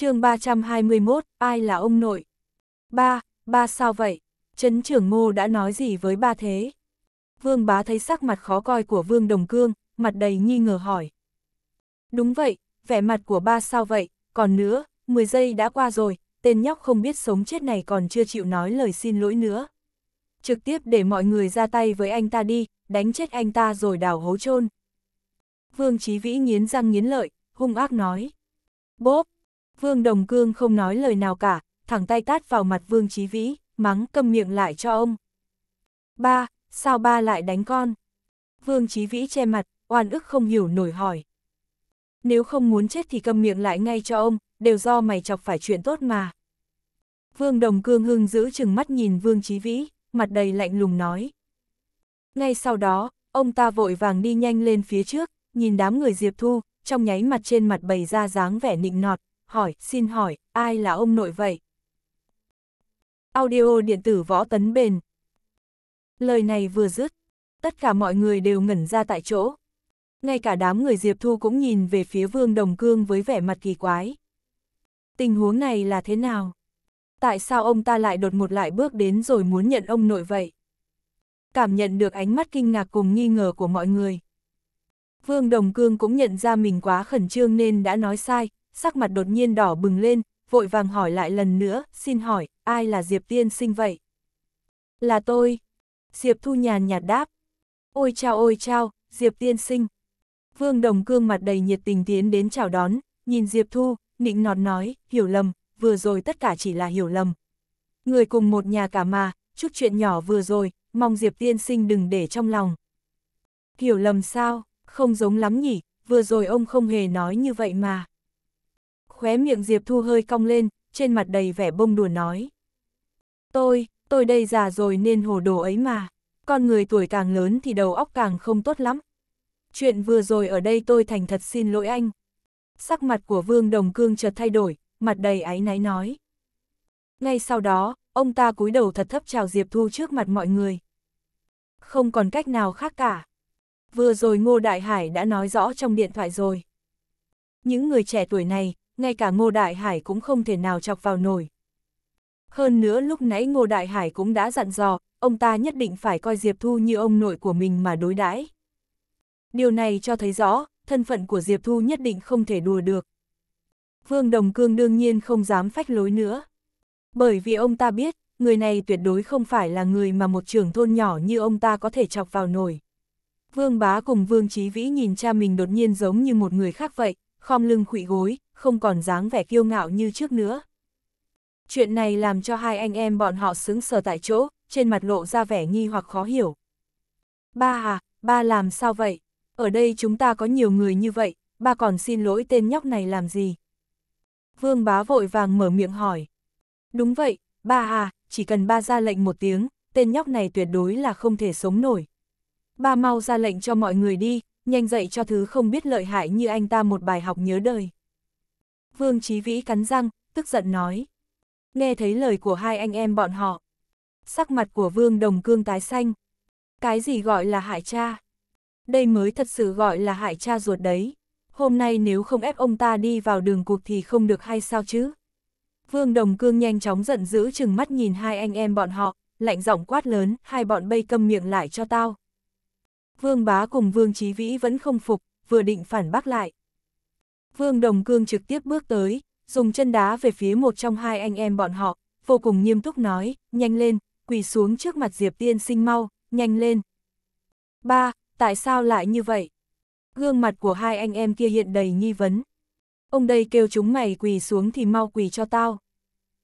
chương 321, ai là ông nội? Ba, ba sao vậy? Trấn trưởng ngô đã nói gì với ba thế? Vương bá thấy sắc mặt khó coi của Vương Đồng Cương, mặt đầy nghi ngờ hỏi. Đúng vậy, vẻ mặt của ba sao vậy, còn nữa, 10 giây đã qua rồi, tên nhóc không biết sống chết này còn chưa chịu nói lời xin lỗi nữa. Trực tiếp để mọi người ra tay với anh ta đi, đánh chết anh ta rồi đào hố chôn Vương Chí Vĩ nghiến răng nghiến lợi, hung ác nói. Bốp, Vương Đồng Cương không nói lời nào cả, thẳng tay tát vào mặt Vương Chí Vĩ, mắng câm miệng lại cho ông. Ba, sao ba lại đánh con? Vương Chí Vĩ che mặt, oan ức không hiểu nổi hỏi. Nếu không muốn chết thì câm miệng lại ngay cho ông, đều do mày chọc phải chuyện tốt mà. Vương Đồng Cương hưng giữ chừng mắt nhìn Vương Chí Vĩ, mặt đầy lạnh lùng nói. Ngay sau đó, ông ta vội vàng đi nhanh lên phía trước, nhìn đám người Diệp Thu, trong nháy mặt trên mặt bày ra dáng vẻ nịnh nọt, hỏi, xin hỏi, ai là ông nội vậy? Audio điện tử võ tấn bền. Lời này vừa dứt, tất cả mọi người đều ngẩn ra tại chỗ. Ngay cả đám người Diệp Thu cũng nhìn về phía Vương Đồng Cương với vẻ mặt kỳ quái. Tình huống này là thế nào? Tại sao ông ta lại đột một lại bước đến rồi muốn nhận ông nội vậy? Cảm nhận được ánh mắt kinh ngạc cùng nghi ngờ của mọi người. Vương Đồng Cương cũng nhận ra mình quá khẩn trương nên đã nói sai, sắc mặt đột nhiên đỏ bừng lên, vội vàng hỏi lại lần nữa, xin hỏi, ai là Diệp tiên sinh vậy? Là tôi. Diệp Thu nhàn nhạt đáp. Ôi chào, ôi chào, Diệp tiên sinh. Vương Đồng Cương mặt đầy nhiệt tình tiến đến chào đón, nhìn Diệp Thu, nịnh nọt nói, hiểu lầm, vừa rồi tất cả chỉ là hiểu lầm. Người cùng một nhà cả mà, chút chuyện nhỏ vừa rồi, mong Diệp tiên sinh đừng để trong lòng. Hiểu lầm sao, không giống lắm nhỉ, vừa rồi ông không hề nói như vậy mà khóe miệng Diệp Thu hơi cong lên, trên mặt đầy vẻ bông đùa nói. Tôi, tôi đây già rồi nên hồ đồ ấy mà, con người tuổi càng lớn thì đầu óc càng không tốt lắm. Chuyện vừa rồi ở đây tôi thành thật xin lỗi anh. Sắc mặt của Vương Đồng Cương chợt thay đổi, mặt đầy áy náy nói. Ngay sau đó, ông ta cúi đầu thật thấp chào Diệp Thu trước mặt mọi người. Không còn cách nào khác cả. Vừa rồi Ngô Đại Hải đã nói rõ trong điện thoại rồi. Những người trẻ tuổi này, ngay cả Ngô Đại Hải cũng không thể nào chọc vào nổi. Hơn nữa lúc nãy Ngô Đại Hải cũng đã dặn dò, ông ta nhất định phải coi Diệp Thu như ông nội của mình mà đối đãi. Điều này cho thấy rõ, thân phận của Diệp Thu nhất định không thể đùa được. Vương Đồng Cương đương nhiên không dám phách lối nữa. Bởi vì ông ta biết, người này tuyệt đối không phải là người mà một trưởng thôn nhỏ như ông ta có thể chọc vào nổi. Vương Bá cùng Vương Chí Vĩ nhìn cha mình đột nhiên giống như một người khác vậy, khom lưng khụy gối, không còn dáng vẻ kiêu ngạo như trước nữa. Chuyện này làm cho hai anh em bọn họ sững sờ tại chỗ, trên mặt lộ ra vẻ nghi hoặc khó hiểu. Ba à, ba làm sao vậy? Ở đây chúng ta có nhiều người như vậy, ba còn xin lỗi tên nhóc này làm gì? Vương bá vội vàng mở miệng hỏi. Đúng vậy, ba à, chỉ cần ba ra lệnh một tiếng, tên nhóc này tuyệt đối là không thể sống nổi. Ba mau ra lệnh cho mọi người đi, nhanh dạy cho thứ không biết lợi hại như anh ta một bài học nhớ đời. Vương Chí Vĩ cắn răng, tức giận nói. Nghe thấy lời của hai anh em bọn họ. Sắc mặt của Vương Đồng Cương tái xanh. Cái gì gọi là hại cha? Đây mới thật sự gọi là hại cha ruột đấy. Hôm nay nếu không ép ông ta đi vào đường cuộc thì không được hay sao chứ? Vương Đồng Cương nhanh chóng giận dữ chừng mắt nhìn hai anh em bọn họ, lạnh giọng quát lớn, hai bọn bây câm miệng lại cho tao. Vương Bá cùng Vương Chí Vĩ vẫn không phục, vừa định phản bác lại. Vương Đồng Cương trực tiếp bước tới, dùng chân đá về phía một trong hai anh em bọn họ, vô cùng nghiêm túc nói, nhanh lên, quỳ xuống trước mặt Diệp Tiên sinh mau, nhanh lên. Ba, tại sao lại như vậy? Gương mặt của hai anh em kia hiện đầy nghi vấn. Ông đây kêu chúng mày quỳ xuống thì mau quỳ cho tao.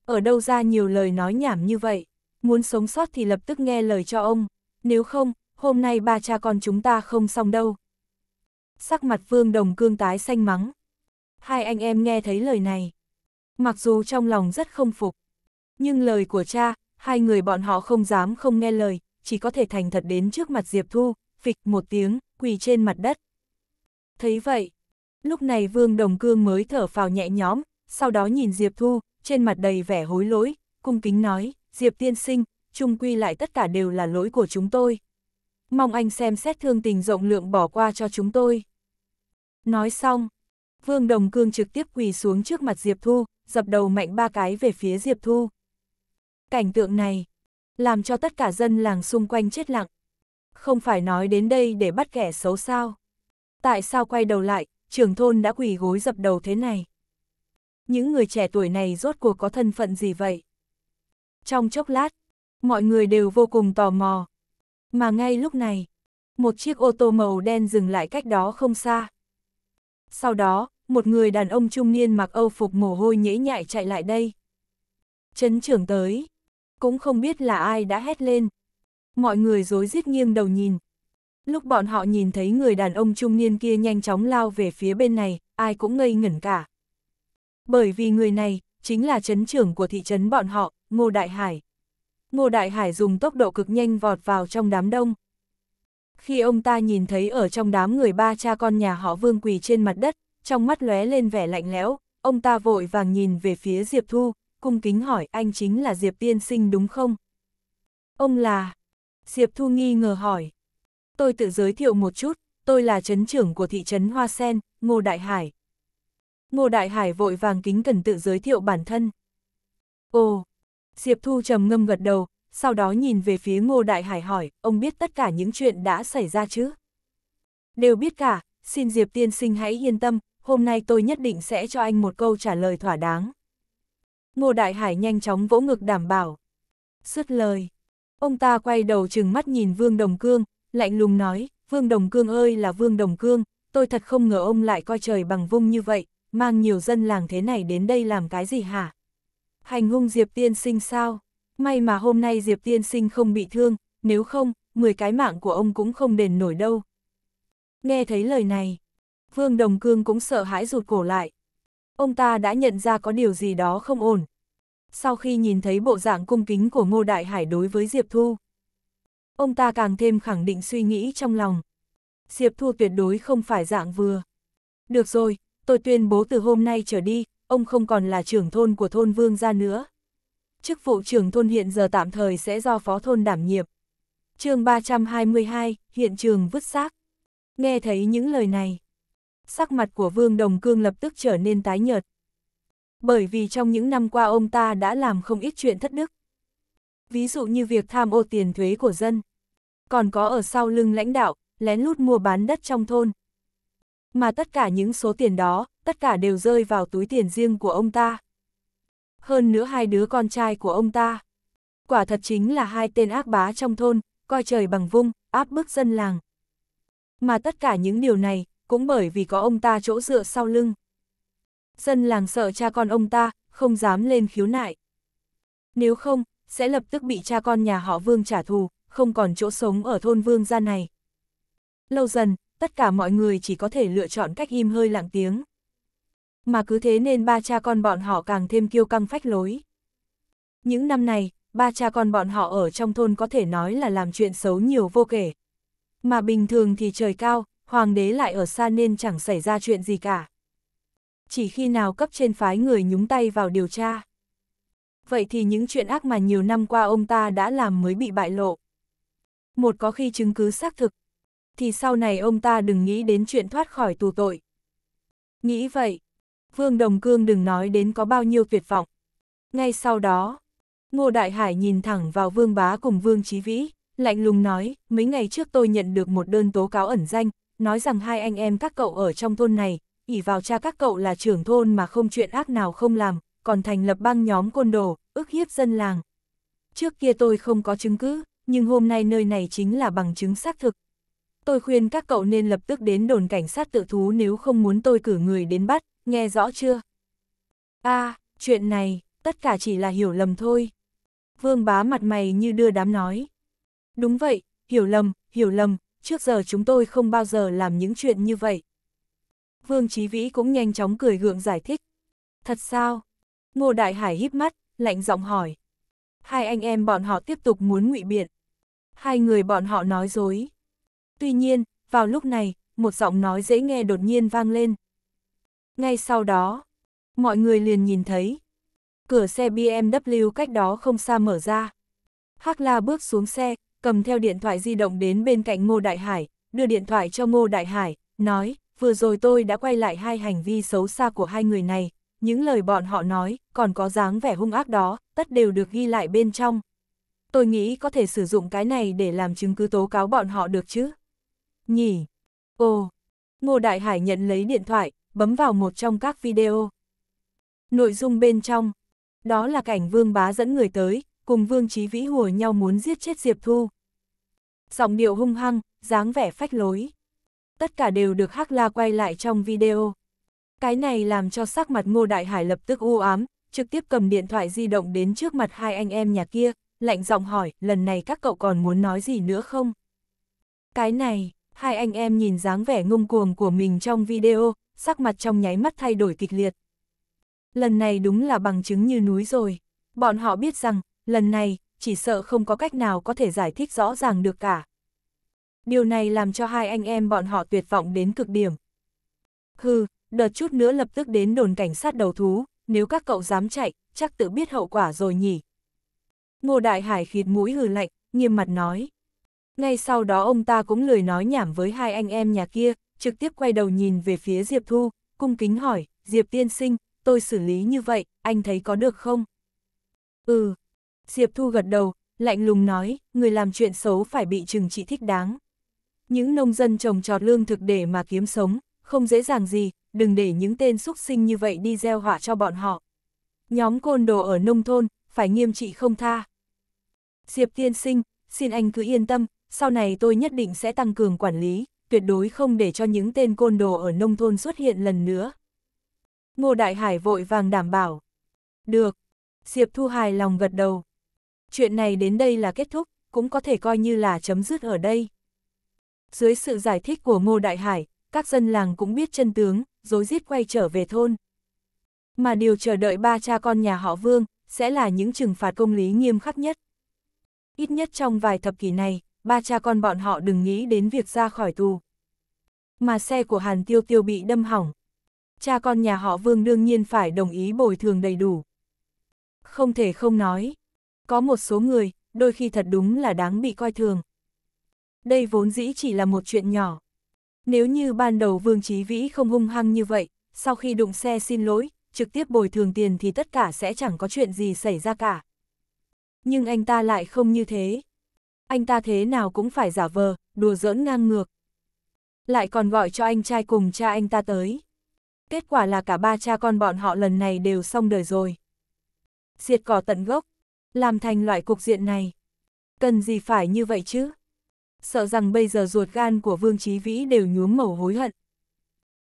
Ở đâu ra nhiều lời nói nhảm như vậy, muốn sống sót thì lập tức nghe lời cho ông, nếu không, hôm nay ba cha con chúng ta không xong đâu. Sắc mặt vương đồng cương tái xanh mắng, Hai anh em nghe thấy lời này. Mặc dù trong lòng rất không phục, nhưng lời của cha, hai người bọn họ không dám không nghe lời, chỉ có thể thành thật đến trước mặt Diệp Thu, phịch một tiếng, quỳ trên mặt đất. Thấy vậy, lúc này Vương Đồng Cương mới thở phào nhẹ nhõm, sau đó nhìn Diệp Thu, trên mặt đầy vẻ hối lỗi, cung kính nói, Diệp tiên sinh, chung quy lại tất cả đều là lỗi của chúng tôi. Mong anh xem xét thương tình rộng lượng bỏ qua cho chúng tôi. Nói xong, Vương Đồng Cương trực tiếp quỳ xuống trước mặt Diệp Thu, dập đầu mạnh ba cái về phía Diệp Thu. Cảnh tượng này, làm cho tất cả dân làng xung quanh chết lặng. Không phải nói đến đây để bắt kẻ xấu sao. Tại sao quay đầu lại, trưởng thôn đã quỳ gối dập đầu thế này? Những người trẻ tuổi này rốt cuộc có thân phận gì vậy? Trong chốc lát, mọi người đều vô cùng tò mò. Mà ngay lúc này, một chiếc ô tô màu đen dừng lại cách đó không xa. Sau đó, một người đàn ông trung niên mặc âu phục mồ hôi nhễ nhại chạy lại đây. Chấn trưởng tới. Cũng không biết là ai đã hét lên. Mọi người dối rít nghiêng đầu nhìn. Lúc bọn họ nhìn thấy người đàn ông trung niên kia nhanh chóng lao về phía bên này, ai cũng ngây ngẩn cả. Bởi vì người này, chính là chấn trưởng của thị trấn bọn họ, Ngô Đại Hải. Ngô Đại Hải dùng tốc độ cực nhanh vọt vào trong đám đông. Khi ông ta nhìn thấy ở trong đám người ba cha con nhà họ Vương quỳ trên mặt đất, trong mắt lóe lên vẻ lạnh lẽo, ông ta vội vàng nhìn về phía Diệp Thu, cung kính hỏi anh chính là Diệp Tiên Sinh đúng không? Ông là... Diệp Thu nghi ngờ hỏi. Tôi tự giới thiệu một chút, tôi là trấn trưởng của thị trấn Hoa Sen, Ngô Đại Hải. Ngô Đại Hải vội vàng kính cần tự giới thiệu bản thân. Ồ, Diệp Thu trầm ngâm gật đầu, sau đó nhìn về phía Ngô Đại Hải hỏi, ông biết tất cả những chuyện đã xảy ra chứ? Đều biết cả, xin Diệp Tiên Sinh hãy yên tâm, hôm nay tôi nhất định sẽ cho anh một câu trả lời thỏa đáng. Ngô Đại Hải nhanh chóng vỗ ngực đảm bảo. Sứt lời, ông ta quay đầu chừng mắt nhìn Vương Đồng Cương, lạnh lùng nói, Vương Đồng Cương ơi là Vương Đồng Cương, tôi thật không ngờ ông lại coi trời bằng vung như vậy, mang nhiều dân làng thế này đến đây làm cái gì hả? Hành hung Diệp Tiên Sinh sao? May mà hôm nay Diệp Tiên Sinh không bị thương, nếu không, 10 cái mạng của ông cũng không đền nổi đâu. Nghe thấy lời này, Vương Đồng Cương cũng sợ hãi rụt cổ lại. Ông ta đã nhận ra có điều gì đó không ổn. Sau khi nhìn thấy bộ dạng cung kính của Ngô Đại Hải đối với Diệp Thu, ông ta càng thêm khẳng định suy nghĩ trong lòng. Diệp Thu tuyệt đối không phải dạng vừa. Được rồi, tôi tuyên bố từ hôm nay trở đi, ông không còn là trưởng thôn của thôn Vương gia nữa chức vụ trưởng thôn hiện giờ tạm thời sẽ do phó thôn đảm nhiệm. chương 322, hiện trường vứt xác. Nghe thấy những lời này, sắc mặt của Vương Đồng Cương lập tức trở nên tái nhợt. Bởi vì trong những năm qua ông ta đã làm không ít chuyện thất đức. Ví dụ như việc tham ô tiền thuế của dân. Còn có ở sau lưng lãnh đạo, lén lút mua bán đất trong thôn. Mà tất cả những số tiền đó, tất cả đều rơi vào túi tiền riêng của ông ta hơn nữa hai đứa con trai của ông ta. Quả thật chính là hai tên ác bá trong thôn, coi trời bằng vung, áp bức dân làng. Mà tất cả những điều này, cũng bởi vì có ông ta chỗ dựa sau lưng. Dân làng sợ cha con ông ta, không dám lên khiếu nại. Nếu không, sẽ lập tức bị cha con nhà họ Vương trả thù, không còn chỗ sống ở thôn Vương gia này. Lâu dần, tất cả mọi người chỉ có thể lựa chọn cách im hơi lặng tiếng mà cứ thế nên ba cha con bọn họ càng thêm kiêu căng phách lối. Những năm này, ba cha con bọn họ ở trong thôn có thể nói là làm chuyện xấu nhiều vô kể. Mà bình thường thì trời cao, hoàng đế lại ở xa nên chẳng xảy ra chuyện gì cả. Chỉ khi nào cấp trên phái người nhúng tay vào điều tra. Vậy thì những chuyện ác mà nhiều năm qua ông ta đã làm mới bị bại lộ. Một có khi chứng cứ xác thực, thì sau này ông ta đừng nghĩ đến chuyện thoát khỏi tù tội. Nghĩ vậy, Vương Đồng Cương đừng nói đến có bao nhiêu tuyệt vọng. Ngay sau đó, Ngô Đại Hải nhìn thẳng vào Vương Bá cùng Vương Chí Vĩ, lạnh lùng nói, mấy ngày trước tôi nhận được một đơn tố cáo ẩn danh, nói rằng hai anh em các cậu ở trong thôn này, ỉ vào cha các cậu là trưởng thôn mà không chuyện ác nào không làm, còn thành lập băng nhóm côn đồ, ức hiếp dân làng. Trước kia tôi không có chứng cứ, nhưng hôm nay nơi này chính là bằng chứng xác thực. Tôi khuyên các cậu nên lập tức đến đồn cảnh sát tự thú nếu không muốn tôi cử người đến bắt, nghe rõ chưa? a à, chuyện này, tất cả chỉ là hiểu lầm thôi. Vương bá mặt mày như đưa đám nói. Đúng vậy, hiểu lầm, hiểu lầm, trước giờ chúng tôi không bao giờ làm những chuyện như vậy. Vương Chí Vĩ cũng nhanh chóng cười gượng giải thích. Thật sao? Ngô Đại Hải híp mắt, lạnh giọng hỏi. Hai anh em bọn họ tiếp tục muốn ngụy biện. Hai người bọn họ nói dối. Tuy nhiên, vào lúc này, một giọng nói dễ nghe đột nhiên vang lên. Ngay sau đó, mọi người liền nhìn thấy, cửa xe BMW cách đó không xa mở ra. Hắc La bước xuống xe, cầm theo điện thoại di động đến bên cạnh Ngô Đại Hải, đưa điện thoại cho Ngô Đại Hải, nói, vừa rồi tôi đã quay lại hai hành vi xấu xa của hai người này, những lời bọn họ nói, còn có dáng vẻ hung ác đó, tất đều được ghi lại bên trong. Tôi nghĩ có thể sử dụng cái này để làm chứng cứ tố cáo bọn họ được chứ. Nhỉ. Ồ. Ngô Đại Hải nhận lấy điện thoại, bấm vào một trong các video. Nội dung bên trong, đó là cảnh Vương Bá dẫn người tới, cùng Vương Chí Vĩ hùa nhau muốn giết chết Diệp Thu. Giọng điệu hung hăng, dáng vẻ phách lối. Tất cả đều được Hắc La quay lại trong video. Cái này làm cho sắc mặt Ngô Đại Hải lập tức u ám, trực tiếp cầm điện thoại di động đến trước mặt hai anh em nhà kia, lạnh giọng hỏi, lần này các cậu còn muốn nói gì nữa không? Cái này, hai anh em nhìn dáng vẻ ngông cuồng của mình trong video, sắc mặt trong nháy mắt thay đổi kịch liệt. Lần này đúng là bằng chứng như núi rồi. Bọn họ biết rằng, lần này, chỉ sợ không có cách nào có thể giải thích rõ ràng được cả. Điều này làm cho hai anh em bọn họ tuyệt vọng đến cực điểm. Hừ, đợt chút nữa lập tức đến đồn cảnh sát đầu thú, nếu các cậu dám chạy, chắc tự biết hậu quả rồi nhỉ. Ngô Đại Hải khịt mũi hừ lạnh, nghiêm mặt nói. Ngay sau đó ông ta cũng lười nói nhảm với hai anh em nhà kia, trực tiếp quay đầu nhìn về phía Diệp Thu, cung kính hỏi, Diệp tiên sinh, tôi xử lý như vậy, anh thấy có được không? Ừ, Diệp Thu gật đầu, lạnh lùng nói, người làm chuyện xấu phải bị trừng trị thích đáng. Những nông dân trồng trọt lương thực để mà kiếm sống, không dễ dàng gì, đừng để những tên xúc sinh như vậy đi gieo họa cho bọn họ. Nhóm côn đồ ở nông thôn, phải nghiêm trị không tha. Diệp tiên sinh, xin anh cứ yên tâm, sau này tôi nhất định sẽ tăng cường quản lý, tuyệt đối không để cho những tên côn đồ ở nông thôn xuất hiện lần nữa. Ngô Đại Hải vội vàng đảm bảo. Được. Diệp Thu hài lòng gật đầu. Chuyện này đến đây là kết thúc, cũng có thể coi như là chấm dứt ở đây. Dưới sự giải thích của Ngô Đại Hải, các dân làng cũng biết chân tướng, dối rít quay trở về thôn. Mà điều chờ đợi ba cha con nhà họ Vương sẽ là những trừng phạt công lý nghiêm khắc nhất. Ít nhất trong vài thập kỷ này, ba cha con bọn họ đừng nghĩ đến việc ra khỏi tù. Mà xe của Hàn Tiêu Tiêu bị đâm hỏng. Cha con nhà họ Vương đương nhiên phải đồng ý bồi thường đầy đủ. Không thể không nói. Có một số người, đôi khi thật đúng là đáng bị coi thường. Đây vốn dĩ chỉ là một chuyện nhỏ. Nếu như ban đầu Vương Chí Vĩ không hung hăng như vậy, sau khi đụng xe xin lỗi, trực tiếp bồi thường tiền thì tất cả sẽ chẳng có chuyện gì xảy ra cả. Nhưng anh ta lại không như thế, anh ta thế nào cũng phải giả vờ, đùa giỡn ngang ngược. Lại còn gọi cho anh trai cùng cha anh ta tới. Kết quả là cả ba cha con bọn họ lần này đều xong đời rồi. Diệt cỏ tận gốc, làm thành loại cục diện này. Cần gì phải như vậy chứ? Sợ rằng bây giờ ruột gan của Vương Chí Vĩ đều nhuốm màu hối hận.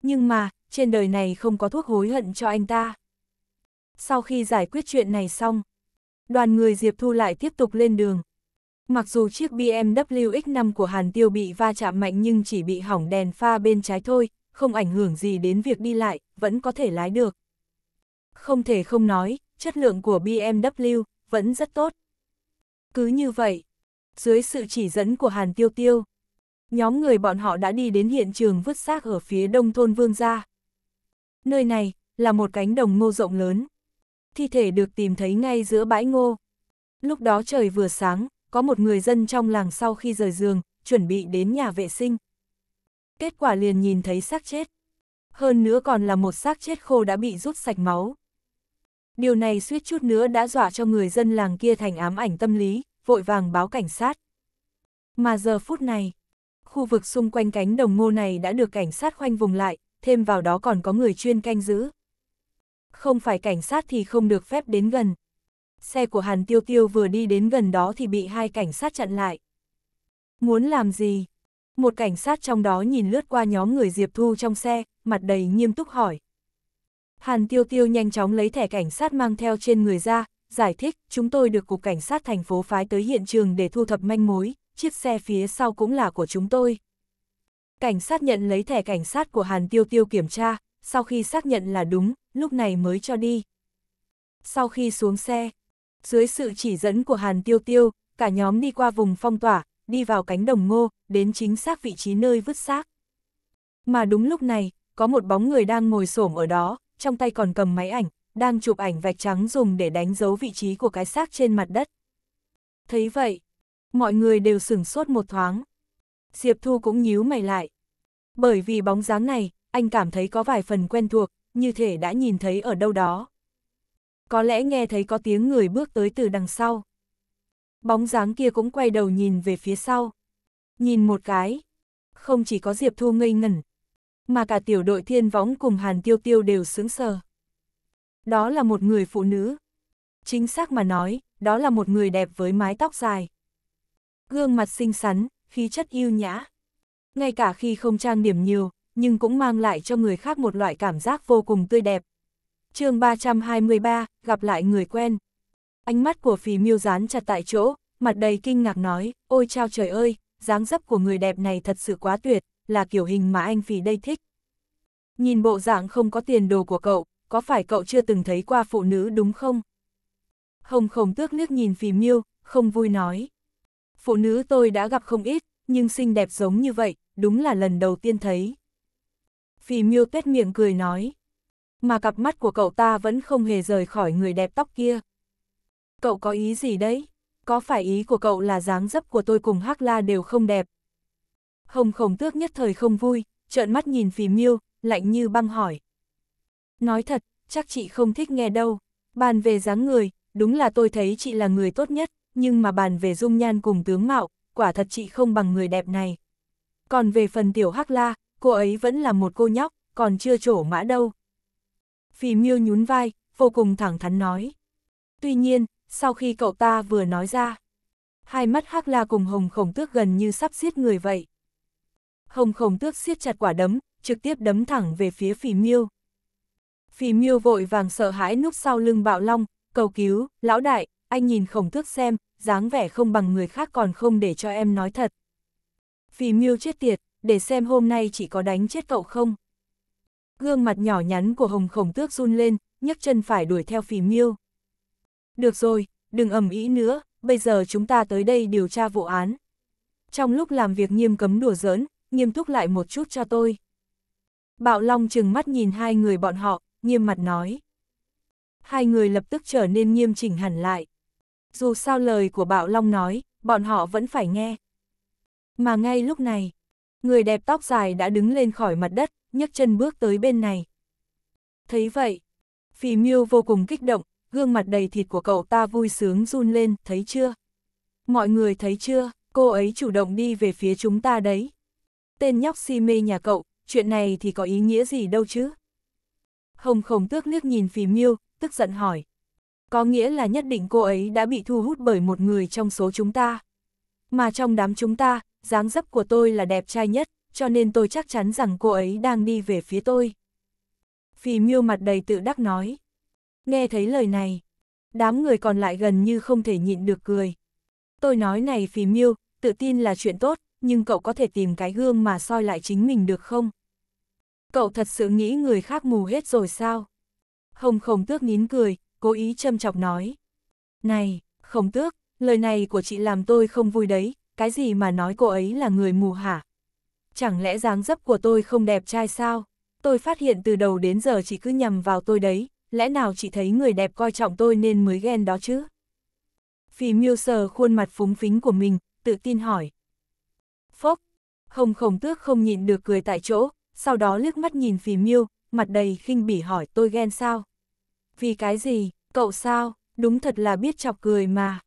Nhưng mà, trên đời này không có thuốc hối hận cho anh ta. Sau khi giải quyết chuyện này xong, đoàn người Diệp Thu lại tiếp tục lên đường, Mặc dù chiếc BMW X5 của Hàn Tiêu bị va chạm mạnh nhưng chỉ bị hỏng đèn pha bên trái thôi, không ảnh hưởng gì đến việc đi lại, vẫn có thể lái được. Không thể không nói, chất lượng của BMW vẫn rất tốt. Cứ như vậy, dưới sự chỉ dẫn của Hàn Tiêu Tiêu, nhóm người bọn họ đã đi đến hiện trường vứt xác ở phía đông thôn Vương Gia. Nơi này là một cánh đồng ngô rộng lớn. Thi thể được tìm thấy ngay giữa bãi ngô. Lúc đó trời vừa sáng, có một người dân trong làng sau khi rời giường, chuẩn bị đến nhà vệ sinh. Kết quả liền nhìn thấy xác chết. Hơn nữa còn là một xác chết khô đã bị rút sạch máu. Điều này suýt chút nữa đã dọa cho người dân làng kia thành ám ảnh tâm lý, vội vàng báo cảnh sát. Mà giờ phút này, khu vực xung quanh cánh đồng ngô này đã được cảnh sát khoanh vùng lại, thêm vào đó còn có người chuyên canh giữ. Không phải cảnh sát thì không được phép đến gần, xe của Hàn Tiêu Tiêu vừa đi đến gần đó thì bị hai cảnh sát chặn lại. Muốn làm gì? Một cảnh sát trong đó nhìn lướt qua nhóm người Diệp Thu trong xe, mặt đầy nghiêm túc hỏi. Hàn Tiêu Tiêu nhanh chóng lấy thẻ cảnh sát mang theo trên người ra, giải thích, chúng tôi được Cục Cảnh sát thành phố phái tới hiện trường để thu thập manh mối, chiếc xe phía sau cũng là của chúng tôi. Cảnh sát nhận lấy thẻ cảnh sát của Hàn Tiêu Tiêu kiểm tra, sau khi xác nhận là đúng, lúc này mới cho đi. Sau khi xuống xe, dưới sự chỉ dẫn của Hàn Tiêu Tiêu, cả nhóm đi qua vùng phong tỏa, đi vào cánh đồng ngô, đến chính xác vị trí nơi vứt xác. Mà đúng lúc này, có một bóng người đang ngồi xổm ở đó, trong tay còn cầm máy ảnh, đang chụp ảnh vạch trắng dùng để đánh dấu vị trí của cái xác trên mặt đất. Thấy vậy, mọi người đều sửng sốt một thoáng. Diệp Thu cũng nhíu mày lại. Bởi vì bóng dáng này, anh cảm thấy có vài phần quen thuộc, như thể đã nhìn thấy ở đâu đó có lẽ nghe thấy có tiếng người bước tới từ đằng sau. Bóng dáng kia cũng quay đầu nhìn về phía sau. Nhìn một cái, không chỉ có Diệp Thu ngây ngẩn, mà cả tiểu đội thiên võng cùng Hàn Tiêu Tiêu đều sướng sờ. Đó là một người phụ nữ. Chính xác mà nói, đó là một người đẹp với mái tóc dài. Gương mặt xinh xắn, khí chất yêu nhã. Ngay cả khi không trang điểm nhiều, nhưng cũng mang lại cho người khác một loại cảm giác vô cùng tươi đẹp, chương 323, gặp lại người quen. Ánh mắt của phì miêu dán chặt tại chỗ, mặt đầy kinh ngạc nói, ôi chao trời ơi, dáng dấp của người đẹp này thật sự quá tuyệt, là kiểu hình mà anh phì đây thích. Nhìn bộ dạng không có tiền đồ của cậu, có phải cậu chưa từng thấy qua phụ nữ đúng không? Hồng không tước nước nhìn phì miêu, không vui nói. Phụ nữ tôi đã gặp không ít, nhưng xinh đẹp giống như vậy, đúng là lần đầu tiên thấy. Phì miêu tết miệng cười nói, mà cặp mắt của cậu ta vẫn không hề rời khỏi người đẹp tóc kia. Cậu có ý gì đấy? Có phải ý của cậu là dáng dấp của tôi cùng Hắc La đều không đẹp? Hồng khổng tước nhất thời không vui, trợn mắt nhìn phì miêu, lạnh như băng hỏi. Nói thật, chắc chị không thích nghe đâu. Bàn về dáng người, đúng là tôi thấy chị là người tốt nhất, nhưng mà bàn về dung nhan cùng tướng mạo, quả thật chị không bằng người đẹp này. Còn về phần tiểu Hắc La, cô ấy vẫn là một cô nhóc, còn chưa trổ mã đâu, Phì miêu nhún vai, vô cùng thẳng thắn nói. Tuy nhiên, sau khi cậu ta vừa nói ra, hai mắt Hắc La cùng Hồng Khổng Tước gần như sắp giết người vậy. Hồng Khổng Tước siết chặt quả đấm, trực tiếp đấm thẳng về phía Phì miêu. Phì miêu vội vàng sợ hãi núp sau lưng bạo long, cầu cứu, lão đại, anh nhìn Khổng Tước xem, dáng vẻ không bằng người khác còn không để cho em nói thật. Phì miêu chết tiệt, để xem hôm nay chỉ có đánh chết cậu không. Gương mặt nhỏ nhắn của Hồng Khổng Tước run lên, nhấc chân phải đuổi theo phì miêu. Được rồi, đừng ầm ý nữa, bây giờ chúng ta tới đây điều tra vụ án. Trong lúc làm việc nghiêm cấm đùa giỡn, nghiêm túc lại một chút cho tôi. Bạo Long chừng mắt nhìn hai người bọn họ, nghiêm mặt nói. Hai người lập tức trở nên nghiêm chỉnh hẳn lại. Dù sao lời của Bạo Long nói, bọn họ vẫn phải nghe. Mà ngay lúc này, người đẹp tóc dài đã đứng lên khỏi mặt đất, nhấc chân bước tới bên này. Thấy vậy, phì miêu vô cùng kích động, gương mặt đầy thịt của cậu ta vui sướng run lên, thấy chưa? Mọi người thấy chưa, cô ấy chủ động đi về phía chúng ta đấy. Tên nhóc si mê nhà cậu, chuyện này thì có ý nghĩa gì đâu chứ? Hồng khổng tước liếc nhìn phì miêu, tức giận hỏi. Có nghĩa là nhất định cô ấy đã bị thu hút bởi một người trong số chúng ta. Mà trong đám chúng ta, dáng dấp của tôi là đẹp trai nhất, cho nên tôi chắc chắn rằng cô ấy đang đi về phía tôi. Phì miêu mặt đầy tự đắc nói. Nghe thấy lời này, đám người còn lại gần như không thể nhịn được cười. Tôi nói này phì miêu, tự tin là chuyện tốt, nhưng cậu có thể tìm cái gương mà soi lại chính mình được không? Cậu thật sự nghĩ người khác mù hết rồi sao? Hồng khổng tước nín cười, cố ý châm chọc nói. Này, khổng tước, lời này của chị làm tôi không vui đấy, cái gì mà nói cô ấy là người mù hả? Chẳng lẽ dáng dấp của tôi không đẹp trai sao? Tôi phát hiện từ đầu đến giờ chỉ cứ nhầm vào tôi đấy, lẽ nào chỉ thấy người đẹp coi trọng tôi nên mới ghen đó chứ? phi miu sờ khuôn mặt phúng phính của mình, tự tin hỏi. Phốc, không khổng tước không nhịn được cười tại chỗ, sau đó liếc mắt nhìn phi miu, mặt đầy khinh bỉ hỏi tôi ghen sao? Vì cái gì, cậu sao, đúng thật là biết chọc cười mà.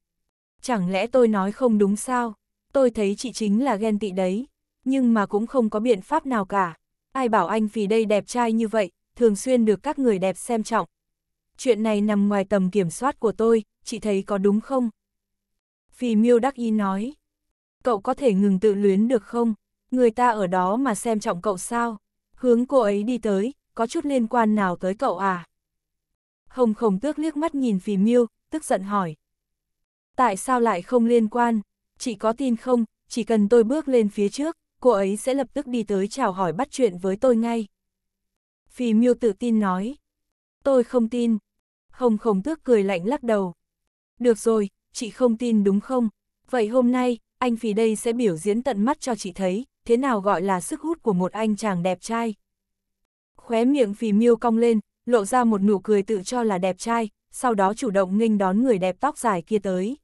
Chẳng lẽ tôi nói không đúng sao? Tôi thấy chị chính là ghen tị đấy, nhưng mà cũng không có biện pháp nào cả. Ai bảo anh vì đây đẹp trai như vậy, thường xuyên được các người đẹp xem trọng. Chuyện này nằm ngoài tầm kiểm soát của tôi, chị thấy có đúng không? Phì miêu đắc ý nói. Cậu có thể ngừng tự luyến được không? Người ta ở đó mà xem trọng cậu sao? Hướng cô ấy đi tới, có chút liên quan nào tới cậu à? Hồng khổng tước liếc mắt nhìn phì miêu, tức giận hỏi. Tại sao lại không liên quan? chị có tin không, chỉ cần tôi bước lên phía trước, cô ấy sẽ lập tức đi tới chào hỏi bắt chuyện với tôi ngay. phi miêu tự tin nói. Tôi không tin. Hồng khổng tước cười lạnh lắc đầu. Được rồi, chị không tin đúng không? Vậy hôm nay, anh Phì đây sẽ biểu diễn tận mắt cho chị thấy, thế nào gọi là sức hút của một anh chàng đẹp trai. Khóe miệng phi miêu cong lên, lộ ra một nụ cười tự cho là đẹp trai, sau đó chủ động nghênh đón người đẹp tóc dài kia tới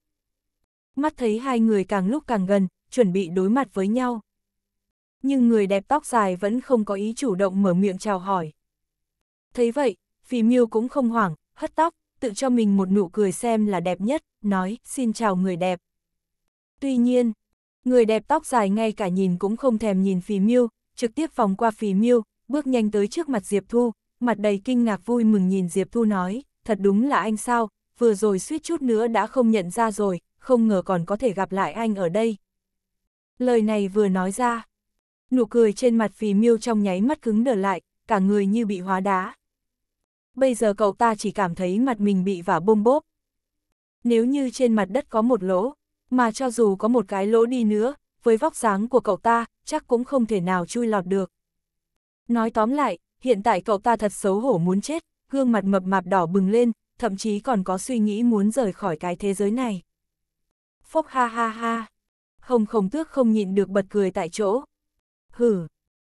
mắt thấy hai người càng lúc càng gần, chuẩn bị đối mặt với nhau. Nhưng người đẹp tóc dài vẫn không có ý chủ động mở miệng chào hỏi. Thấy vậy, phì miu cũng không hoảng, hất tóc, tự cho mình một nụ cười xem là đẹp nhất, nói, xin chào người đẹp. Tuy nhiên, người đẹp tóc dài ngay cả nhìn cũng không thèm nhìn phì miu trực tiếp vòng qua phì miu bước nhanh tới trước mặt Diệp Thu, mặt đầy kinh ngạc vui mừng nhìn Diệp Thu nói, thật đúng là anh sao, vừa rồi suýt chút nữa đã không nhận ra rồi, không ngờ còn có thể gặp lại anh ở đây. Lời này vừa nói ra, nụ cười trên mặt phì miêu trong nháy mắt cứng đờ lại, cả người như bị hóa đá. Bây giờ cậu ta chỉ cảm thấy mặt mình bị vả bôm bốp. Nếu như trên mặt đất có một lỗ, mà cho dù có một cái lỗ đi nữa, với vóc dáng của cậu ta, chắc cũng không thể nào chui lọt được. Nói tóm lại, hiện tại cậu ta thật xấu hổ muốn chết, gương mặt mập mạp đỏ bừng lên, thậm chí còn có suy nghĩ muốn rời khỏi cái thế giới này phốc ha ha ha. Hồng khổng tước không nhịn được bật cười tại chỗ. Hử.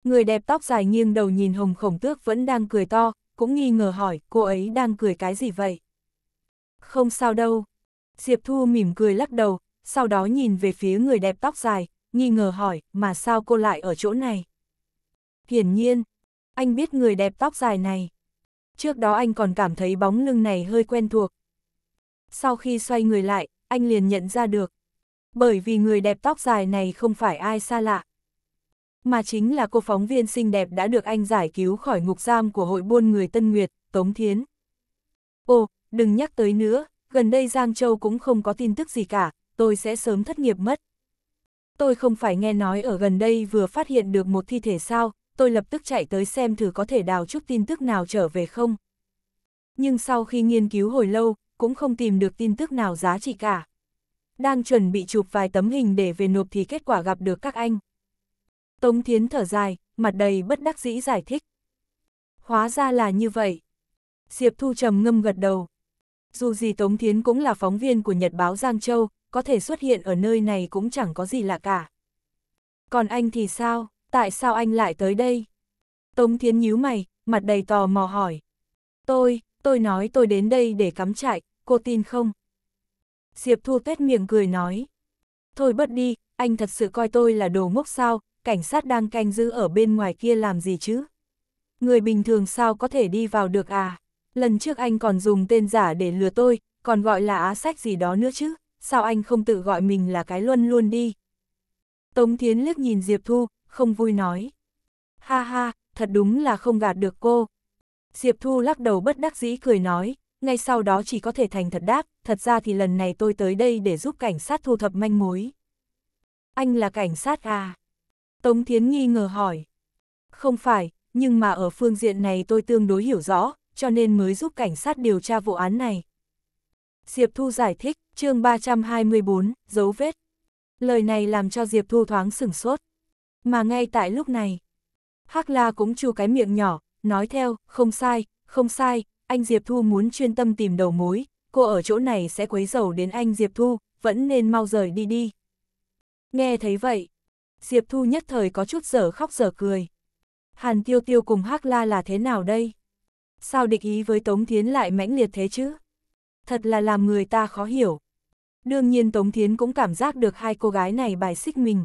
Người đẹp tóc dài nghiêng đầu nhìn hồng khổng tước vẫn đang cười to, cũng nghi ngờ hỏi cô ấy đang cười cái gì vậy. Không sao đâu. Diệp Thu mỉm cười lắc đầu, sau đó nhìn về phía người đẹp tóc dài, nghi ngờ hỏi mà sao cô lại ở chỗ này. Hiển nhiên, anh biết người đẹp tóc dài này. Trước đó anh còn cảm thấy bóng lưng này hơi quen thuộc. Sau khi xoay người lại, anh liền nhận ra được. Bởi vì người đẹp tóc dài này không phải ai xa lạ. Mà chính là cô phóng viên xinh đẹp đã được anh giải cứu khỏi ngục giam của hội buôn người Tân Nguyệt, Tống Thiến. Ồ, đừng nhắc tới nữa, gần đây Giang Châu cũng không có tin tức gì cả, tôi sẽ sớm thất nghiệp mất. Tôi không phải nghe nói ở gần đây vừa phát hiện được một thi thể sao, tôi lập tức chạy tới xem thử có thể đào chút tin tức nào trở về không. Nhưng sau khi nghiên cứu hồi lâu, cũng không tìm được tin tức nào giá trị cả. Đang chuẩn bị chụp vài tấm hình để về nộp thì kết quả gặp được các anh. Tống Thiến thở dài, mặt đầy bất đắc dĩ giải thích. Hóa ra là như vậy. Diệp Thu trầm ngâm gật đầu. Dù gì Tống Thiến cũng là phóng viên của Nhật báo Giang Châu, có thể xuất hiện ở nơi này cũng chẳng có gì lạ cả. Còn anh thì sao, tại sao anh lại tới đây? Tống Thiến nhíu mày, mặt đầy tò mò hỏi. Tôi, tôi nói tôi đến đây để cắm trại, cô tin không? Diệp Thu Tuyết miệng cười nói. Thôi bất đi, anh thật sự coi tôi là đồ ngốc sao, cảnh sát đang canh giữ ở bên ngoài kia làm gì chứ? Người bình thường sao có thể đi vào được à? Lần trước anh còn dùng tên giả để lừa tôi, còn gọi là á sách gì đó nữa chứ, sao anh không tự gọi mình là cái luân luôn đi? Tống Thiến liếc nhìn Diệp Thu, không vui nói. Ha ha, thật đúng là không gạt được cô. Diệp Thu lắc đầu bất đắc dĩ cười nói, ngay sau đó chỉ có thể thành thật đáp, thật ra thì lần này tôi tới đây để giúp cảnh sát thu thập manh mối. Anh là cảnh sát à? Tống Thiến nghi ngờ hỏi. Không phải, nhưng mà ở phương diện này tôi tương đối hiểu rõ, cho nên mới giúp cảnh sát điều tra vụ án này. Diệp Thu giải thích, chương 324, dấu vết. Lời này làm cho Diệp Thu thoáng sửng sốt. Mà ngay tại lúc này, Hắc La cũng chu cái miệng nhỏ, nói theo, không sai, không sai, anh Diệp Thu muốn chuyên tâm tìm đầu mối, cô ở chỗ này sẽ quấy rầu đến anh Diệp Thu, vẫn nên mau rời đi đi. Nghe thấy vậy, Diệp Thu nhất thời có chút giở khóc giở cười. Hàn Tiêu Tiêu cùng Hắc La là thế nào đây? Sao địch ý với Tống Thiến lại mãnh liệt thế chứ? Thật là làm người ta khó hiểu. Đương nhiên Tống Thiến cũng cảm giác được hai cô gái này bài xích mình.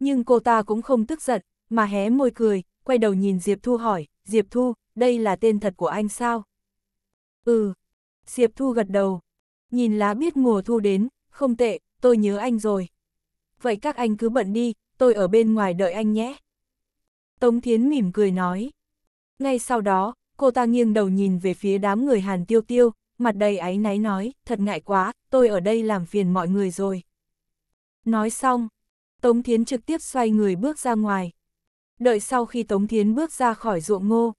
Nhưng cô ta cũng không tức giận, mà hé môi cười, quay đầu nhìn Diệp Thu hỏi, Diệp Thu, đây là tên thật của anh sao? Ừ. Diệp Thu gật đầu. Nhìn lá biết mùa thu đến, không tệ, tôi nhớ anh rồi. Vậy các anh cứ bận đi, tôi ở bên ngoài đợi anh nhé. Tống Thiến mỉm cười nói. Ngay sau đó, cô ta nghiêng đầu nhìn về phía đám người Hàn Tiêu Tiêu, mặt đầy áy náy nói, thật ngại quá, tôi ở đây làm phiền mọi người rồi. Nói xong, Tống Thiến trực tiếp xoay người bước ra ngoài. Đợi sau khi Tống Thiến bước ra khỏi ruộng ngô,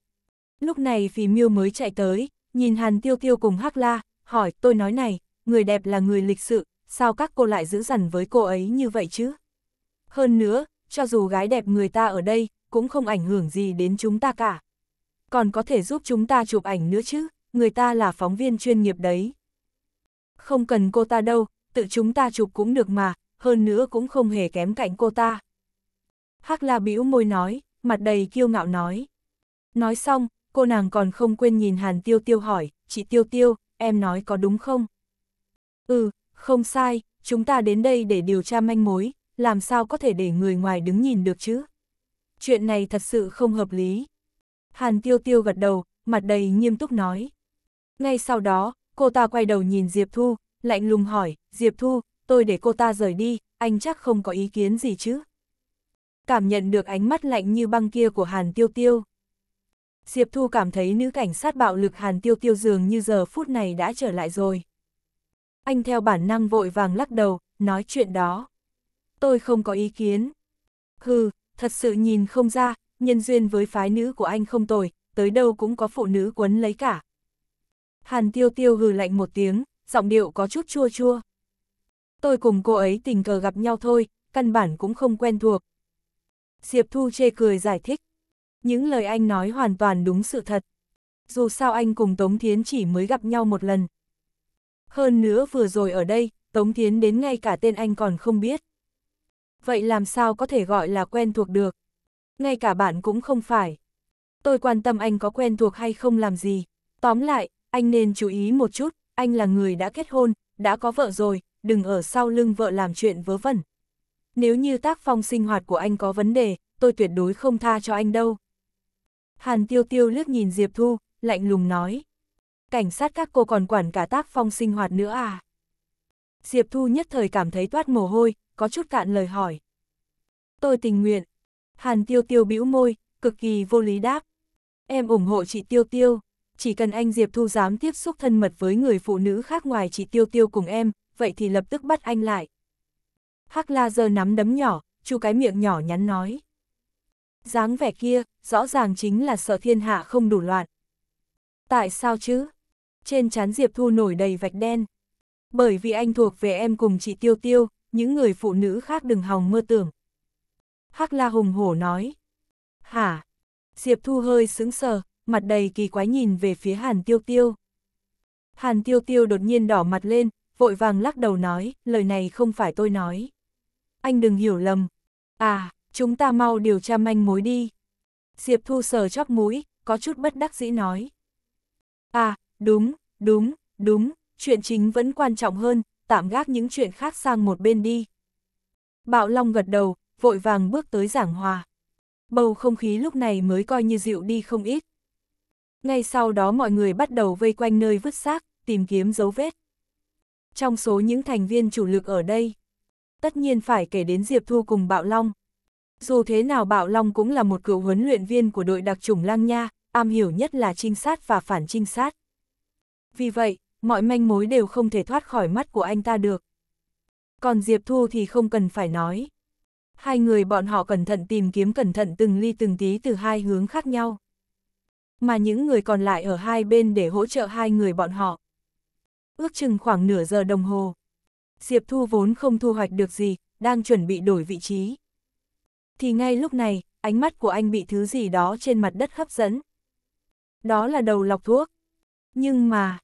Lúc này Phì Miêu mới chạy tới, nhìn Hàn Tiêu Tiêu cùng Hắc La, hỏi, tôi nói này, người đẹp là người lịch sự, sao các cô lại giữ dằn với cô ấy như vậy chứ? Hơn nữa, cho dù gái đẹp người ta ở đây, cũng không ảnh hưởng gì đến chúng ta cả. Còn có thể giúp chúng ta chụp ảnh nữa chứ, người ta là phóng viên chuyên nghiệp đấy. Không cần cô ta đâu, tự chúng ta chụp cũng được mà, hơn nữa cũng không hề kém cạnh cô ta. Hắc La bĩu môi nói, mặt đầy kiêu ngạo nói. Nói xong, cô nàng còn không quên nhìn Hàn Tiêu Tiêu hỏi, chị Tiêu Tiêu, em nói có đúng không? Ừ, không sai, chúng ta đến đây để điều tra manh mối, làm sao có thể để người ngoài đứng nhìn được chứ? Chuyện này thật sự không hợp lý. Hàn Tiêu Tiêu gật đầu, mặt đầy nghiêm túc nói. Ngay sau đó, cô ta quay đầu nhìn Diệp Thu, lạnh lùng hỏi, Diệp Thu, tôi để cô ta rời đi, anh chắc không có ý kiến gì chứ? Cảm nhận được ánh mắt lạnh như băng kia của Hàn Tiêu Tiêu. Diệp Thu cảm thấy nữ cảnh sát bạo lực Hàn Tiêu Tiêu dường như giờ phút này đã trở lại rồi. Anh theo bản năng vội vàng lắc đầu, nói chuyện đó. Tôi không có ý kiến. Hừ, thật sự nhìn không ra, nhân duyên với phái nữ của anh không tồi, tới đâu cũng có phụ nữ quấn lấy cả. Hàn Tiêu Tiêu hừ lạnh một tiếng, giọng điệu có chút chua chua. Tôi cùng cô ấy tình cờ gặp nhau thôi, căn bản cũng không quen thuộc. Diệp Thu chê cười giải thích. Những lời anh nói hoàn toàn đúng sự thật. Dù sao anh cùng Tống Thiến chỉ mới gặp nhau một lần. Hơn nữa vừa rồi ở đây, Tống Thiến đến ngay cả tên anh còn không biết. Vậy làm sao có thể gọi là quen thuộc được? Ngay cả bạn cũng không phải. Tôi quan tâm anh có quen thuộc hay không làm gì. Tóm lại, anh nên chú ý một chút, anh là người đã kết hôn, đã có vợ rồi, đừng ở sau lưng vợ làm chuyện vớ vẩn. Nếu như tác phong sinh hoạt của anh có vấn đề, tôi tuyệt đối không tha cho anh đâu. Hàn tiêu tiêu liếc nhìn Diệp Thu, lạnh lùng nói. Cảnh sát các cô còn quản cả tác phong sinh hoạt nữa à? Diệp Thu nhất thời cảm thấy toát mồ hôi, có chút cạn lời hỏi. Tôi tình nguyện. Hàn tiêu tiêu bĩu môi, cực kỳ vô lý đáp. Em ủng hộ chị tiêu tiêu, chỉ cần anh Diệp Thu dám tiếp xúc thân mật với người phụ nữ khác ngoài chị tiêu tiêu cùng em, vậy thì lập tức bắt anh lại. Hắc la giờ nắm đấm nhỏ, chu cái miệng nhỏ nhắn nói dáng vẻ kia, rõ ràng chính là sợ thiên hạ không đủ loạn. Tại sao chứ? Trên chán Diệp Thu nổi đầy vạch đen. Bởi vì anh thuộc về em cùng chị Tiêu Tiêu, những người phụ nữ khác đừng hòng mơ tưởng. Hắc La hùng hổ nói. Hả? Diệp Thu hơi sững sờ, mặt đầy kỳ quái nhìn về phía Hàn Tiêu Tiêu. Hàn Tiêu Tiêu đột nhiên đỏ mặt lên, vội vàng lắc đầu nói, lời này không phải tôi nói. Anh đừng hiểu lầm. À, chúng ta mau điều tra manh mối đi. Diệp Thu sờ chóp mũi, có chút bất đắc dĩ nói. À, đúng, đúng, đúng, chuyện chính vẫn quan trọng hơn, tạm gác những chuyện khác sang một bên đi. Bạo Long gật đầu, vội vàng bước tới giảng hòa. Bầu không khí lúc này mới coi như dịu đi không ít. Ngay sau đó mọi người bắt đầu vây quanh nơi vứt xác, tìm kiếm dấu vết. Trong số những thành viên chủ lực ở đây, tất nhiên phải kể đến Diệp Thu cùng Bạo Long. Dù thế nào bạo Long cũng là một cựu huấn luyện viên của đội đặc chủng Lang Nha, am hiểu nhất là trinh sát và phản trinh sát. Vì vậy, mọi manh mối đều không thể thoát khỏi mắt của anh ta được. Còn Diệp Thu thì không cần phải nói. Hai người bọn họ cẩn thận tìm kiếm cẩn thận từng ly từng tí từ hai hướng khác nhau. Mà những người còn lại ở hai bên để hỗ trợ hai người bọn họ. Ước chừng khoảng nửa giờ đồng hồ. Diệp Thu vốn không thu hoạch được gì, đang chuẩn bị đổi vị trí. Thì ngay lúc này, ánh mắt của anh bị thứ gì đó trên mặt đất hấp dẫn. Đó là đầu lọc thuốc. Nhưng mà,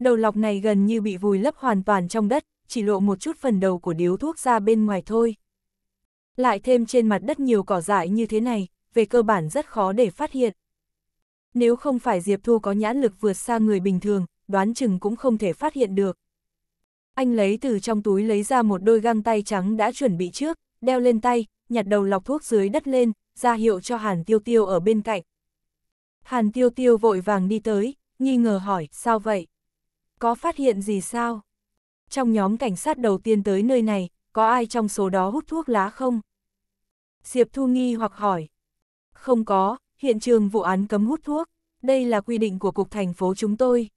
đầu lọc này gần như bị vùi lấp hoàn toàn trong đất, chỉ lộ một chút phần đầu của điếu thuốc ra bên ngoài thôi. Lại thêm trên mặt đất nhiều cỏ dại như thế này, về cơ bản rất khó để phát hiện. Nếu không phải Diệp Thu có nhãn lực vượt xa người bình thường, đoán chừng cũng không thể phát hiện được. Anh lấy từ trong túi lấy ra một đôi găng tay trắng đã chuẩn bị trước, đeo lên tay, nhặt đầu lọc thuốc dưới đất lên, ra hiệu cho Hàn Tiêu Tiêu ở bên cạnh. Hàn Tiêu Tiêu vội vàng đi tới, nghi ngờ hỏi, sao vậy? Có phát hiện gì sao? Trong nhóm cảnh sát đầu tiên tới nơi này, có ai trong số đó hút thuốc lá không? Diệp Thu nghi hoặc hỏi. Không có, hiện trường vụ án cấm hút thuốc, đây là quy định của cục thành phố chúng tôi.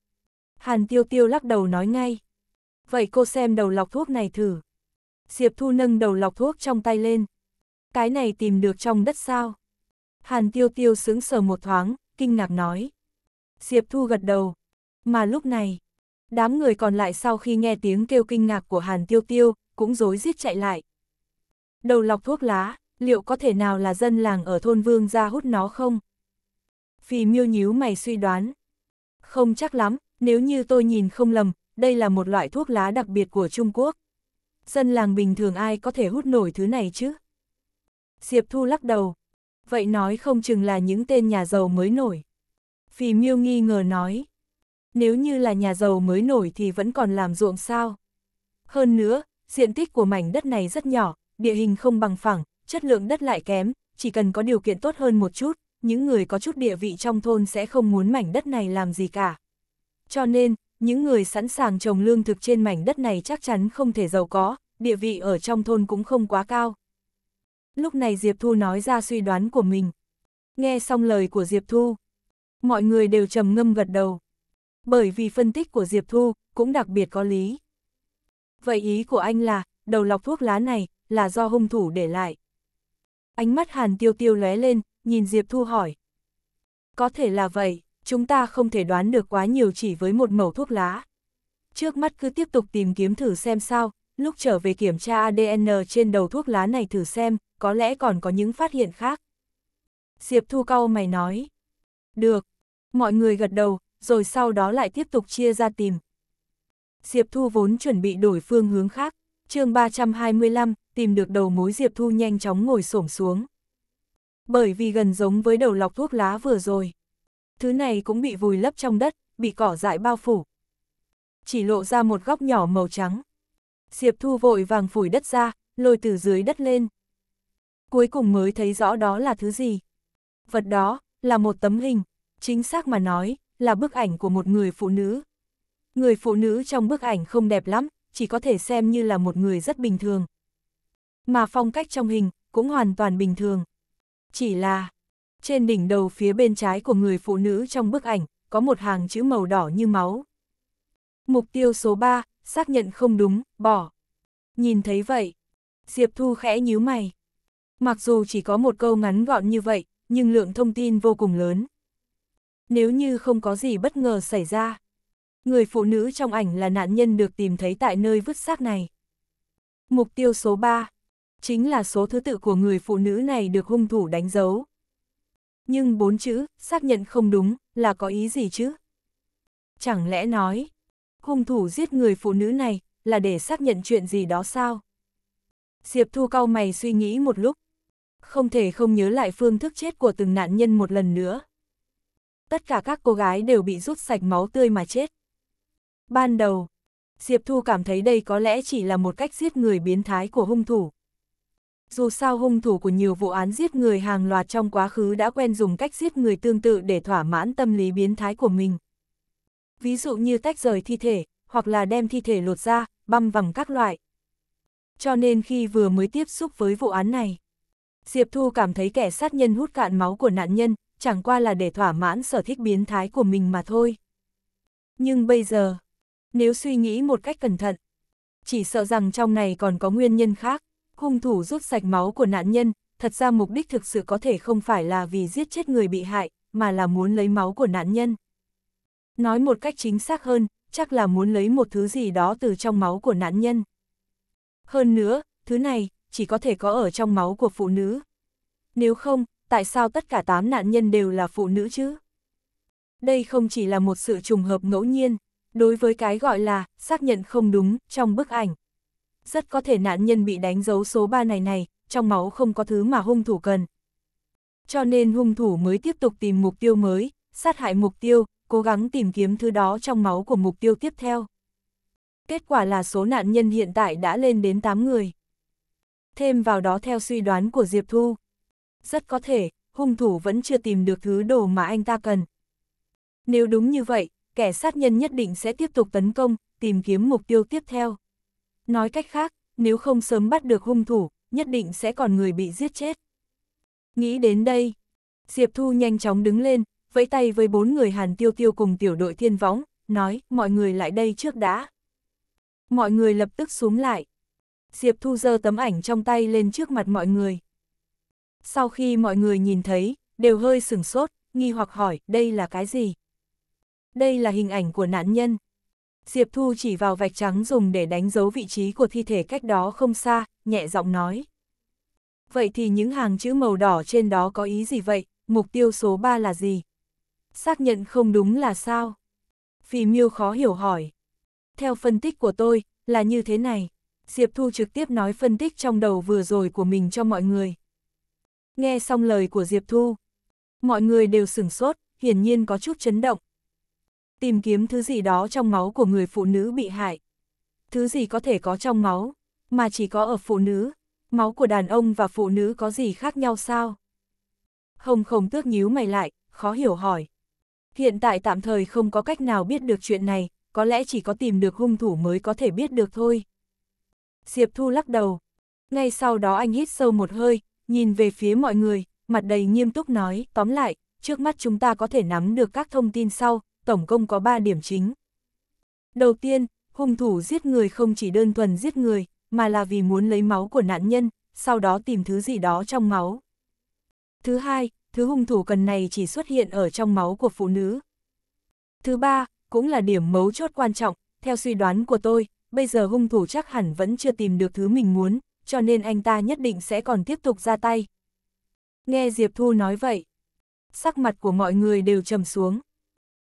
Hàn Tiêu Tiêu lắc đầu nói ngay. Vậy cô xem đầu lọc thuốc này thử. Diệp Thu nâng đầu lọc thuốc trong tay lên cái này tìm được trong đất sao? Hàn tiêu tiêu sướng sờ một thoáng, kinh ngạc nói. Diệp Thu gật đầu. Mà lúc này, đám người còn lại sau khi nghe tiếng kêu kinh ngạc của Hàn tiêu tiêu, cũng rối rít chạy lại. Đầu lọc thuốc lá, liệu có thể nào là dân làng ở thôn Vương ra hút nó không? Phì miêu nhíu mày suy đoán. Không chắc lắm, nếu như tôi nhìn không lầm, đây là một loại thuốc lá đặc biệt của Trung Quốc. Dân làng bình thường ai có thể hút nổi thứ này chứ? Diệp Thu lắc đầu. Vậy nói không chừng là những tên nhà giàu mới nổi. Phì Miêu nghi ngờ nói. Nếu như là nhà giàu mới nổi thì vẫn còn làm ruộng sao? Hơn nữa, diện tích của mảnh đất này rất nhỏ, địa hình không bằng phẳng, chất lượng đất lại kém, chỉ cần có điều kiện tốt hơn một chút, những người có chút địa vị trong thôn sẽ không muốn mảnh đất này làm gì cả. Cho nên, những người sẵn sàng trồng lương thực trên mảnh đất này chắc chắn không thể giàu có, địa vị ở trong thôn cũng không quá cao. Lúc này Diệp Thu nói ra suy đoán của mình. Nghe xong lời của Diệp Thu, mọi người đều trầm ngâm gật đầu. Bởi vì phân tích của Diệp Thu cũng đặc biệt có lý. Vậy ý của anh là, đầu lọc thuốc lá này là do hung thủ để lại. Ánh mắt Hàn Tiêu Tiêu lóe lên, nhìn Diệp Thu hỏi. Có thể là vậy, chúng ta không thể đoán được quá nhiều chỉ với một mẩu thuốc lá. Trước mắt cứ tiếp tục tìm kiếm thử xem sao, lúc trở về kiểm tra ADN trên đầu thuốc lá này thử xem, có lẽ còn có những phát hiện khác. Diệp Thu cau mày nói. Được. Mọi người gật đầu, rồi sau đó lại tiếp tục chia ra tìm. Diệp Thu vốn chuẩn bị đổi phương hướng khác, chương 325, tìm được đầu mối Diệp Thu nhanh chóng ngồi xổm xuống. Bởi vì gần giống với đầu lọc thuốc lá vừa rồi. Thứ này cũng bị vùi lấp trong đất, bị cỏ dại bao phủ. Chỉ lộ ra một góc nhỏ màu trắng. Diệp Thu vội vàng phủi đất ra, lôi từ dưới đất lên cuối cùng mới thấy rõ đó là thứ gì. Vật đó, là một tấm hình, chính xác mà nói, là bức ảnh của một người phụ nữ. Người phụ nữ trong bức ảnh không đẹp lắm, chỉ có thể xem như là một người rất bình thường. Mà phong cách trong hình, cũng hoàn toàn bình thường. Chỉ là, trên đỉnh đầu phía bên trái của người phụ nữ trong bức ảnh, có một hàng chữ màu đỏ như máu. Mục tiêu số 3, xác nhận không đúng, bỏ. Nhìn thấy vậy, Diệp Thu khẽ nhíu mày. Mặc dù chỉ có một câu ngắn gọn như vậy, nhưng lượng thông tin vô cùng lớn. Nếu như không có gì bất ngờ xảy ra, người phụ nữ trong ảnh là nạn nhân được tìm thấy tại nơi vứt xác này. Mục tiêu số 3 chính là số thứ tự của người phụ nữ này được hung thủ đánh dấu. Nhưng bốn chữ, xác nhận không đúng, là có ý gì chứ? Chẳng lẽ nói, hung thủ giết người phụ nữ này là để xác nhận chuyện gì đó sao? Diệp Thu cau mày suy nghĩ một lúc, không thể không nhớ lại phương thức chết của từng nạn nhân một lần nữa. Tất cả các cô gái đều bị rút sạch máu tươi mà chết. Ban đầu, Diệp Thu cảm thấy đây có lẽ chỉ là một cách giết người biến thái của hung thủ. Dù sao hung thủ của nhiều vụ án giết người hàng loạt trong quá khứ đã quen dùng cách giết người tương tự để thỏa mãn tâm lý biến thái của mình. Ví dụ như tách rời thi thể, hoặc là đem thi thể lột ra, băm vằm các loại. Cho nên khi vừa mới tiếp xúc với vụ án này, Diệp Thu cảm thấy kẻ sát nhân hút cạn máu của nạn nhân, chẳng qua là để thỏa mãn sở thích biến thái của mình mà thôi. Nhưng bây giờ, nếu suy nghĩ một cách cẩn thận, chỉ sợ rằng trong này còn có nguyên nhân khác, hung thủ rút sạch máu của nạn nhân, thật ra mục đích thực sự có thể không phải là vì giết chết người bị hại, mà là muốn lấy máu của nạn nhân. Nói một cách chính xác hơn, chắc là muốn lấy một thứ gì đó từ trong máu của nạn nhân. Hơn nữa, thứ này, chỉ có thể có ở trong máu của phụ nữ. Nếu không, tại sao tất cả 8 nạn nhân đều là phụ nữ chứ? Đây không chỉ là một sự trùng hợp ngẫu nhiên, đối với cái gọi là xác nhận không đúng trong bức ảnh. Rất có thể nạn nhân bị đánh dấu số 3 này này, trong máu không có thứ mà hung thủ cần. Cho nên hung thủ mới tiếp tục tìm mục tiêu mới, sát hại mục tiêu, cố gắng tìm kiếm thứ đó trong máu của mục tiêu tiếp theo. Kết quả là số nạn nhân hiện tại đã lên đến 8 người thêm vào đó theo suy đoán của Diệp Thu. Rất có thể, hung thủ vẫn chưa tìm được thứ đồ mà anh ta cần. Nếu đúng như vậy, kẻ sát nhân nhất định sẽ tiếp tục tấn công, tìm kiếm mục tiêu tiếp theo. Nói cách khác, nếu không sớm bắt được hung thủ, nhất định sẽ còn người bị giết chết. Nghĩ đến đây, Diệp Thu nhanh chóng đứng lên, vẫy tay với bốn người Hàn Tiêu Tiêu cùng tiểu đội thiên võng, nói, mọi người lại đây trước đã. Mọi người lập tức xuống lại. Diệp Thu giơ tấm ảnh trong tay lên trước mặt mọi người. Sau khi mọi người nhìn thấy, đều hơi sửng sốt, nghi hoặc hỏi, đây là cái gì? Đây là hình ảnh của nạn nhân. Diệp Thu chỉ vào vạch trắng dùng để đánh dấu vị trí của thi thể cách đó không xa, nhẹ giọng nói. Vậy thì những hàng chữ màu đỏ trên đó có ý gì vậy, mục tiêu số 3 là gì? Xác nhận không đúng là sao? Phì miêu khó hiểu hỏi. Theo phân tích của tôi, là như thế này. Diệp Thu trực tiếp nói phân tích trong đầu vừa rồi của mình cho mọi người. Nghe xong lời của Diệp Thu, mọi người đều sửng sốt, hiển nhiên có chút chấn động. Tìm kiếm thứ gì đó trong máu của người phụ nữ bị hại. Thứ gì có thể có trong máu, mà chỉ có ở phụ nữ, máu của đàn ông và phụ nữ có gì khác nhau sao? Hồng không tước nhíu mày lại, khó hiểu hỏi. Hiện tại tạm thời không có cách nào biết được chuyện này, có lẽ chỉ có tìm được hung thủ mới có thể biết được thôi. Diệp Thu lắc đầu. Ngay sau đó anh hít sâu một hơi, nhìn về phía mọi người, mặt đầy nghiêm túc nói, tóm lại, trước mắt chúng ta có thể nắm được các thông tin sau, tổng công có 3 điểm chính. Đầu tiên, hung thủ giết người không chỉ đơn thuần giết người, mà là vì muốn lấy máu của nạn nhân, sau đó tìm thứ gì đó trong máu. Thứ hai, thứ hung thủ cần này chỉ xuất hiện ở trong máu của phụ nữ. Thứ ba, cũng là điểm mấu chốt quan trọng, theo suy đoán của tôi, bây giờ hung thủ chắc hẳn vẫn chưa tìm được thứ mình muốn, cho nên anh ta nhất định sẽ còn tiếp tục ra tay. Nghe Diệp Thu nói vậy, sắc mặt của mọi người đều trầm xuống.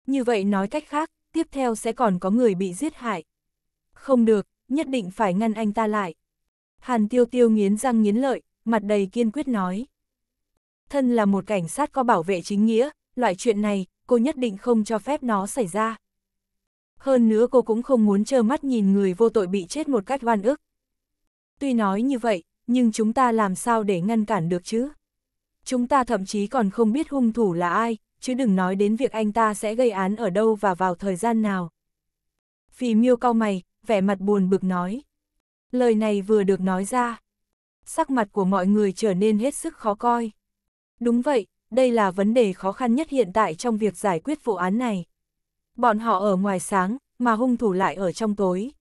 Như vậy nói cách khác, tiếp theo sẽ còn có người bị giết hại. Không được, nhất định phải ngăn anh ta lại. Hàn Tiêu Tiêu nghiến răng nghiến lợi, mặt đầy kiên quyết nói. Thân là một cảnh sát có bảo vệ chính nghĩa, loại chuyện này, cô nhất định không cho phép nó xảy ra hơn nữa cô cũng không muốn trơ mắt nhìn người vô tội bị chết một cách oan ức. Tuy nói như vậy, nhưng chúng ta làm sao để ngăn cản được chứ? Chúng ta thậm chí còn không biết hung thủ là ai, chứ đừng nói đến việc anh ta sẽ gây án ở đâu và vào thời gian nào. Phì miêu cau mày, vẻ mặt buồn bực nói. Lời này vừa được nói ra. Sắc mặt của mọi người trở nên hết sức khó coi. Đúng vậy, đây là vấn đề khó khăn nhất hiện tại trong việc giải quyết vụ án này. Bọn họ ở ngoài sáng, mà hung thủ lại ở trong tối.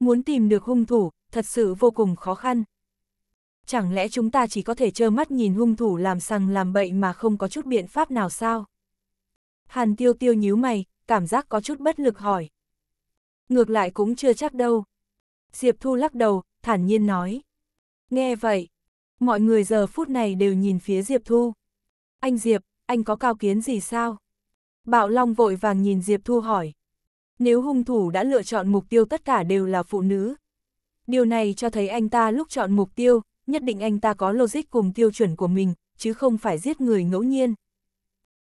Muốn tìm được hung thủ, thật sự vô cùng khó khăn. Chẳng lẽ chúng ta chỉ có thể trơ mắt nhìn hung thủ làm sằng làm bậy mà không có chút biện pháp nào sao? Hàn tiêu tiêu nhíu mày, cảm giác có chút bất lực hỏi. Ngược lại cũng chưa chắc đâu. Diệp Thu lắc đầu, thản nhiên nói. Nghe vậy, mọi người giờ phút này đều nhìn phía Diệp Thu. Anh Diệp, anh có cao kiến gì sao? Bạo Long vội vàng nhìn Diệp Thu hỏi. Nếu hung thủ đã lựa chọn mục tiêu tất cả đều là phụ nữ. Điều này cho thấy anh ta lúc chọn mục tiêu, nhất định anh ta có logic cùng tiêu chuẩn của mình, chứ không phải giết người ngẫu nhiên.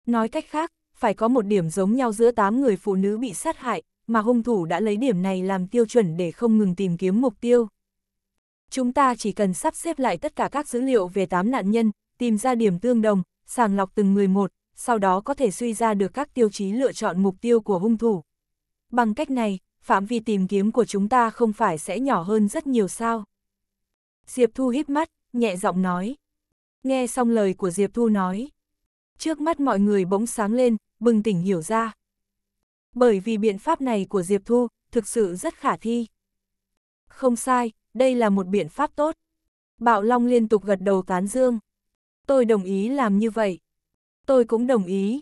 Nói cách khác, phải có một điểm giống nhau giữa 8 người phụ nữ bị sát hại, mà hung thủ đã lấy điểm này làm tiêu chuẩn để không ngừng tìm kiếm mục tiêu. Chúng ta chỉ cần sắp xếp lại tất cả các dữ liệu về 8 nạn nhân, tìm ra điểm tương đồng, sàng lọc từng người một, sau đó có thể suy ra được các tiêu chí lựa chọn mục tiêu của hung thủ. Bằng cách này, phạm vi tìm kiếm của chúng ta không phải sẽ nhỏ hơn rất nhiều sao. Diệp Thu híp mắt, nhẹ giọng nói. Nghe xong lời của Diệp Thu nói. Trước mắt mọi người bỗng sáng lên, bừng tỉnh hiểu ra. Bởi vì biện pháp này của Diệp Thu thực sự rất khả thi. Không sai, đây là một biện pháp tốt. Bạo Long liên tục gật đầu tán dương. Tôi đồng ý làm như vậy. Tôi cũng đồng ý.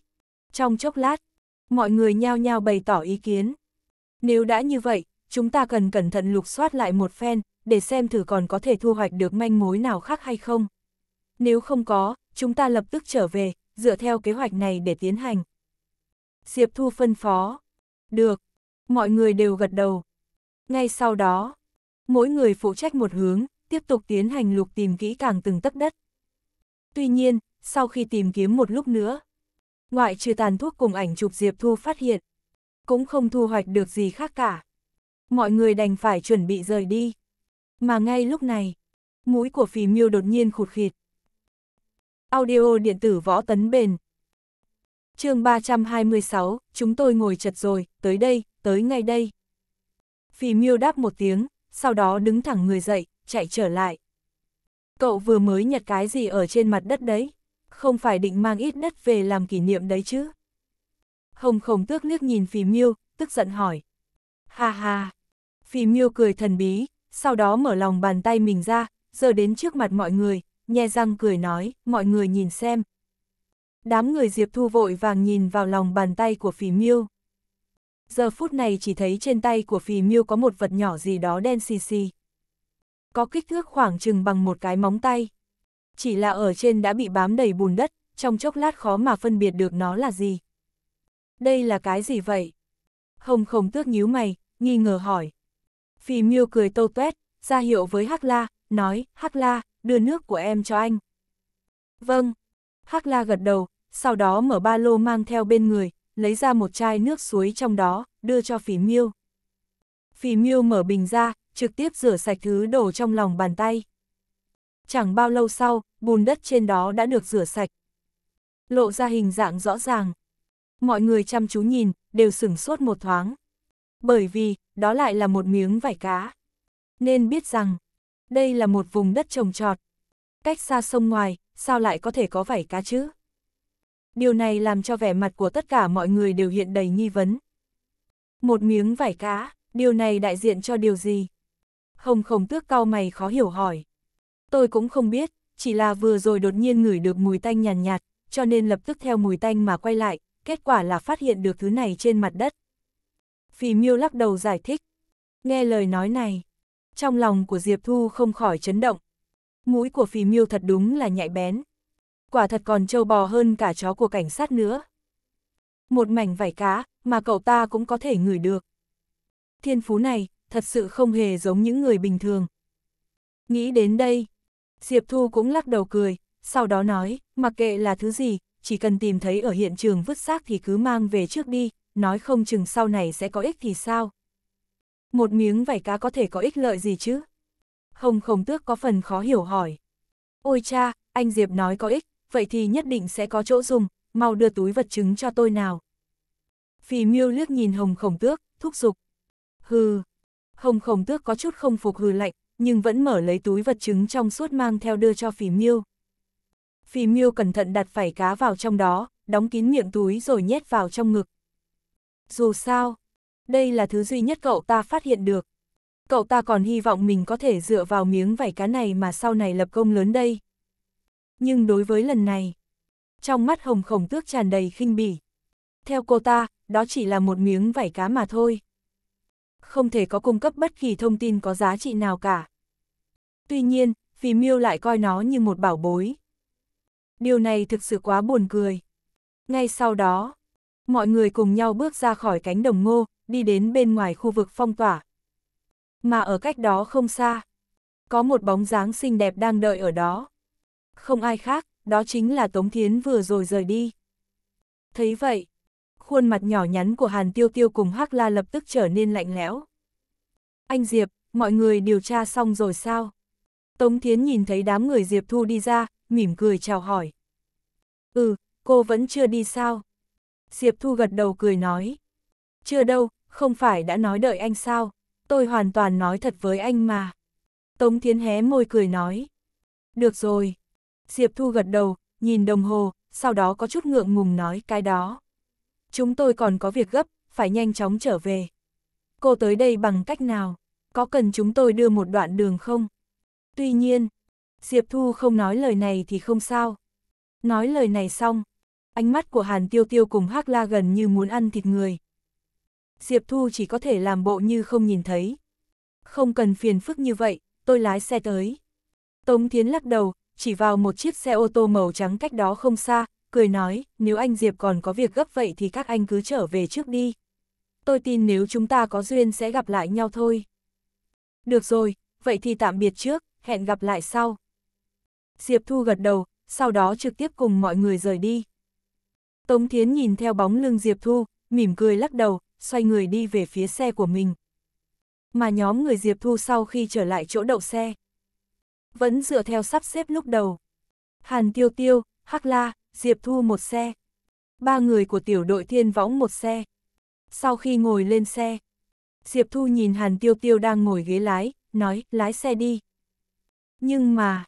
Trong chốc lát, mọi người nhao nhao bày tỏ ý kiến. Nếu đã như vậy, chúng ta cần cẩn thận lục soát lại một phen, để xem thử còn có thể thu hoạch được manh mối nào khác hay không. Nếu không có, chúng ta lập tức trở về, dựa theo kế hoạch này để tiến hành. Diệp Thu phân phó. Được. Mọi người đều gật đầu. Ngay sau đó, mỗi người phụ trách một hướng, tiếp tục tiến hành lục tìm kỹ càng từng tấc đất. Tuy nhiên, sau khi tìm kiếm một lúc nữa. Ngoại trừ tàn thuốc cùng ảnh chụp Diệp Thu phát hiện, cũng không thu hoạch được gì khác cả. Mọi người đành phải chuẩn bị rời đi. Mà ngay lúc này, mũi của phì miêu đột nhiên khụt khịt. Audio điện tử võ tấn bền. chương 326, chúng tôi ngồi chật rồi, tới đây, tới ngay đây. Phì miêu đáp một tiếng, sau đó đứng thẳng người dậy, chạy trở lại. Cậu vừa mới nhặt cái gì ở trên mặt đất đấy? không phải định mang ít đất về làm kỷ niệm đấy chứ. Hồng khổng tước liếc nhìn phì miêu, tức giận hỏi. Ha ha! Phì miêu cười thần bí, sau đó mở lòng bàn tay mình ra, giờ đến trước mặt mọi người, nhe răng cười nói, mọi người nhìn xem. Đám người Diệp Thu vội vàng nhìn vào lòng bàn tay của phì miêu. Giờ phút này chỉ thấy trên tay của phì miêu có một vật nhỏ gì đó đen xì xì. Có kích thước khoảng chừng bằng một cái móng tay chỉ là ở trên đã bị bám đầy bùn đất, trong chốc lát khó mà phân biệt được nó là gì. Đây là cái gì vậy? Hồng khổng tước nhíu mày, nghi ngờ hỏi. phi miêu cười tô tuét, ra hiệu với Hắc La, nói, Hắc La, đưa nước của em cho anh. Vâng. Hắc La gật đầu, sau đó mở ba lô mang theo bên người, lấy ra một chai nước suối trong đó, đưa cho phi miêu. phi miêu mở bình ra, trực tiếp rửa sạch thứ đồ trong lòng bàn tay. Chẳng bao lâu sau, bùn đất trên đó đã được rửa sạch. Lộ ra hình dạng rõ ràng. Mọi người chăm chú nhìn, đều sửng sốt một thoáng. Bởi vì, đó lại là một miếng vải cá. Nên biết rằng, đây là một vùng đất trồng trọt. Cách xa sông ngoài, sao lại có thể có vải cá chứ? Điều này làm cho vẻ mặt của tất cả mọi người đều hiện đầy nghi vấn. Một miếng vải cá, điều này đại diện cho điều gì? Hồng khổng tước cao mày khó hiểu hỏi. Tôi cũng không biết, chỉ là vừa rồi đột nhiên ngửi được mùi tanh nhàn nhạt, nhạt, cho nên lập tức theo mùi tanh mà quay lại, kết quả là phát hiện được thứ này trên mặt đất. Phì miêu lắc đầu giải thích. Nghe lời nói này, trong lòng của Diệp Thu không khỏi chấn động. Mũi của phì miêu thật đúng là nhạy bén. Quả thật còn trâu bò hơn cả chó của cảnh sát nữa. Một mảnh vải cá mà cậu ta cũng có thể ngửi được. Thiên phú này thật sự không hề giống những người bình thường. Nghĩ đến đây, Diệp Thu cũng lắc đầu cười, sau đó nói, mặc kệ là thứ gì, chỉ cần tìm thấy ở hiện trường vứt xác thì cứ mang về trước đi, nói không chừng sau này sẽ có ích thì sao. Một miếng vảy cá có thể có ích lợi gì chứ? Hồng Khổng Tước có phần khó hiểu hỏi. Ôi cha, anh Diệp nói có ích, vậy thì nhất định sẽ có chỗ dùng, mau đưa túi vật chứng cho tôi nào. Phì miêu liếc nhìn Hồng Khổng Tước, thúc giục. Hừ. Hồng Khổng Tước có chút không phục hừ lạnh, nhưng vẫn mở lấy túi vật chứng trong suốt mang theo đưa cho phì miêu. Phì miêu cẩn thận đặt phải cá vào trong đó, đóng kín miệng túi rồi nhét vào trong ngực. Dù sao, đây là thứ duy nhất cậu ta phát hiện được. Cậu ta còn hy vọng mình có thể dựa vào miếng vảy cá này mà sau này lập công lớn đây. Nhưng đối với lần này, trong mắt hồng khổng tước tràn đầy khinh bỉ. Theo cô ta, đó chỉ là một miếng vảy cá mà thôi không thể có cung cấp bất kỳ thông tin có giá trị nào cả. Tuy nhiên, phì miêu lại coi nó như một bảo bối. Điều này thực sự quá buồn cười. Ngay sau đó, mọi người cùng nhau bước ra khỏi cánh đồng ngô, đi đến bên ngoài khu vực phong tỏa. Mà ở cách đó không xa, có một bóng dáng xinh đẹp đang đợi ở đó. Không ai khác, đó chính là Tống Thiến vừa rồi rời đi. Thấy vậy, khuôn mặt nhỏ nhắn của Hàn Tiêu Tiêu cùng Hắc La lập tức trở nên lạnh lẽo. Anh Diệp, mọi người điều tra xong rồi sao? Tống Thiến nhìn thấy đám người Diệp Thu đi ra, mỉm cười chào hỏi. Ừ, cô vẫn chưa đi sao? Diệp Thu gật đầu cười nói. Chưa đâu, không phải đã nói đợi anh sao? Tôi hoàn toàn nói thật với anh mà. Tống Thiến hé môi cười nói. Được rồi. Diệp Thu gật đầu, nhìn đồng hồ, sau đó có chút ngượng ngùng nói cái đó chúng tôi còn có việc gấp, phải nhanh chóng trở về. Cô tới đây bằng cách nào? Có cần chúng tôi đưa một đoạn đường không? Tuy nhiên, Diệp Thu không nói lời này thì không sao. Nói lời này xong, ánh mắt của Hàn Tiêu Tiêu cùng Hắc La gần như muốn ăn thịt người. Diệp Thu chỉ có thể làm bộ như không nhìn thấy. Không cần phiền phức như vậy, tôi lái xe tới. Tống Thiến lắc đầu, chỉ vào một chiếc xe ô tô màu trắng cách đó không xa, cười nói, nếu anh Diệp còn có việc gấp vậy thì các anh cứ trở về trước đi. Tôi tin nếu chúng ta có duyên sẽ gặp lại nhau thôi. Được rồi, vậy thì tạm biệt trước, hẹn gặp lại sau. Diệp Thu gật đầu, sau đó trực tiếp cùng mọi người rời đi. Tống Thiến nhìn theo bóng lưng Diệp Thu, mỉm cười lắc đầu, xoay người đi về phía xe của mình. Mà nhóm người Diệp Thu sau khi trở lại chỗ đậu xe. Vẫn dựa theo sắp xếp lúc đầu. Hàn Tiêu Tiêu, Hắc La, Diệp Thu một xe. Ba người của tiểu đội thiên võng một xe. Sau khi ngồi lên xe, Diệp Thu nhìn Hàn Tiêu Tiêu đang ngồi ghế lái, nói, lái xe đi. Nhưng mà,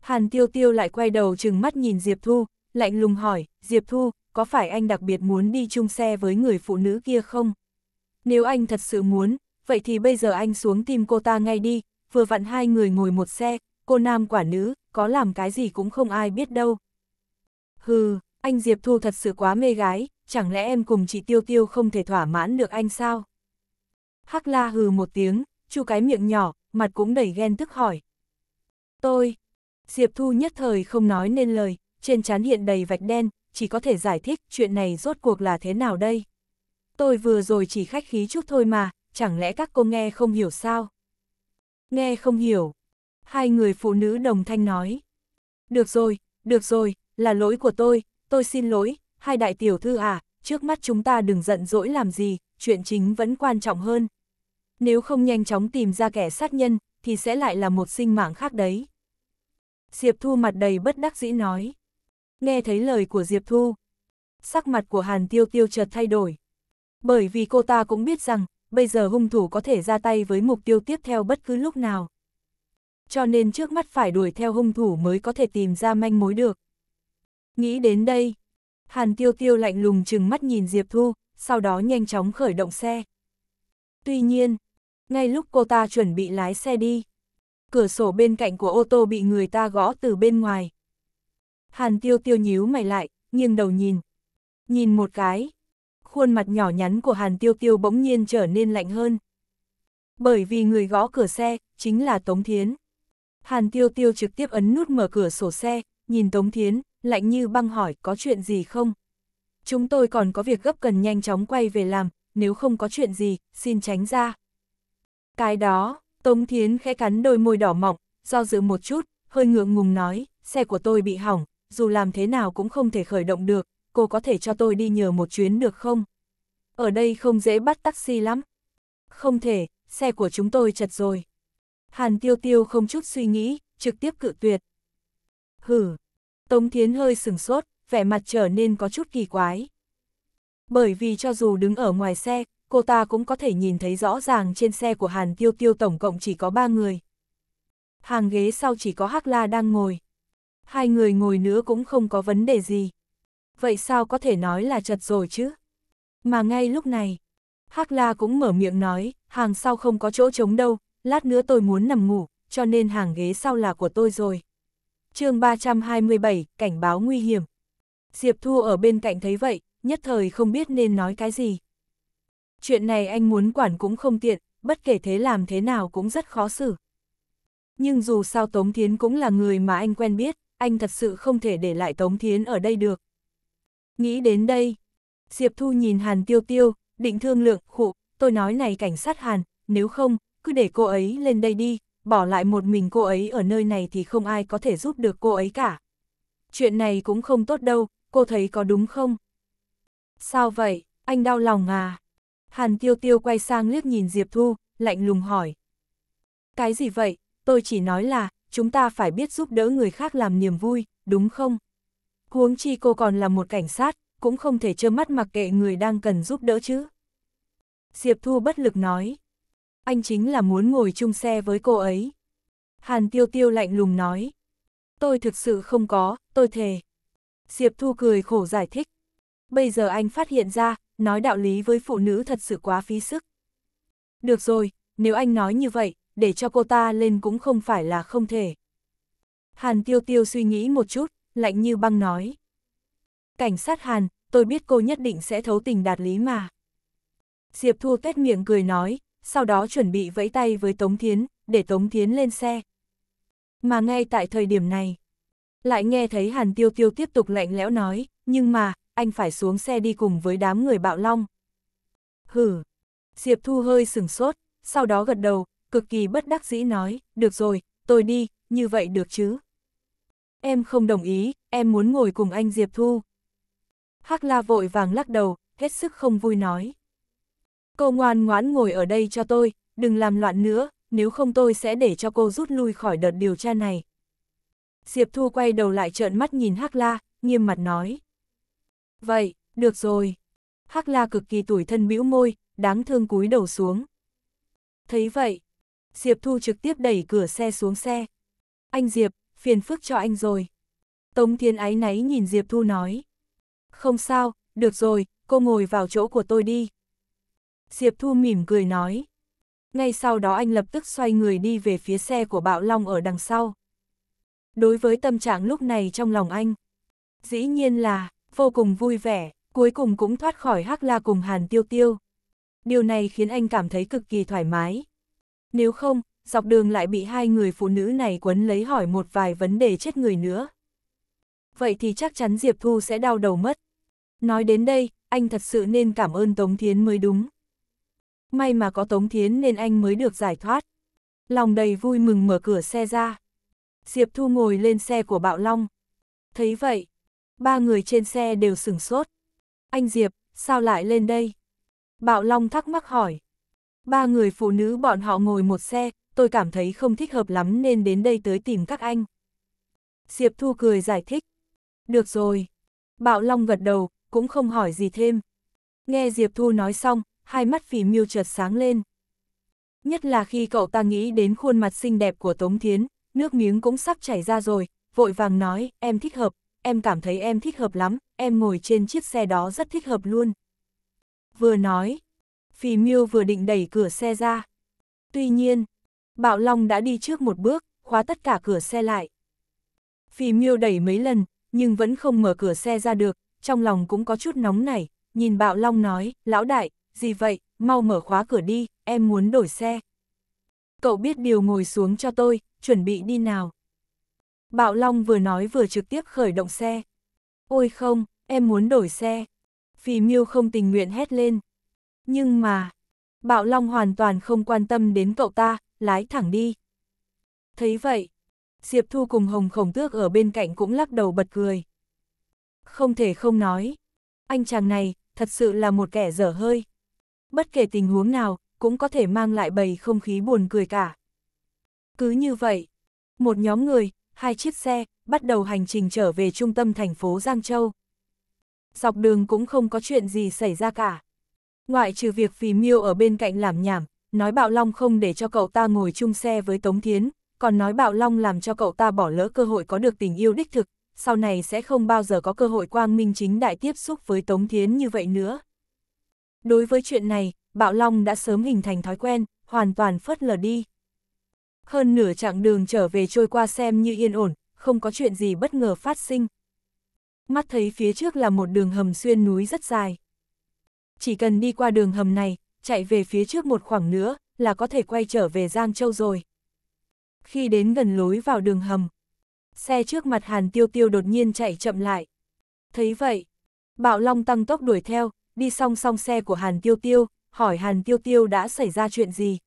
Hàn Tiêu Tiêu lại quay đầu chừng mắt nhìn Diệp Thu, lạnh lùng hỏi, Diệp Thu, có phải anh đặc biệt muốn đi chung xe với người phụ nữ kia không? Nếu anh thật sự muốn, vậy thì bây giờ anh xuống tìm cô ta ngay đi, vừa vặn hai người ngồi một xe, cô nam quả nữ, có làm cái gì cũng không ai biết đâu. Hừ, anh Diệp Thu thật sự quá mê gái, chẳng lẽ em cùng chị Tiêu Tiêu không thể thỏa mãn được anh sao? Hắc la hừ một tiếng, chu cái miệng nhỏ, mặt cũng đầy ghen tức hỏi. Tôi, Diệp Thu nhất thời không nói nên lời, trên trán hiện đầy vạch đen, chỉ có thể giải thích chuyện này rốt cuộc là thế nào đây. Tôi vừa rồi chỉ khách khí chút thôi mà, chẳng lẽ các cô nghe không hiểu sao? Nghe không hiểu. Hai người phụ nữ đồng thanh nói. Được rồi, được rồi, là lỗi của tôi, tôi xin lỗi, hai đại tiểu thư à, trước mắt chúng ta đừng giận dỗi làm gì, chuyện chính vẫn quan trọng hơn. Nếu không nhanh chóng tìm ra kẻ sát nhân, thì sẽ lại là một sinh mạng khác đấy. Diệp Thu mặt đầy bất đắc dĩ nói. Nghe thấy lời của Diệp Thu, sắc mặt của Hàn Tiêu Tiêu chợt thay đổi. Bởi vì cô ta cũng biết rằng, bây giờ hung thủ có thể ra tay với mục tiêu tiếp theo bất cứ lúc nào. Cho nên trước mắt phải đuổi theo hung thủ mới có thể tìm ra manh mối được. Nghĩ đến đây, Hàn Tiêu Tiêu lạnh lùng chừng mắt nhìn Diệp Thu, sau đó nhanh chóng khởi động xe. Tuy nhiên, ngay lúc cô ta chuẩn bị lái xe đi, cửa sổ bên cạnh của ô tô bị người ta gõ từ bên ngoài. Hàn Tiêu Tiêu nhíu mày lại, nghiêng đầu nhìn. Nhìn một cái, khuôn mặt nhỏ nhắn của Hàn Tiêu Tiêu bỗng nhiên trở nên lạnh hơn. Bởi vì người gõ cửa xe, chính là Tống Thiến. Hàn Tiêu Tiêu trực tiếp ấn nút mở cửa sổ xe, nhìn Tống Thiến, lạnh như băng hỏi có chuyện gì không? Chúng tôi còn có việc gấp cần nhanh chóng quay về làm, nếu không có chuyện gì, xin tránh ra. Cái đó, Tống Thiến khẽ cắn đôi môi đỏ mọng, do dự một chút, hơi ngượng ngùng nói, xe của tôi bị hỏng, dù làm thế nào cũng không thể khởi động được, cô có thể cho tôi đi nhờ một chuyến được không? Ở đây không dễ bắt taxi lắm. Không thể, xe của chúng tôi chật rồi. Hàn Tiêu Tiêu không chút suy nghĩ, trực tiếp cự tuyệt. Hử, Tống Thiến hơi sừng sốt, vẻ mặt trở nên có chút kỳ quái. Bởi vì cho dù đứng ở ngoài xe, cô ta cũng có thể nhìn thấy rõ ràng trên xe của Hàn Tiêu Tiêu tổng cộng chỉ có ba người. Hàng ghế sau chỉ có Hắc La đang ngồi. Hai người ngồi nữa cũng không có vấn đề gì. Vậy sao có thể nói là chật rồi chứ? Mà ngay lúc này, Hắc La cũng mở miệng nói, hàng sau không có chỗ trống đâu, lát nữa tôi muốn nằm ngủ, cho nên hàng ghế sau là của tôi rồi chương 327, cảnh báo nguy hiểm. Diệp Thu ở bên cạnh thấy vậy, nhất thời không biết nên nói cái gì. Chuyện này anh muốn quản cũng không tiện, bất kể thế làm thế nào cũng rất khó xử. Nhưng dù sao Tống Thiến cũng là người mà anh quen biết, anh thật sự không thể để lại Tống Thiến ở đây được. Nghĩ đến đây, Diệp Thu nhìn Hàn Tiêu Tiêu, định thương lượng, khụ, tôi nói này cảnh sát Hàn, nếu không, cứ để cô ấy lên đây đi, bỏ lại một mình cô ấy ở nơi này thì không ai có thể giúp được cô ấy cả. Chuyện này cũng không tốt đâu, cô thấy có đúng không? Sao vậy, anh đau lòng à? Hàn tiêu tiêu quay sang liếc nhìn Diệp Thu, lạnh lùng hỏi. Cái gì vậy, tôi chỉ nói là, chúng ta phải biết giúp đỡ người khác làm niềm vui, đúng không? Huống chi cô còn là một cảnh sát, cũng không thể trơ mắt mặc kệ người đang cần giúp đỡ chứ. Diệp Thu bất lực nói anh chính là muốn ngồi chung xe với cô ấy. Hàn tiêu tiêu lạnh lùng nói. Tôi thực sự không có, tôi thề. Diệp Thu cười khổ giải thích. Bây giờ anh phát hiện ra, nói đạo lý với phụ nữ thật sự quá phí sức. Được rồi, nếu anh nói như vậy, để cho cô ta lên cũng không phải là không thể. Hàn tiêu tiêu suy nghĩ một chút, lạnh như băng nói. Cảnh sát Hàn, tôi biết cô nhất định sẽ thấu tình đạt lý mà. Diệp Thu tét miệng cười nói, sau đó chuẩn bị vẫy tay với Tống Thiến, để Tống Thiến lên xe. Mà ngay tại thời điểm này, lại nghe thấy Hàn Tiêu Tiêu tiếp tục lạnh lẽo nói, nhưng mà, anh phải xuống xe đi cùng với đám người bạo long. Hử! Diệp Thu hơi sừng sốt, sau đó gật đầu, cực kỳ bất đắc dĩ nói, được rồi, tôi đi, như vậy được chứ. Em không đồng ý, em muốn ngồi cùng anh Diệp Thu. Hắc La vội vàng lắc đầu, hết sức không vui nói. Cô ngoan ngoãn ngồi ở đây cho tôi, đừng làm loạn nữa, nếu không tôi sẽ để cho cô rút lui khỏi đợt điều tra này. Diệp Thu quay đầu lại trợn mắt nhìn Hắc La, nghiêm mặt nói. Vậy, được rồi. Hắc La cực kỳ tủi thân bĩu môi, đáng thương cúi đầu xuống. Thấy vậy, Diệp Thu trực tiếp đẩy cửa xe xuống xe. Anh Diệp, phiền phức cho anh rồi. Tống Thiên ái náy nhìn Diệp Thu nói. Không sao, được rồi, cô ngồi vào chỗ của tôi đi. Diệp Thu mỉm cười nói. Ngay sau đó anh lập tức xoay người đi về phía xe của Bạo Long ở đằng sau. Đối với tâm trạng lúc này trong lòng anh, dĩ nhiên là vô cùng vui vẻ, cuối cùng cũng thoát khỏi Hắc La cùng Hàn Tiêu Tiêu. Điều này khiến anh cảm thấy cực kỳ thoải mái. Nếu không, dọc đường lại bị hai người phụ nữ này quấn lấy hỏi một vài vấn đề chết người nữa. Vậy thì chắc chắn Diệp Thu sẽ đau đầu mất. Nói đến đây, anh thật sự nên cảm ơn Tống Thiến mới đúng may mà có Tống Thiến nên anh mới được giải thoát. Lòng đầy vui mừng mở cửa xe ra. Diệp Thu ngồi lên xe của Bạo Long. Thấy vậy, ba người trên xe đều sửng sốt. Anh Diệp, sao lại lên đây? Bạo Long thắc mắc hỏi. Ba người phụ nữ bọn họ ngồi một xe, tôi cảm thấy không thích hợp lắm nên đến đây tới tìm các anh. Diệp Thu cười giải thích. Được rồi. Bạo Long gật đầu, cũng không hỏi gì thêm. Nghe Diệp Thu nói xong, hai mắt phỉ miêu chợt sáng lên. Nhất là khi cậu ta nghĩ đến khuôn mặt xinh đẹp của Tống Thiến, nước miếng cũng sắp chảy ra rồi, vội vàng nói, em thích hợp, em cảm thấy em thích hợp lắm, em ngồi trên chiếc xe đó rất thích hợp luôn. Vừa nói, phì miêu vừa định đẩy cửa xe ra. Tuy nhiên, Bạo Long đã đi trước một bước, khóa tất cả cửa xe lại. Phì miêu đẩy mấy lần, nhưng vẫn không mở cửa xe ra được, trong lòng cũng có chút nóng nảy, nhìn Bạo Long nói, lão đại, gì vậy, mau mở khóa cửa đi, em muốn đổi xe. Cậu biết điều ngồi xuống cho tôi, chuẩn bị đi nào. Bạo Long vừa nói vừa trực tiếp khởi động xe. Ôi không, em muốn đổi xe. Phì Miêu không tình nguyện hét lên. Nhưng mà, Bạo Long hoàn toàn không quan tâm đến cậu ta, lái thẳng đi. Thấy vậy, Diệp Thu cùng Hồng Khổng Tước ở bên cạnh cũng lắc đầu bật cười. Không thể không nói, anh chàng này thật sự là một kẻ dở hơi bất kể tình huống nào, cũng có thể mang lại bầy không khí buồn cười cả. Cứ như vậy, một nhóm người, hai chiếc xe, bắt đầu hành trình trở về trung tâm thành phố Giang Châu. Dọc đường cũng không có chuyện gì xảy ra cả. Ngoại trừ việc phì miêu ở bên cạnh làm nhảm, nói Bạo Long không để cho cậu ta ngồi chung xe với Tống Thiến, còn nói Bạo Long làm cho cậu ta bỏ lỡ cơ hội có được tình yêu đích thực, sau này sẽ không bao giờ có cơ hội quang minh chính đại tiếp xúc với Tống Thiến như vậy nữa. Đối với chuyện này, Bạo Long đã sớm hình thành thói quen, hoàn toàn phớt lờ đi. Hơn nửa chặng đường trở về trôi qua xem như yên ổn, không có chuyện gì bất ngờ phát sinh. Mắt thấy phía trước là một đường hầm xuyên núi rất dài. Chỉ cần đi qua đường hầm này, chạy về phía trước một khoảng nữa là có thể quay trở về Giang Châu rồi. Khi đến gần lối vào đường hầm, xe trước mặt Hàn Tiêu Tiêu đột nhiên chạy chậm lại. Thấy vậy, Bạo Long tăng tốc đuổi theo, đi song song xe của Hàn Tiêu Tiêu, hỏi Hàn Tiêu Tiêu đã xảy ra chuyện gì.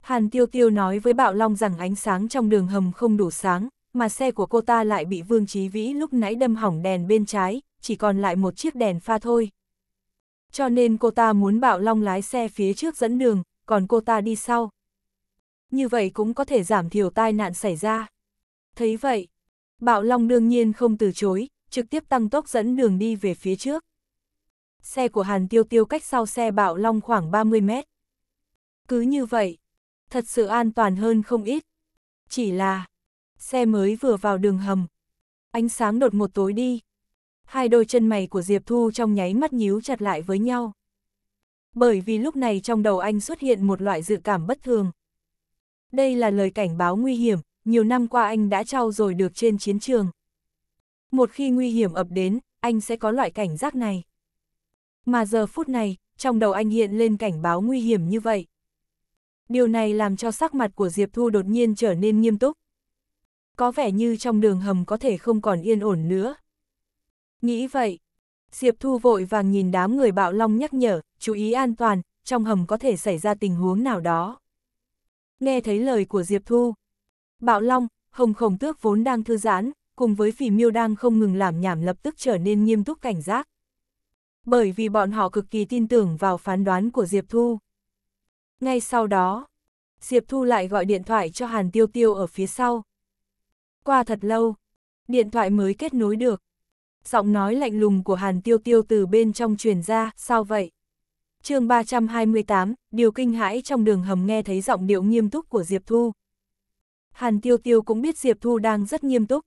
Hàn Tiêu Tiêu nói với Bạo Long rằng ánh sáng trong đường hầm không đủ sáng, mà xe của cô ta lại bị Vương Chí Vĩ lúc nãy đâm hỏng đèn bên trái, chỉ còn lại một chiếc đèn pha thôi. Cho nên cô ta muốn Bạo Long lái xe phía trước dẫn đường, còn cô ta đi sau. Như vậy cũng có thể giảm thiểu tai nạn xảy ra. Thấy vậy, Bạo Long đương nhiên không từ chối, trực tiếp tăng tốc dẫn đường đi về phía trước xe của Hàn Tiêu Tiêu cách sau xe bạo long khoảng 30 mét. Cứ như vậy, thật sự an toàn hơn không ít. Chỉ là, xe mới vừa vào đường hầm. Ánh sáng đột một tối đi. Hai đôi chân mày của Diệp Thu trong nháy mắt nhíu chặt lại với nhau. Bởi vì lúc này trong đầu anh xuất hiện một loại dự cảm bất thường. Đây là lời cảnh báo nguy hiểm, nhiều năm qua anh đã trau dồi được trên chiến trường. Một khi nguy hiểm ập đến, anh sẽ có loại cảnh giác này. Mà giờ phút này, trong đầu anh hiện lên cảnh báo nguy hiểm như vậy. Điều này làm cho sắc mặt của Diệp Thu đột nhiên trở nên nghiêm túc. Có vẻ như trong đường hầm có thể không còn yên ổn nữa. Nghĩ vậy, Diệp Thu vội vàng nhìn đám người bạo long nhắc nhở, chú ý an toàn, trong hầm có thể xảy ra tình huống nào đó. Nghe thấy lời của Diệp Thu, bạo long, hồng khổng tước vốn đang thư giãn, cùng với phỉ miêu đang không ngừng làm nhảm lập tức trở nên nghiêm túc cảnh giác bởi vì bọn họ cực kỳ tin tưởng vào phán đoán của Diệp Thu. Ngay sau đó, Diệp Thu lại gọi điện thoại cho Hàn Tiêu Tiêu ở phía sau. Qua thật lâu, điện thoại mới kết nối được. Giọng nói lạnh lùng của Hàn Tiêu Tiêu từ bên trong truyền ra, sao vậy? chương 328, điều kinh hãi trong đường hầm nghe thấy giọng điệu nghiêm túc của Diệp Thu. Hàn Tiêu Tiêu cũng biết Diệp Thu đang rất nghiêm túc.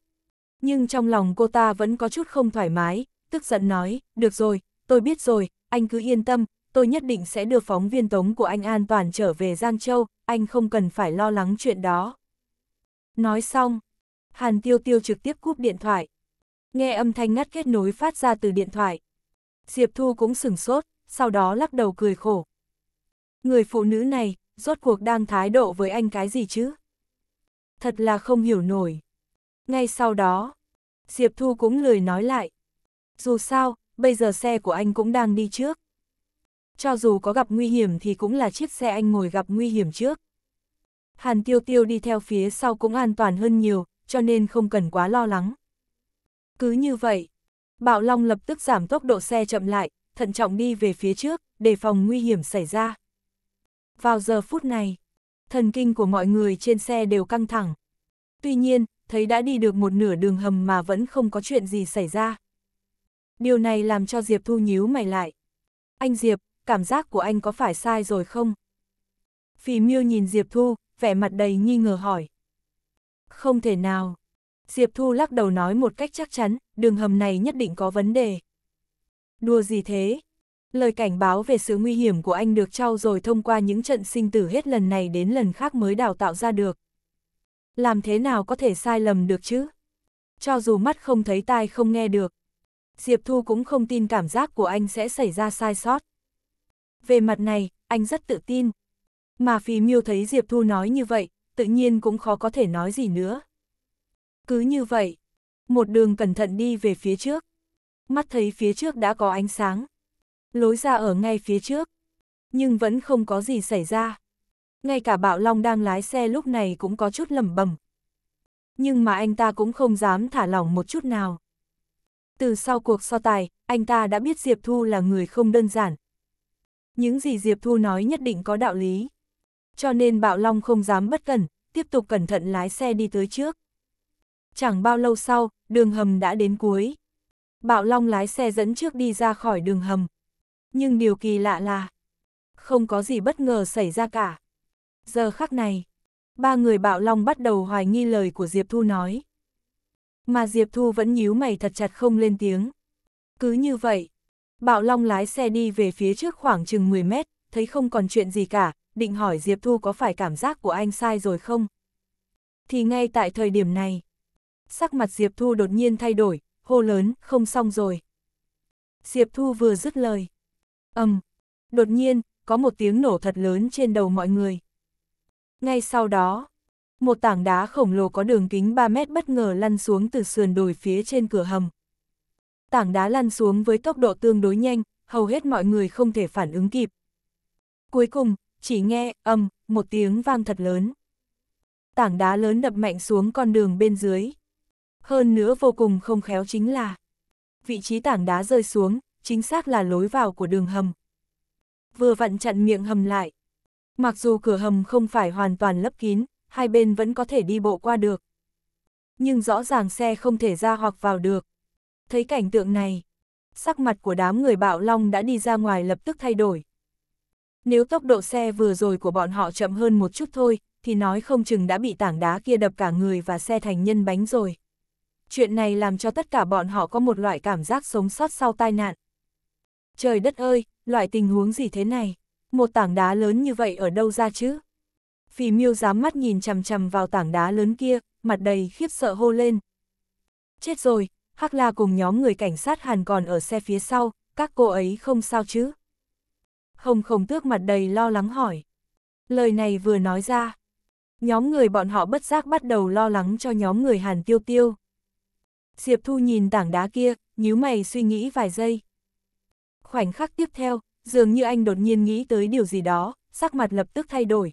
Nhưng trong lòng cô ta vẫn có chút không thoải mái, tức giận nói, được rồi, tôi biết rồi, anh cứ yên tâm, tôi nhất định sẽ đưa phóng viên tống của anh an toàn trở về Giang Châu, anh không cần phải lo lắng chuyện đó. Nói xong, Hàn Tiêu Tiêu trực tiếp cúp điện thoại. Nghe âm thanh ngắt kết nối phát ra từ điện thoại. Diệp Thu cũng sửng sốt, sau đó lắc đầu cười khổ. Người phụ nữ này, rốt cuộc đang thái độ với anh cái gì chứ? Thật là không hiểu nổi. Ngay sau đó, Diệp Thu cũng lười nói lại. Dù sao, bây giờ xe của anh cũng đang đi trước. Cho dù có gặp nguy hiểm thì cũng là chiếc xe anh ngồi gặp nguy hiểm trước. Hàn tiêu tiêu đi theo phía sau cũng an toàn hơn nhiều, cho nên không cần quá lo lắng. Cứ như vậy, Bạo Long lập tức giảm tốc độ xe chậm lại, thận trọng đi về phía trước, đề phòng nguy hiểm xảy ra. Vào giờ phút này, thần kinh của mọi người trên xe đều căng thẳng. Tuy nhiên, thấy đã đi được một nửa đường hầm mà vẫn không có chuyện gì xảy ra. Điều này làm cho Diệp Thu nhíu mày lại. Anh Diệp, cảm giác của anh có phải sai rồi không? Phì miêu nhìn Diệp Thu, vẻ mặt đầy nghi ngờ hỏi. Không thể nào. Diệp Thu lắc đầu nói một cách chắc chắn, đường hầm này nhất định có vấn đề. Đùa gì thế? Lời cảnh báo về sự nguy hiểm của anh được trao rồi thông qua những trận sinh tử hết lần này đến lần khác mới đào tạo ra được. Làm thế nào có thể sai lầm được chứ? Cho dù mắt không thấy tai không nghe được, Diệp Thu cũng không tin cảm giác của anh sẽ xảy ra sai sót. Về mặt này, anh rất tự tin. Mà Phi miêu thấy Diệp Thu nói như vậy, tự nhiên cũng khó có thể nói gì nữa. Cứ như vậy, một đường cẩn thận đi về phía trước. Mắt thấy phía trước đã có ánh sáng. Lối ra ở ngay phía trước. Nhưng vẫn không có gì xảy ra. Ngay cả Bạo Long đang lái xe lúc này cũng có chút lầm bầm. Nhưng mà anh ta cũng không dám thả lỏng một chút nào. Từ sau cuộc so tài, anh ta đã biết Diệp Thu là người không đơn giản. Những gì Diệp Thu nói nhất định có đạo lý. Cho nên Bạo Long không dám bất cẩn, tiếp tục cẩn thận lái xe đi tới trước. Chẳng bao lâu sau, đường hầm đã đến cuối. Bạo Long lái xe dẫn trước đi ra khỏi đường hầm. Nhưng điều kỳ lạ là, không có gì bất ngờ xảy ra cả. Giờ khắc này, ba người Bạo Long bắt đầu hoài nghi lời của Diệp Thu nói mà Diệp Thu vẫn nhíu mày thật chặt không lên tiếng. Cứ như vậy, Bạo Long lái xe đi về phía trước khoảng chừng 10 mét, thấy không còn chuyện gì cả, định hỏi Diệp Thu có phải cảm giác của anh sai rồi không? Thì ngay tại thời điểm này, sắc mặt Diệp Thu đột nhiên thay đổi, hô lớn, không xong rồi. Diệp Thu vừa dứt lời. ầm, um, đột nhiên, có một tiếng nổ thật lớn trên đầu mọi người. Ngay sau đó, một tảng đá khổng lồ có đường kính 3 mét bất ngờ lăn xuống từ sườn đồi phía trên cửa hầm. Tảng đá lăn xuống với tốc độ tương đối nhanh, hầu hết mọi người không thể phản ứng kịp. Cuối cùng, chỉ nghe âm một tiếng vang thật lớn. Tảng đá lớn đập mạnh xuống con đường bên dưới. Hơn nữa vô cùng không khéo chính là vị trí tảng đá rơi xuống, chính xác là lối vào của đường hầm. Vừa vặn chặn miệng hầm lại. Mặc dù cửa hầm không phải hoàn toàn lấp kín, hai bên vẫn có thể đi bộ qua được. Nhưng rõ ràng xe không thể ra hoặc vào được. Thấy cảnh tượng này, sắc mặt của đám người bạo long đã đi ra ngoài lập tức thay đổi. Nếu tốc độ xe vừa rồi của bọn họ chậm hơn một chút thôi, thì nói không chừng đã bị tảng đá kia đập cả người và xe thành nhân bánh rồi. Chuyện này làm cho tất cả bọn họ có một loại cảm giác sống sót sau tai nạn. Trời đất ơi, loại tình huống gì thế này? Một tảng đá lớn như vậy ở đâu ra chứ? phì miêu dám mắt nhìn chằm chằm vào tảng đá lớn kia, mặt đầy khiếp sợ hô lên. Chết rồi, Hắc La cùng nhóm người cảnh sát Hàn còn ở xe phía sau, các cô ấy không sao chứ? Hồng không tước mặt đầy lo lắng hỏi. Lời này vừa nói ra. Nhóm người bọn họ bất giác bắt đầu lo lắng cho nhóm người Hàn tiêu tiêu. Diệp Thu nhìn tảng đá kia, nhíu mày suy nghĩ vài giây. Khoảnh khắc tiếp theo, dường như anh đột nhiên nghĩ tới điều gì đó, sắc mặt lập tức thay đổi,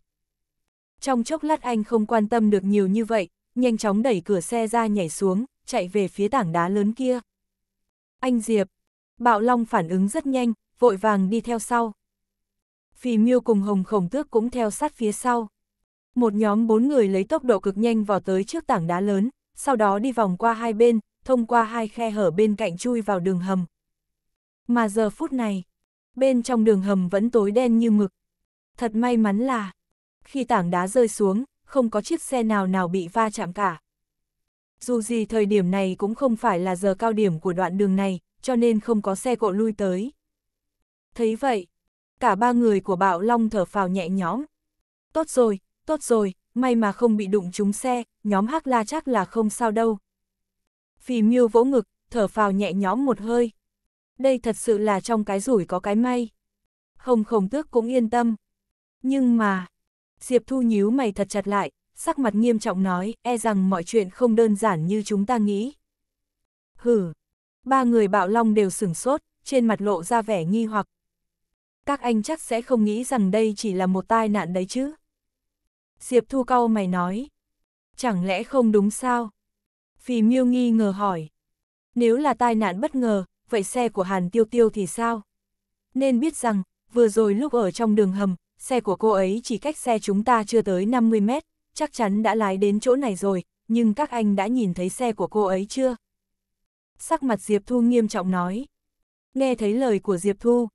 trong chốc lát anh không quan tâm được nhiều như vậy, nhanh chóng đẩy cửa xe ra nhảy xuống, chạy về phía tảng đá lớn kia. Anh Diệp, Bạo Long phản ứng rất nhanh, vội vàng đi theo sau. Phì Miêu cùng Hồng Khổng Tước cũng theo sát phía sau. Một nhóm bốn người lấy tốc độ cực nhanh vào tới trước tảng đá lớn, sau đó đi vòng qua hai bên, thông qua hai khe hở bên cạnh chui vào đường hầm. Mà giờ phút này, bên trong đường hầm vẫn tối đen như mực. Thật may mắn là, khi tảng đá rơi xuống, không có chiếc xe nào nào bị va chạm cả. Dù gì thời điểm này cũng không phải là giờ cao điểm của đoạn đường này, cho nên không có xe cộ lui tới. Thấy vậy, cả ba người của bạo long thở phào nhẹ nhõm. Tốt rồi, tốt rồi, may mà không bị đụng trúng xe, nhóm hắc la chắc là không sao đâu. Phì miêu vỗ ngực, thở phào nhẹ nhõm một hơi. Đây thật sự là trong cái rủi có cái may. không khổng tước cũng yên tâm. Nhưng mà, Diệp Thu nhíu mày thật chặt lại, sắc mặt nghiêm trọng nói, e rằng mọi chuyện không đơn giản như chúng ta nghĩ. Hừ, ba người bạo long đều sửng sốt, trên mặt lộ ra vẻ nghi hoặc. Các anh chắc sẽ không nghĩ rằng đây chỉ là một tai nạn đấy chứ. Diệp Thu cau mày nói, chẳng lẽ không đúng sao? Phì Miêu nghi ngờ hỏi, nếu là tai nạn bất ngờ, vậy xe của Hàn Tiêu Tiêu thì sao? Nên biết rằng, vừa rồi lúc ở trong đường hầm, xe của cô ấy chỉ cách xe chúng ta chưa tới 50 mét, chắc chắn đã lái đến chỗ này rồi, nhưng các anh đã nhìn thấy xe của cô ấy chưa? Sắc mặt Diệp Thu nghiêm trọng nói. Nghe thấy lời của Diệp Thu,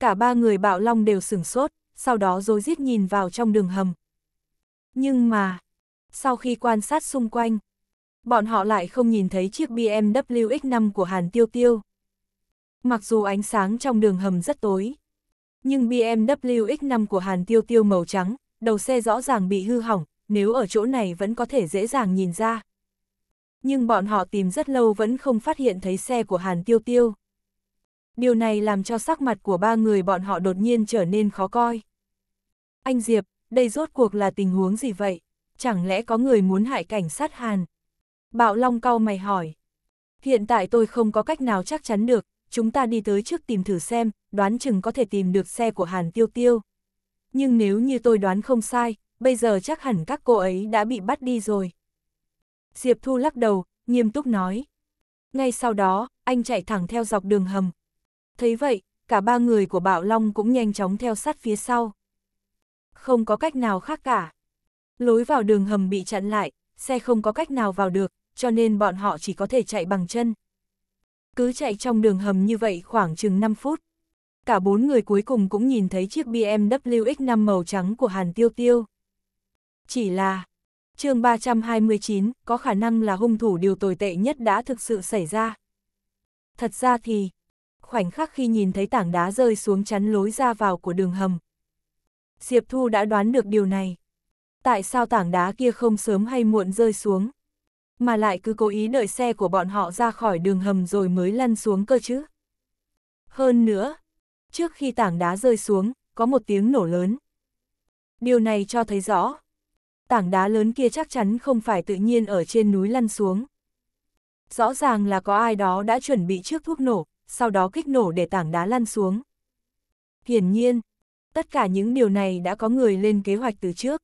cả ba người bạo long đều sửng sốt, sau đó dối rít nhìn vào trong đường hầm. Nhưng mà, sau khi quan sát xung quanh, bọn họ lại không nhìn thấy chiếc BMW X5 của Hàn Tiêu Tiêu. Mặc dù ánh sáng trong đường hầm rất tối, nhưng BMW X5 của Hàn Tiêu Tiêu màu trắng, đầu xe rõ ràng bị hư hỏng, nếu ở chỗ này vẫn có thể dễ dàng nhìn ra. Nhưng bọn họ tìm rất lâu vẫn không phát hiện thấy xe của Hàn Tiêu Tiêu. Điều này làm cho sắc mặt của ba người bọn họ đột nhiên trở nên khó coi. Anh Diệp, đây rốt cuộc là tình huống gì vậy? Chẳng lẽ có người muốn hại cảnh sát Hàn? Bạo Long cau mày hỏi. Hiện tại tôi không có cách nào chắc chắn được, chúng ta đi tới trước tìm thử xem, đoán chừng có thể tìm được xe của Hàn Tiêu Tiêu. Nhưng nếu như tôi đoán không sai, bây giờ chắc hẳn các cô ấy đã bị bắt đi rồi. Diệp Thu lắc đầu, nghiêm túc nói. Ngay sau đó, anh chạy thẳng theo dọc đường hầm. Thấy vậy, cả ba người của Bạo Long cũng nhanh chóng theo sát phía sau. Không có cách nào khác cả. Lối vào đường hầm bị chặn lại, xe không có cách nào vào được, cho nên bọn họ chỉ có thể chạy bằng chân cứ chạy trong đường hầm như vậy khoảng chừng 5 phút. Cả bốn người cuối cùng cũng nhìn thấy chiếc BMW X5 màu trắng của Hàn Tiêu Tiêu. Chỉ là, chương 329 có khả năng là hung thủ điều tồi tệ nhất đã thực sự xảy ra. Thật ra thì, khoảnh khắc khi nhìn thấy tảng đá rơi xuống chắn lối ra vào của đường hầm. Diệp Thu đã đoán được điều này. Tại sao tảng đá kia không sớm hay muộn rơi xuống? mà lại cứ cố ý đợi xe của bọn họ ra khỏi đường hầm rồi mới lăn xuống cơ chứ. Hơn nữa, trước khi tảng đá rơi xuống, có một tiếng nổ lớn. Điều này cho thấy rõ, tảng đá lớn kia chắc chắn không phải tự nhiên ở trên núi lăn xuống. Rõ ràng là có ai đó đã chuẩn bị trước thuốc nổ, sau đó kích nổ để tảng đá lăn xuống. Hiển nhiên, tất cả những điều này đã có người lên kế hoạch từ trước.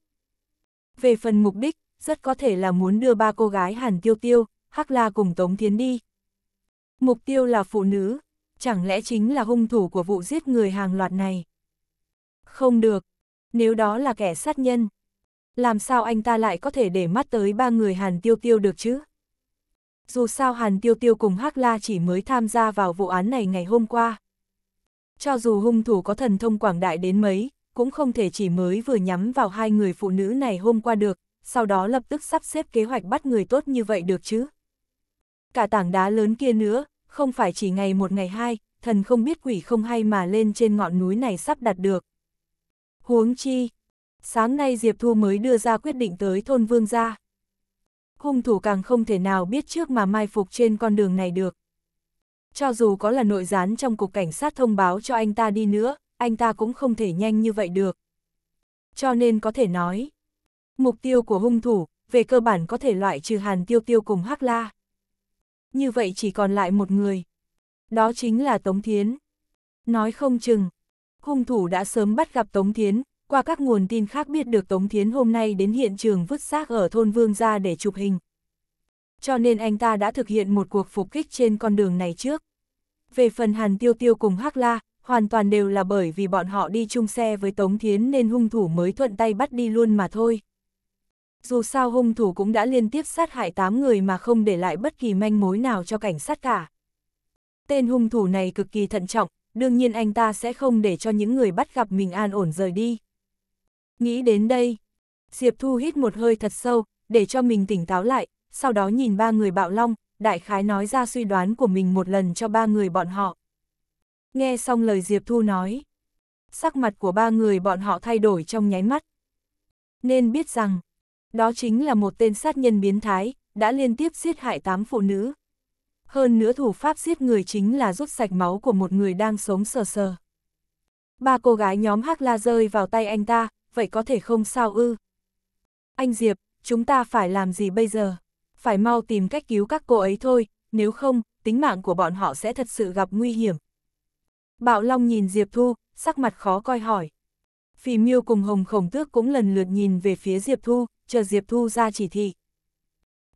Về phần mục đích, rất có thể là muốn đưa ba cô gái Hàn Tiêu Tiêu, Hắc La cùng Tống Thiến đi. Mục tiêu là phụ nữ, chẳng lẽ chính là hung thủ của vụ giết người hàng loạt này? Không được, nếu đó là kẻ sát nhân, làm sao anh ta lại có thể để mắt tới ba người Hàn Tiêu Tiêu được chứ? Dù sao Hàn Tiêu Tiêu cùng Hắc La chỉ mới tham gia vào vụ án này ngày hôm qua. Cho dù hung thủ có thần thông quảng đại đến mấy, cũng không thể chỉ mới vừa nhắm vào hai người phụ nữ này hôm qua được, sau đó lập tức sắp xếp kế hoạch bắt người tốt như vậy được chứ. Cả tảng đá lớn kia nữa, không phải chỉ ngày một ngày hai, thần không biết quỷ không hay mà lên trên ngọn núi này sắp đặt được. Huống chi, sáng nay Diệp Thu mới đưa ra quyết định tới thôn Vương gia. Hung thủ càng không thể nào biết trước mà mai phục trên con đường này được. Cho dù có là nội gián trong cục cảnh sát thông báo cho anh ta đi nữa, anh ta cũng không thể nhanh như vậy được. Cho nên có thể nói, Mục tiêu của hung thủ, về cơ bản có thể loại trừ Hàn Tiêu Tiêu cùng Hắc La. Như vậy chỉ còn lại một người. Đó chính là Tống Thiến. Nói không chừng, hung thủ đã sớm bắt gặp Tống Thiến, qua các nguồn tin khác biết được Tống Thiến hôm nay đến hiện trường vứt xác ở thôn Vương ra để chụp hình. Cho nên anh ta đã thực hiện một cuộc phục kích trên con đường này trước. Về phần Hàn Tiêu Tiêu cùng Hắc La, hoàn toàn đều là bởi vì bọn họ đi chung xe với Tống Thiến nên hung thủ mới thuận tay bắt đi luôn mà thôi dù sao hung thủ cũng đã liên tiếp sát hại 8 người mà không để lại bất kỳ manh mối nào cho cảnh sát cả. Tên hung thủ này cực kỳ thận trọng, đương nhiên anh ta sẽ không để cho những người bắt gặp mình an ổn rời đi. Nghĩ đến đây, Diệp Thu hít một hơi thật sâu, để cho mình tỉnh táo lại, sau đó nhìn ba người bạo long, đại khái nói ra suy đoán của mình một lần cho ba người bọn họ. Nghe xong lời Diệp Thu nói, sắc mặt của ba người bọn họ thay đổi trong nháy mắt. Nên biết rằng, đó chính là một tên sát nhân biến thái, đã liên tiếp giết hại tám phụ nữ. Hơn nữa thủ pháp giết người chính là rút sạch máu của một người đang sống sờ sờ. Ba cô gái nhóm Hắc La rơi vào tay anh ta, vậy có thể không sao ư? Anh Diệp, chúng ta phải làm gì bây giờ? Phải mau tìm cách cứu các cô ấy thôi, nếu không, tính mạng của bọn họ sẽ thật sự gặp nguy hiểm. Bạo Long nhìn Diệp Thu, sắc mặt khó coi hỏi. Phì Miêu cùng Hồng Khổng Tước cũng lần lượt nhìn về phía Diệp Thu, chờ Diệp Thu ra chỉ thị.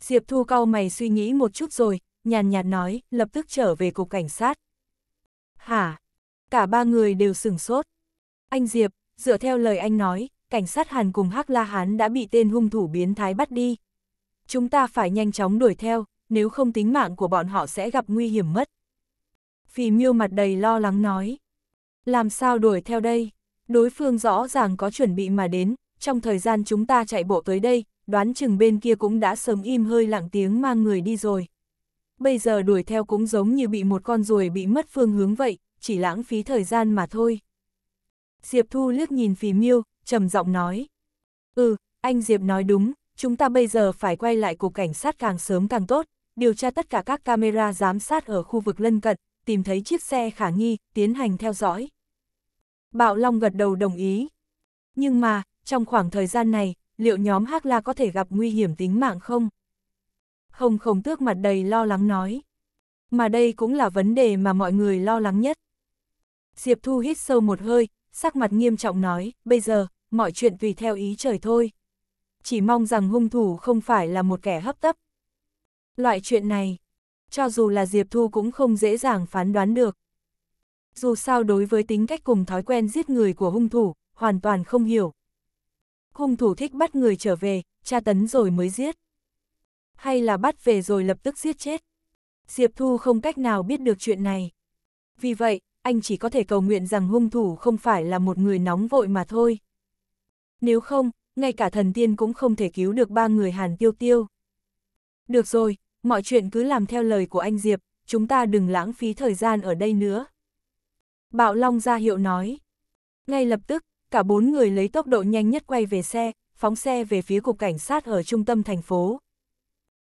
Diệp Thu cau mày suy nghĩ một chút rồi, nhàn nhạt nói, lập tức trở về cục cảnh sát. Hả? Cả ba người đều sửng sốt. Anh Diệp, dựa theo lời anh nói, cảnh sát Hàn cùng Hắc La Hán đã bị tên hung thủ biến thái bắt đi. Chúng ta phải nhanh chóng đuổi theo, nếu không tính mạng của bọn họ sẽ gặp nguy hiểm mất. Phì miêu mặt đầy lo lắng nói. Làm sao đuổi theo đây? Đối phương rõ ràng có chuẩn bị mà đến, trong thời gian chúng ta chạy bộ tới đây, đoán chừng bên kia cũng đã sớm im hơi lặng tiếng mang người đi rồi. Bây giờ đuổi theo cũng giống như bị một con ruồi bị mất phương hướng vậy, chỉ lãng phí thời gian mà thôi. Diệp Thu liếc nhìn phì miêu, trầm giọng nói. Ừ, anh Diệp nói đúng, chúng ta bây giờ phải quay lại cục cảnh sát càng sớm càng tốt, điều tra tất cả các camera giám sát ở khu vực lân cận, tìm thấy chiếc xe khả nghi, tiến hành theo dõi. Bạo Long gật đầu đồng ý. Nhưng mà, trong khoảng thời gian này, liệu nhóm Hắc La có thể gặp nguy hiểm tính mạng không? Hồng Khổng Tước mặt đầy lo lắng nói. Mà đây cũng là vấn đề mà mọi người lo lắng nhất. Diệp Thu hít sâu một hơi, sắc mặt nghiêm trọng nói, bây giờ, mọi chuyện tùy theo ý trời thôi. Chỉ mong rằng hung thủ không phải là một kẻ hấp tấp. Loại chuyện này, cho dù là Diệp Thu cũng không dễ dàng phán đoán được. Dù sao đối với tính cách cùng thói quen giết người của hung thủ, hoàn toàn không hiểu, hung thủ thích bắt người trở về, tra tấn rồi mới giết. Hay là bắt về rồi lập tức giết chết. Diệp Thu không cách nào biết được chuyện này. Vì vậy, anh chỉ có thể cầu nguyện rằng hung thủ không phải là một người nóng vội mà thôi. Nếu không, ngay cả thần tiên cũng không thể cứu được ba người Hàn Tiêu Tiêu. Được rồi, mọi chuyện cứ làm theo lời của anh Diệp, chúng ta đừng lãng phí thời gian ở đây nữa. Bạo Long ra hiệu nói. Ngay lập tức, cả bốn người lấy tốc độ nhanh nhất quay về xe, phóng xe về phía cục cảnh sát ở trung tâm thành phố.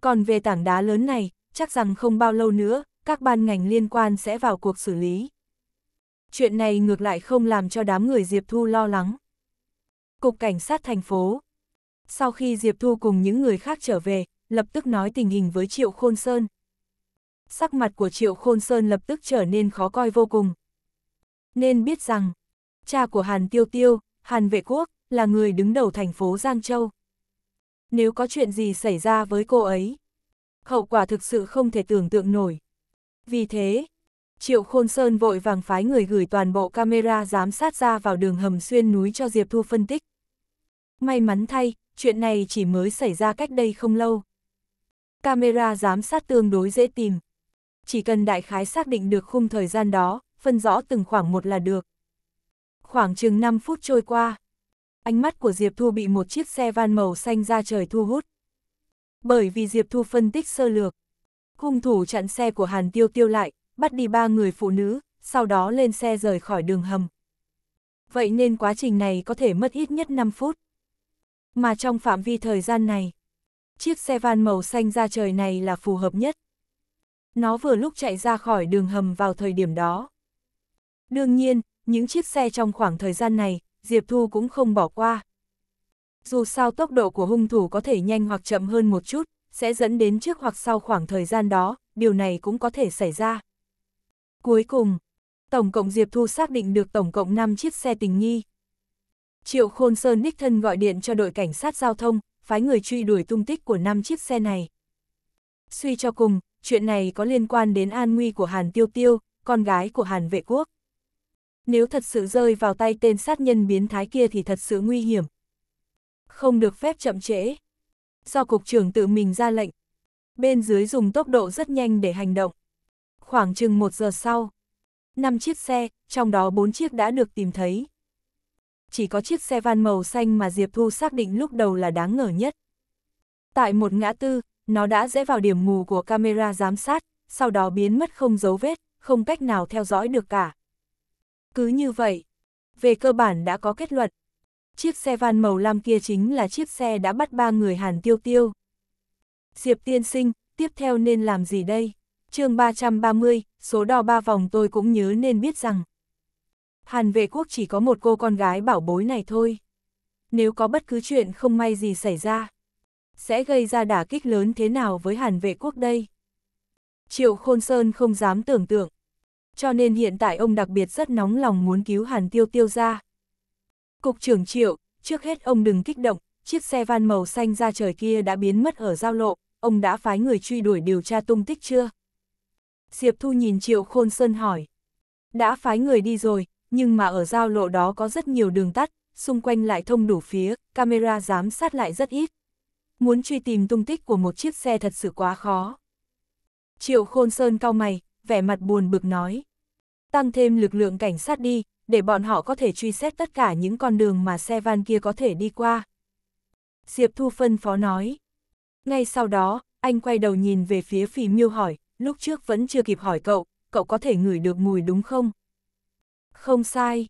Còn về tảng đá lớn này, chắc rằng không bao lâu nữa, các ban ngành liên quan sẽ vào cuộc xử lý. Chuyện này ngược lại không làm cho đám người Diệp Thu lo lắng. Cục Cảnh sát thành phố Sau khi Diệp Thu cùng những người khác trở về, lập tức nói tình hình với Triệu Khôn Sơn. Sắc mặt của Triệu Khôn Sơn lập tức trở nên khó coi vô cùng. Nên biết rằng, cha của Hàn Tiêu Tiêu, Hàn Vệ Quốc, là người đứng đầu thành phố Giang Châu. Nếu có chuyện gì xảy ra với cô ấy, hậu quả thực sự không thể tưởng tượng nổi. Vì thế, Triệu Khôn Sơn vội vàng phái người gửi toàn bộ camera giám sát ra vào đường hầm xuyên núi cho Diệp Thu phân tích. May mắn thay, chuyện này chỉ mới xảy ra cách đây không lâu. Camera giám sát tương đối dễ tìm. Chỉ cần đại khái xác định được khung thời gian đó, phân rõ từng khoảng một là được khoảng chừng 5 phút trôi qua. Ánh mắt của Diệp Thu bị một chiếc xe van màu xanh ra trời thu hút. Bởi vì Diệp Thu phân tích sơ lược. Hung thủ chặn xe của Hàn Tiêu Tiêu lại, bắt đi ba người phụ nữ, sau đó lên xe rời khỏi đường hầm. Vậy nên quá trình này có thể mất ít nhất 5 phút. Mà trong phạm vi thời gian này, chiếc xe van màu xanh ra trời này là phù hợp nhất. Nó vừa lúc chạy ra khỏi đường hầm vào thời điểm đó. Đương nhiên, những chiếc xe trong khoảng thời gian này, Diệp Thu cũng không bỏ qua. Dù sao tốc độ của hung thủ có thể nhanh hoặc chậm hơn một chút, sẽ dẫn đến trước hoặc sau khoảng thời gian đó, điều này cũng có thể xảy ra. Cuối cùng, Tổng cộng Diệp Thu xác định được tổng cộng 5 chiếc xe tình nghi. Triệu Khôn Sơn đích thân gọi điện cho đội cảnh sát giao thông, phái người truy đuổi tung tích của 5 chiếc xe này. Suy cho cùng, chuyện này có liên quan đến an nguy của Hàn Tiêu Tiêu, con gái của Hàn Vệ Quốc nếu thật sự rơi vào tay tên sát nhân biến thái kia thì thật sự nguy hiểm. Không được phép chậm trễ. Do cục trưởng tự mình ra lệnh, bên dưới dùng tốc độ rất nhanh để hành động. Khoảng chừng một giờ sau, năm chiếc xe, trong đó bốn chiếc đã được tìm thấy. Chỉ có chiếc xe van màu xanh mà Diệp Thu xác định lúc đầu là đáng ngờ nhất. Tại một ngã tư, nó đã rẽ vào điểm mù của camera giám sát, sau đó biến mất không dấu vết, không cách nào theo dõi được cả. Cứ như vậy, về cơ bản đã có kết luận. Chiếc xe van màu lam kia chính là chiếc xe đã bắt ba người Hàn Tiêu Tiêu. Diệp tiên sinh, tiếp theo nên làm gì đây? chương 330, số đo ba vòng tôi cũng nhớ nên biết rằng. Hàn vệ quốc chỉ có một cô con gái bảo bối này thôi. Nếu có bất cứ chuyện không may gì xảy ra, sẽ gây ra đả kích lớn thế nào với Hàn vệ quốc đây? Triệu Khôn Sơn không dám tưởng tượng cho nên hiện tại ông đặc biệt rất nóng lòng muốn cứu Hàn Tiêu Tiêu ra. Cục trưởng Triệu, trước hết ông đừng kích động, chiếc xe van màu xanh ra trời kia đã biến mất ở giao lộ, ông đã phái người truy đuổi điều tra tung tích chưa? Diệp Thu nhìn Triệu Khôn Sơn hỏi. Đã phái người đi rồi, nhưng mà ở giao lộ đó có rất nhiều đường tắt, xung quanh lại thông đủ phía, camera giám sát lại rất ít. Muốn truy tìm tung tích của một chiếc xe thật sự quá khó. Triệu Khôn Sơn cau mày, vẻ mặt buồn bực nói. Tăng thêm lực lượng cảnh sát đi, để bọn họ có thể truy xét tất cả những con đường mà xe van kia có thể đi qua. Diệp Thu phân phó nói. Ngay sau đó, anh quay đầu nhìn về phía phì miêu hỏi, lúc trước vẫn chưa kịp hỏi cậu, cậu có thể ngửi được mùi đúng không? Không sai.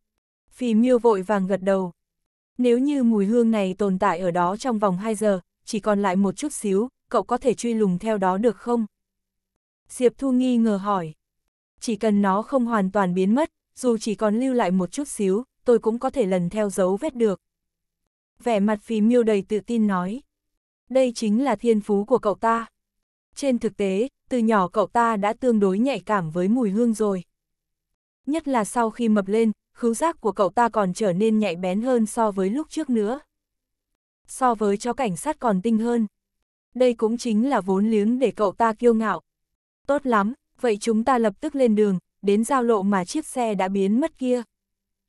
Phì miêu vội vàng gật đầu. Nếu như mùi hương này tồn tại ở đó trong vòng 2 giờ, chỉ còn lại một chút xíu, cậu có thể truy lùng theo đó được không? Diệp Thu nghi ngờ hỏi. Chỉ cần nó không hoàn toàn biến mất, dù chỉ còn lưu lại một chút xíu, tôi cũng có thể lần theo dấu vết được. Vẻ mặt phì miêu đầy tự tin nói. Đây chính là thiên phú của cậu ta. Trên thực tế, từ nhỏ cậu ta đã tương đối nhạy cảm với mùi hương rồi. Nhất là sau khi mập lên, khứu giác của cậu ta còn trở nên nhạy bén hơn so với lúc trước nữa. So với chó cảnh sát còn tinh hơn. Đây cũng chính là vốn liếng để cậu ta kiêu ngạo, Tốt lắm, vậy chúng ta lập tức lên đường, đến giao lộ mà chiếc xe đã biến mất kia.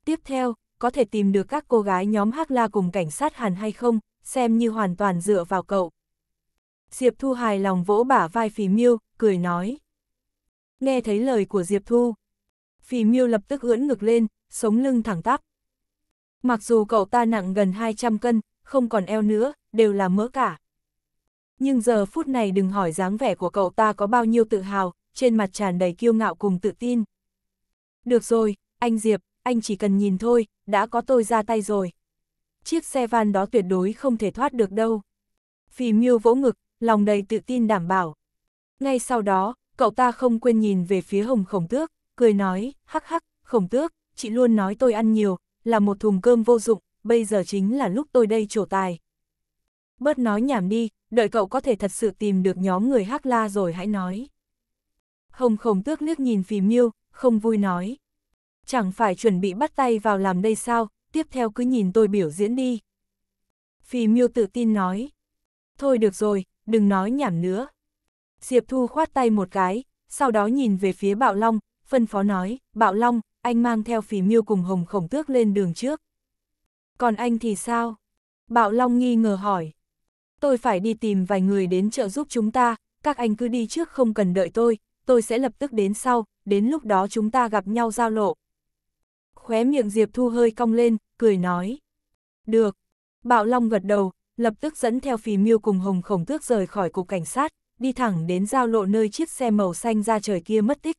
Tiếp theo, có thể tìm được các cô gái nhóm Hắc La cùng cảnh sát Hàn hay không, xem như hoàn toàn dựa vào cậu. Diệp Thu hài lòng vỗ bả vai Phì Miêu, cười nói. Nghe thấy lời của Diệp Thu, Phì Miêu lập tức ưỡn ngực lên, sống lưng thẳng tắp. Mặc dù cậu ta nặng gần 200 cân, không còn eo nữa, đều là mỡ cả nhưng giờ phút này đừng hỏi dáng vẻ của cậu ta có bao nhiêu tự hào, trên mặt tràn đầy kiêu ngạo cùng tự tin. Được rồi, anh Diệp, anh chỉ cần nhìn thôi, đã có tôi ra tay rồi. Chiếc xe van đó tuyệt đối không thể thoát được đâu. Phì miêu vỗ ngực, lòng đầy tự tin đảm bảo. Ngay sau đó, cậu ta không quên nhìn về phía hồng khổng tước, cười nói, hắc hắc, khổng tước, chị luôn nói tôi ăn nhiều, là một thùng cơm vô dụng, bây giờ chính là lúc tôi đây trổ tài. Bớt nói nhảm đi, đợi cậu có thể thật sự tìm được nhóm người Hắc La rồi hãy nói. Hồng khổng tước liếc nhìn phì miêu, không vui nói. Chẳng phải chuẩn bị bắt tay vào làm đây sao, tiếp theo cứ nhìn tôi biểu diễn đi. Phì miêu tự tin nói. Thôi được rồi, đừng nói nhảm nữa. Diệp Thu khoát tay một cái, sau đó nhìn về phía Bạo Long, phân phó nói, Bạo Long, anh mang theo phì miêu cùng Hồng khổng tước lên đường trước. Còn anh thì sao? Bạo Long nghi ngờ hỏi tôi phải đi tìm vài người đến trợ giúp chúng ta, các anh cứ đi trước không cần đợi tôi, tôi sẽ lập tức đến sau, đến lúc đó chúng ta gặp nhau giao lộ. Khóe miệng Diệp Thu hơi cong lên, cười nói. Được. Bạo Long gật đầu, lập tức dẫn theo phì miêu cùng Hồng Khổng Tước rời khỏi cục cảnh sát, đi thẳng đến giao lộ nơi chiếc xe màu xanh ra trời kia mất tích.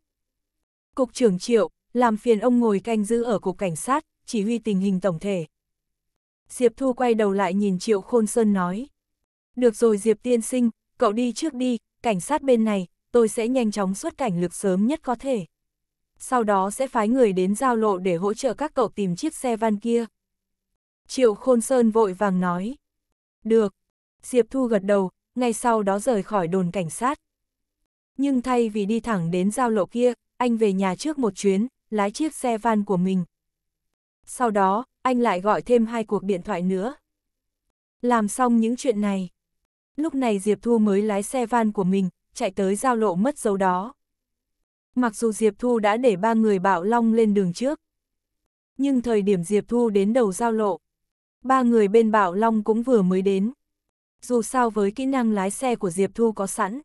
Cục trưởng Triệu, làm phiền ông ngồi canh giữ ở cục cảnh sát, chỉ huy tình hình tổng thể. Diệp Thu quay đầu lại nhìn Triệu Khôn Sơn nói, được rồi Diệp tiên sinh, cậu đi trước đi, cảnh sát bên này, tôi sẽ nhanh chóng xuất cảnh lực sớm nhất có thể. Sau đó sẽ phái người đến giao lộ để hỗ trợ các cậu tìm chiếc xe van kia. Triệu Khôn Sơn vội vàng nói. Được. Diệp Thu gật đầu, ngay sau đó rời khỏi đồn cảnh sát. Nhưng thay vì đi thẳng đến giao lộ kia, anh về nhà trước một chuyến, lái chiếc xe van của mình. Sau đó, anh lại gọi thêm hai cuộc điện thoại nữa. Làm xong những chuyện này, lúc này Diệp Thu mới lái xe van của mình, chạy tới giao lộ mất dấu đó. Mặc dù Diệp Thu đã để ba người Bảo long lên đường trước, nhưng thời điểm Diệp Thu đến đầu giao lộ, ba người bên Bảo long cũng vừa mới đến. Dù sao với kỹ năng lái xe của Diệp Thu có sẵn,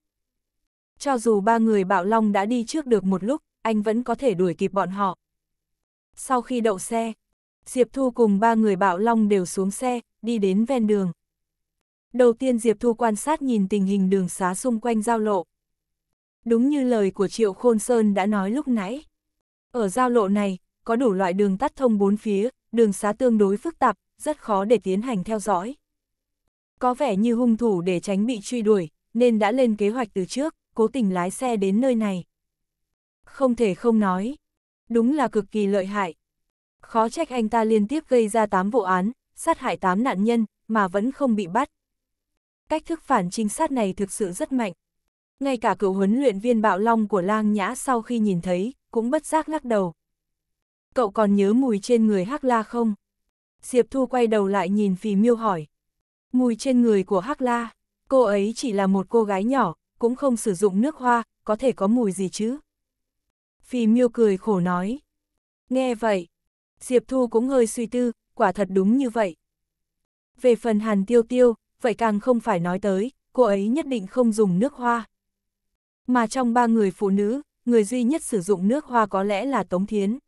cho dù ba người Bảo long đã đi trước được một lúc, anh vẫn có thể đuổi kịp bọn họ. Sau khi đậu xe, Diệp Thu cùng ba người Bảo long đều xuống xe, đi đến ven đường. Đầu tiên Diệp Thu quan sát nhìn tình hình đường xá xung quanh giao lộ. Đúng như lời của Triệu Khôn Sơn đã nói lúc nãy. Ở giao lộ này, có đủ loại đường tắt thông bốn phía, đường xá tương đối phức tạp, rất khó để tiến hành theo dõi. Có vẻ như hung thủ để tránh bị truy đuổi, nên đã lên kế hoạch từ trước, cố tình lái xe đến nơi này. Không thể không nói, đúng là cực kỳ lợi hại. Khó trách anh ta liên tiếp gây ra 8 vụ án, sát hại 8 nạn nhân, mà vẫn không bị bắt. Cách thức phản trinh sát này thực sự rất mạnh. Ngay cả cựu huấn luyện viên bạo long của lang nhã sau khi nhìn thấy, cũng bất giác lắc đầu. Cậu còn nhớ mùi trên người Hắc La không? Diệp Thu quay đầu lại nhìn Phì Miêu hỏi. Mùi trên người của Hắc La, cô ấy chỉ là một cô gái nhỏ, cũng không sử dụng nước hoa, có thể có mùi gì chứ? Phì Miêu cười khổ nói. Nghe vậy, Diệp Thu cũng hơi suy tư, quả thật đúng như vậy. Về phần Hàn Tiêu Tiêu, vậy càng không phải nói tới, cô ấy nhất định không dùng nước hoa. Mà trong ba người phụ nữ, người duy nhất sử dụng nước hoa có lẽ là Tống Thiến.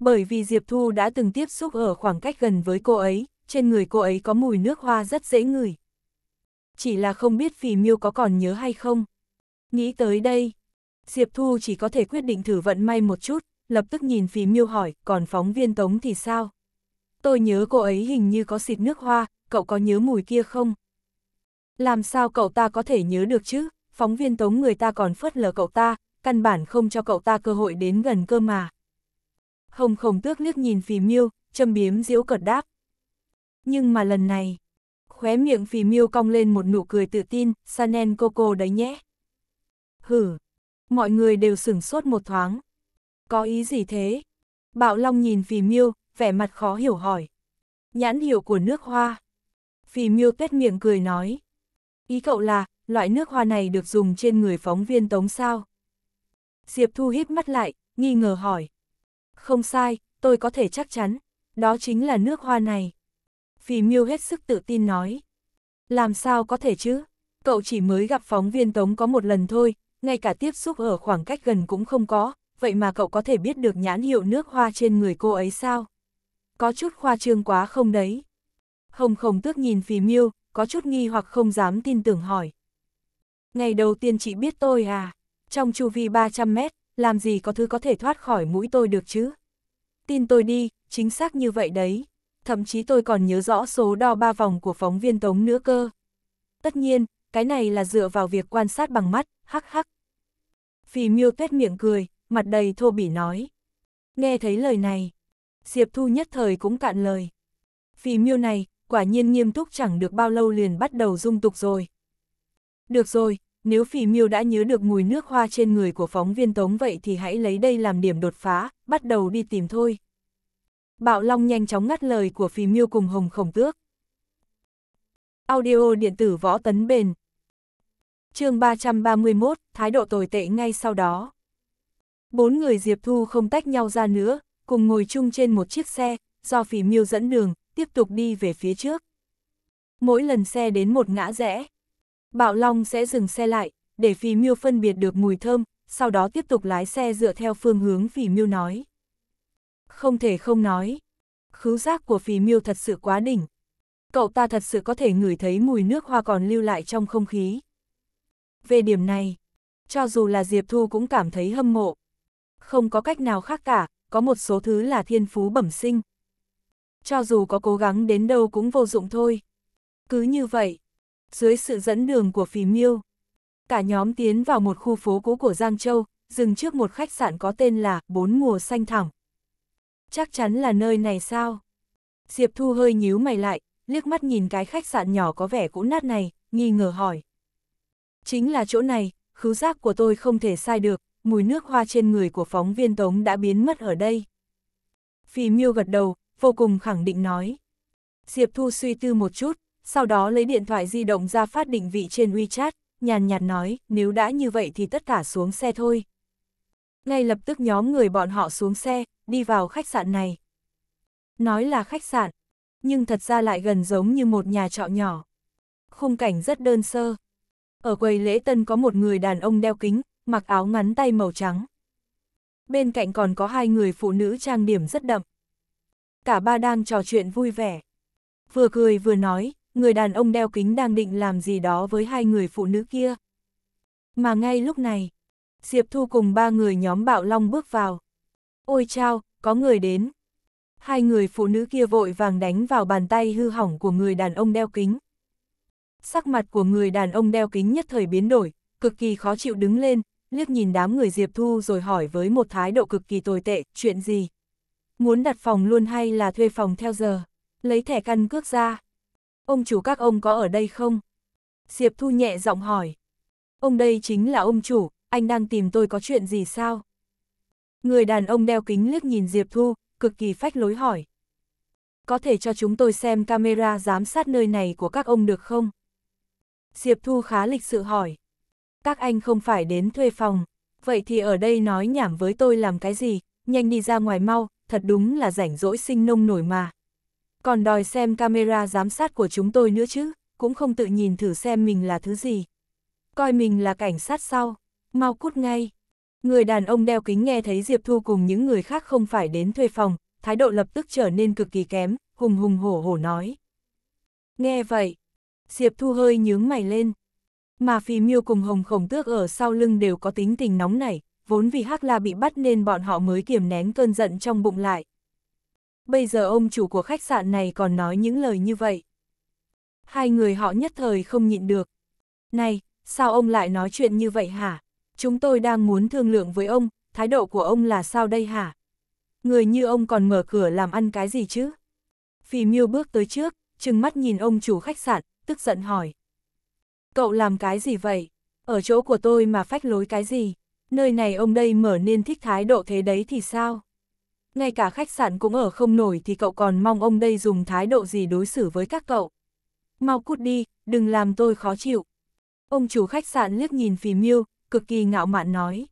Bởi vì Diệp Thu đã từng tiếp xúc ở khoảng cách gần với cô ấy, trên người cô ấy có mùi nước hoa rất dễ ngửi. Chỉ là không biết Phì Miêu có còn nhớ hay không. Nghĩ tới đây, Diệp Thu chỉ có thể quyết định thử vận may một chút, lập tức nhìn Phì Miêu hỏi, còn phóng viên Tống thì sao? Tôi nhớ cô ấy hình như có xịt nước hoa, cậu có nhớ mùi kia không? Làm sao cậu ta có thể nhớ được chứ, phóng viên tống người ta còn phớt lờ cậu ta, căn bản không cho cậu ta cơ hội đến gần cơ mà. Hồng khổng tước liếc nhìn phì miêu, châm biếm diễu cợt đáp. Nhưng mà lần này, khóe miệng phì miêu cong lên một nụ cười tự tin, Sanen Coco đấy nhé. Hử, mọi người đều sửng sốt một thoáng. Có ý gì thế? Bạo Long nhìn phì miêu, vẻ mặt khó hiểu hỏi. Nhãn hiệu của nước hoa. Phì miêu tét miệng cười nói. Ý cậu là, loại nước hoa này được dùng trên người phóng viên tống sao? Diệp Thu hít mắt lại, nghi ngờ hỏi. Không sai, tôi có thể chắc chắn, đó chính là nước hoa này. Phì miêu hết sức tự tin nói. Làm sao có thể chứ? Cậu chỉ mới gặp phóng viên tống có một lần thôi, ngay cả tiếp xúc ở khoảng cách gần cũng không có, vậy mà cậu có thể biết được nhãn hiệu nước hoa trên người cô ấy sao? Có chút khoa trương quá không đấy? Hồng khổng tước nhìn phì miêu, có chút nghi hoặc không dám tin tưởng hỏi. Ngày đầu tiên chị biết tôi à? Trong chu vi 300 mét, làm gì có thứ có thể thoát khỏi mũi tôi được chứ? Tin tôi đi, chính xác như vậy đấy. Thậm chí tôi còn nhớ rõ số đo ba vòng của phóng viên tống nữa cơ. Tất nhiên, cái này là dựa vào việc quan sát bằng mắt, hắc hắc. Phì miêu tuét miệng cười, mặt đầy thô bỉ nói. Nghe thấy lời này, Diệp Thu nhất thời cũng cạn lời. Phì miêu này, quả nhiên nghiêm túc chẳng được bao lâu liền bắt đầu dung tục rồi. Được rồi, nếu phỉ miêu đã nhớ được mùi nước hoa trên người của phóng viên tống vậy thì hãy lấy đây làm điểm đột phá, bắt đầu đi tìm thôi. Bạo Long nhanh chóng ngắt lời của phỉ miêu cùng Hồng Khổng Tước. Audio điện tử võ tấn bền. chương 331, thái độ tồi tệ ngay sau đó. Bốn người Diệp Thu không tách nhau ra nữa, cùng ngồi chung trên một chiếc xe, do phỉ miêu dẫn đường, tiếp tục đi về phía trước. Mỗi lần xe đến một ngã rẽ, Bạo Long sẽ dừng xe lại, để phì miêu phân biệt được mùi thơm, sau đó tiếp tục lái xe dựa theo phương hướng phì miêu nói. Không thể không nói, khứu giác của phì miêu thật sự quá đỉnh. Cậu ta thật sự có thể ngửi thấy mùi nước hoa còn lưu lại trong không khí. Về điểm này, cho dù là Diệp Thu cũng cảm thấy hâm mộ. Không có cách nào khác cả, có một số thứ là thiên phú bẩm sinh, cho dù có cố gắng đến đâu cũng vô dụng thôi. Cứ như vậy, dưới sự dẫn đường của phì miêu, cả nhóm tiến vào một khu phố cũ của Giang Châu, dừng trước một khách sạn có tên là Bốn Mùa Xanh Thẳm. Chắc chắn là nơi này sao? Diệp Thu hơi nhíu mày lại, liếc mắt nhìn cái khách sạn nhỏ có vẻ cũ nát này, nghi ngờ hỏi. Chính là chỗ này, khứu giác của tôi không thể sai được, mùi nước hoa trên người của phóng viên Tống đã biến mất ở đây. Phì miêu gật đầu, vô cùng khẳng định nói. Diệp Thu suy tư một chút, sau đó lấy điện thoại di động ra phát định vị trên WeChat, nhàn nhạt nói, nếu đã như vậy thì tất cả xuống xe thôi. Ngay lập tức nhóm người bọn họ xuống xe, đi vào khách sạn này. Nói là khách sạn, nhưng thật ra lại gần giống như một nhà trọ nhỏ. Khung cảnh rất đơn sơ. Ở quầy lễ tân có một người đàn ông đeo kính, mặc áo ngắn tay màu trắng. Bên cạnh còn có hai người phụ nữ trang điểm rất đậm cả ba đang trò chuyện vui vẻ. Vừa cười vừa nói, người đàn ông đeo kính đang định làm gì đó với hai người phụ nữ kia. Mà ngay lúc này, Diệp Thu cùng ba người nhóm bạo long bước vào. Ôi chao, có người đến. Hai người phụ nữ kia vội vàng đánh vào bàn tay hư hỏng của người đàn ông đeo kính. Sắc mặt của người đàn ông đeo kính nhất thời biến đổi, cực kỳ khó chịu đứng lên, liếc nhìn đám người Diệp Thu rồi hỏi với một thái độ cực kỳ tồi tệ, chuyện gì? Muốn đặt phòng luôn hay là thuê phòng theo giờ? Lấy thẻ căn cước ra. Ông chủ các ông có ở đây không? Diệp Thu nhẹ giọng hỏi. Ông đây chính là ông chủ, anh đang tìm tôi có chuyện gì sao? Người đàn ông đeo kính liếc nhìn Diệp Thu, cực kỳ phách lối hỏi. Có thể cho chúng tôi xem camera giám sát nơi này của các ông được không? Diệp Thu khá lịch sự hỏi. Các anh không phải đến thuê phòng, vậy thì ở đây nói nhảm với tôi làm cái gì, nhanh đi ra ngoài mau, thật đúng là rảnh rỗi sinh nông nổi mà. Còn đòi xem camera giám sát của chúng tôi nữa chứ, cũng không tự nhìn thử xem mình là thứ gì. Coi mình là cảnh sát sau, mau cút ngay. Người đàn ông đeo kính nghe thấy Diệp Thu cùng những người khác không phải đến thuê phòng, thái độ lập tức trở nên cực kỳ kém, hùng hùng hổ hổ nói. Nghe vậy, Diệp Thu hơi nhướng mày lên. Mà phì miêu cùng hồng khổng tước ở sau lưng đều có tính tình nóng nảy, vốn vì Hắc La bị bắt nên bọn họ mới kiềm nén cơn giận trong bụng lại. Bây giờ ông chủ của khách sạn này còn nói những lời như vậy. Hai người họ nhất thời không nhịn được. Này, sao ông lại nói chuyện như vậy hả? Chúng tôi đang muốn thương lượng với ông, thái độ của ông là sao đây hả? Người như ông còn mở cửa làm ăn cái gì chứ? Phì miêu bước tới trước, trừng mắt nhìn ông chủ khách sạn, tức giận hỏi. Cậu làm cái gì vậy? Ở chỗ của tôi mà phách lối cái gì? nơi này ông đây mở nên thích thái độ thế đấy thì sao? Ngay cả khách sạn cũng ở không nổi thì cậu còn mong ông đây dùng thái độ gì đối xử với các cậu. Mau cút đi, đừng làm tôi khó chịu. Ông chủ khách sạn liếc nhìn phì miêu, cực kỳ ngạo mạn nói.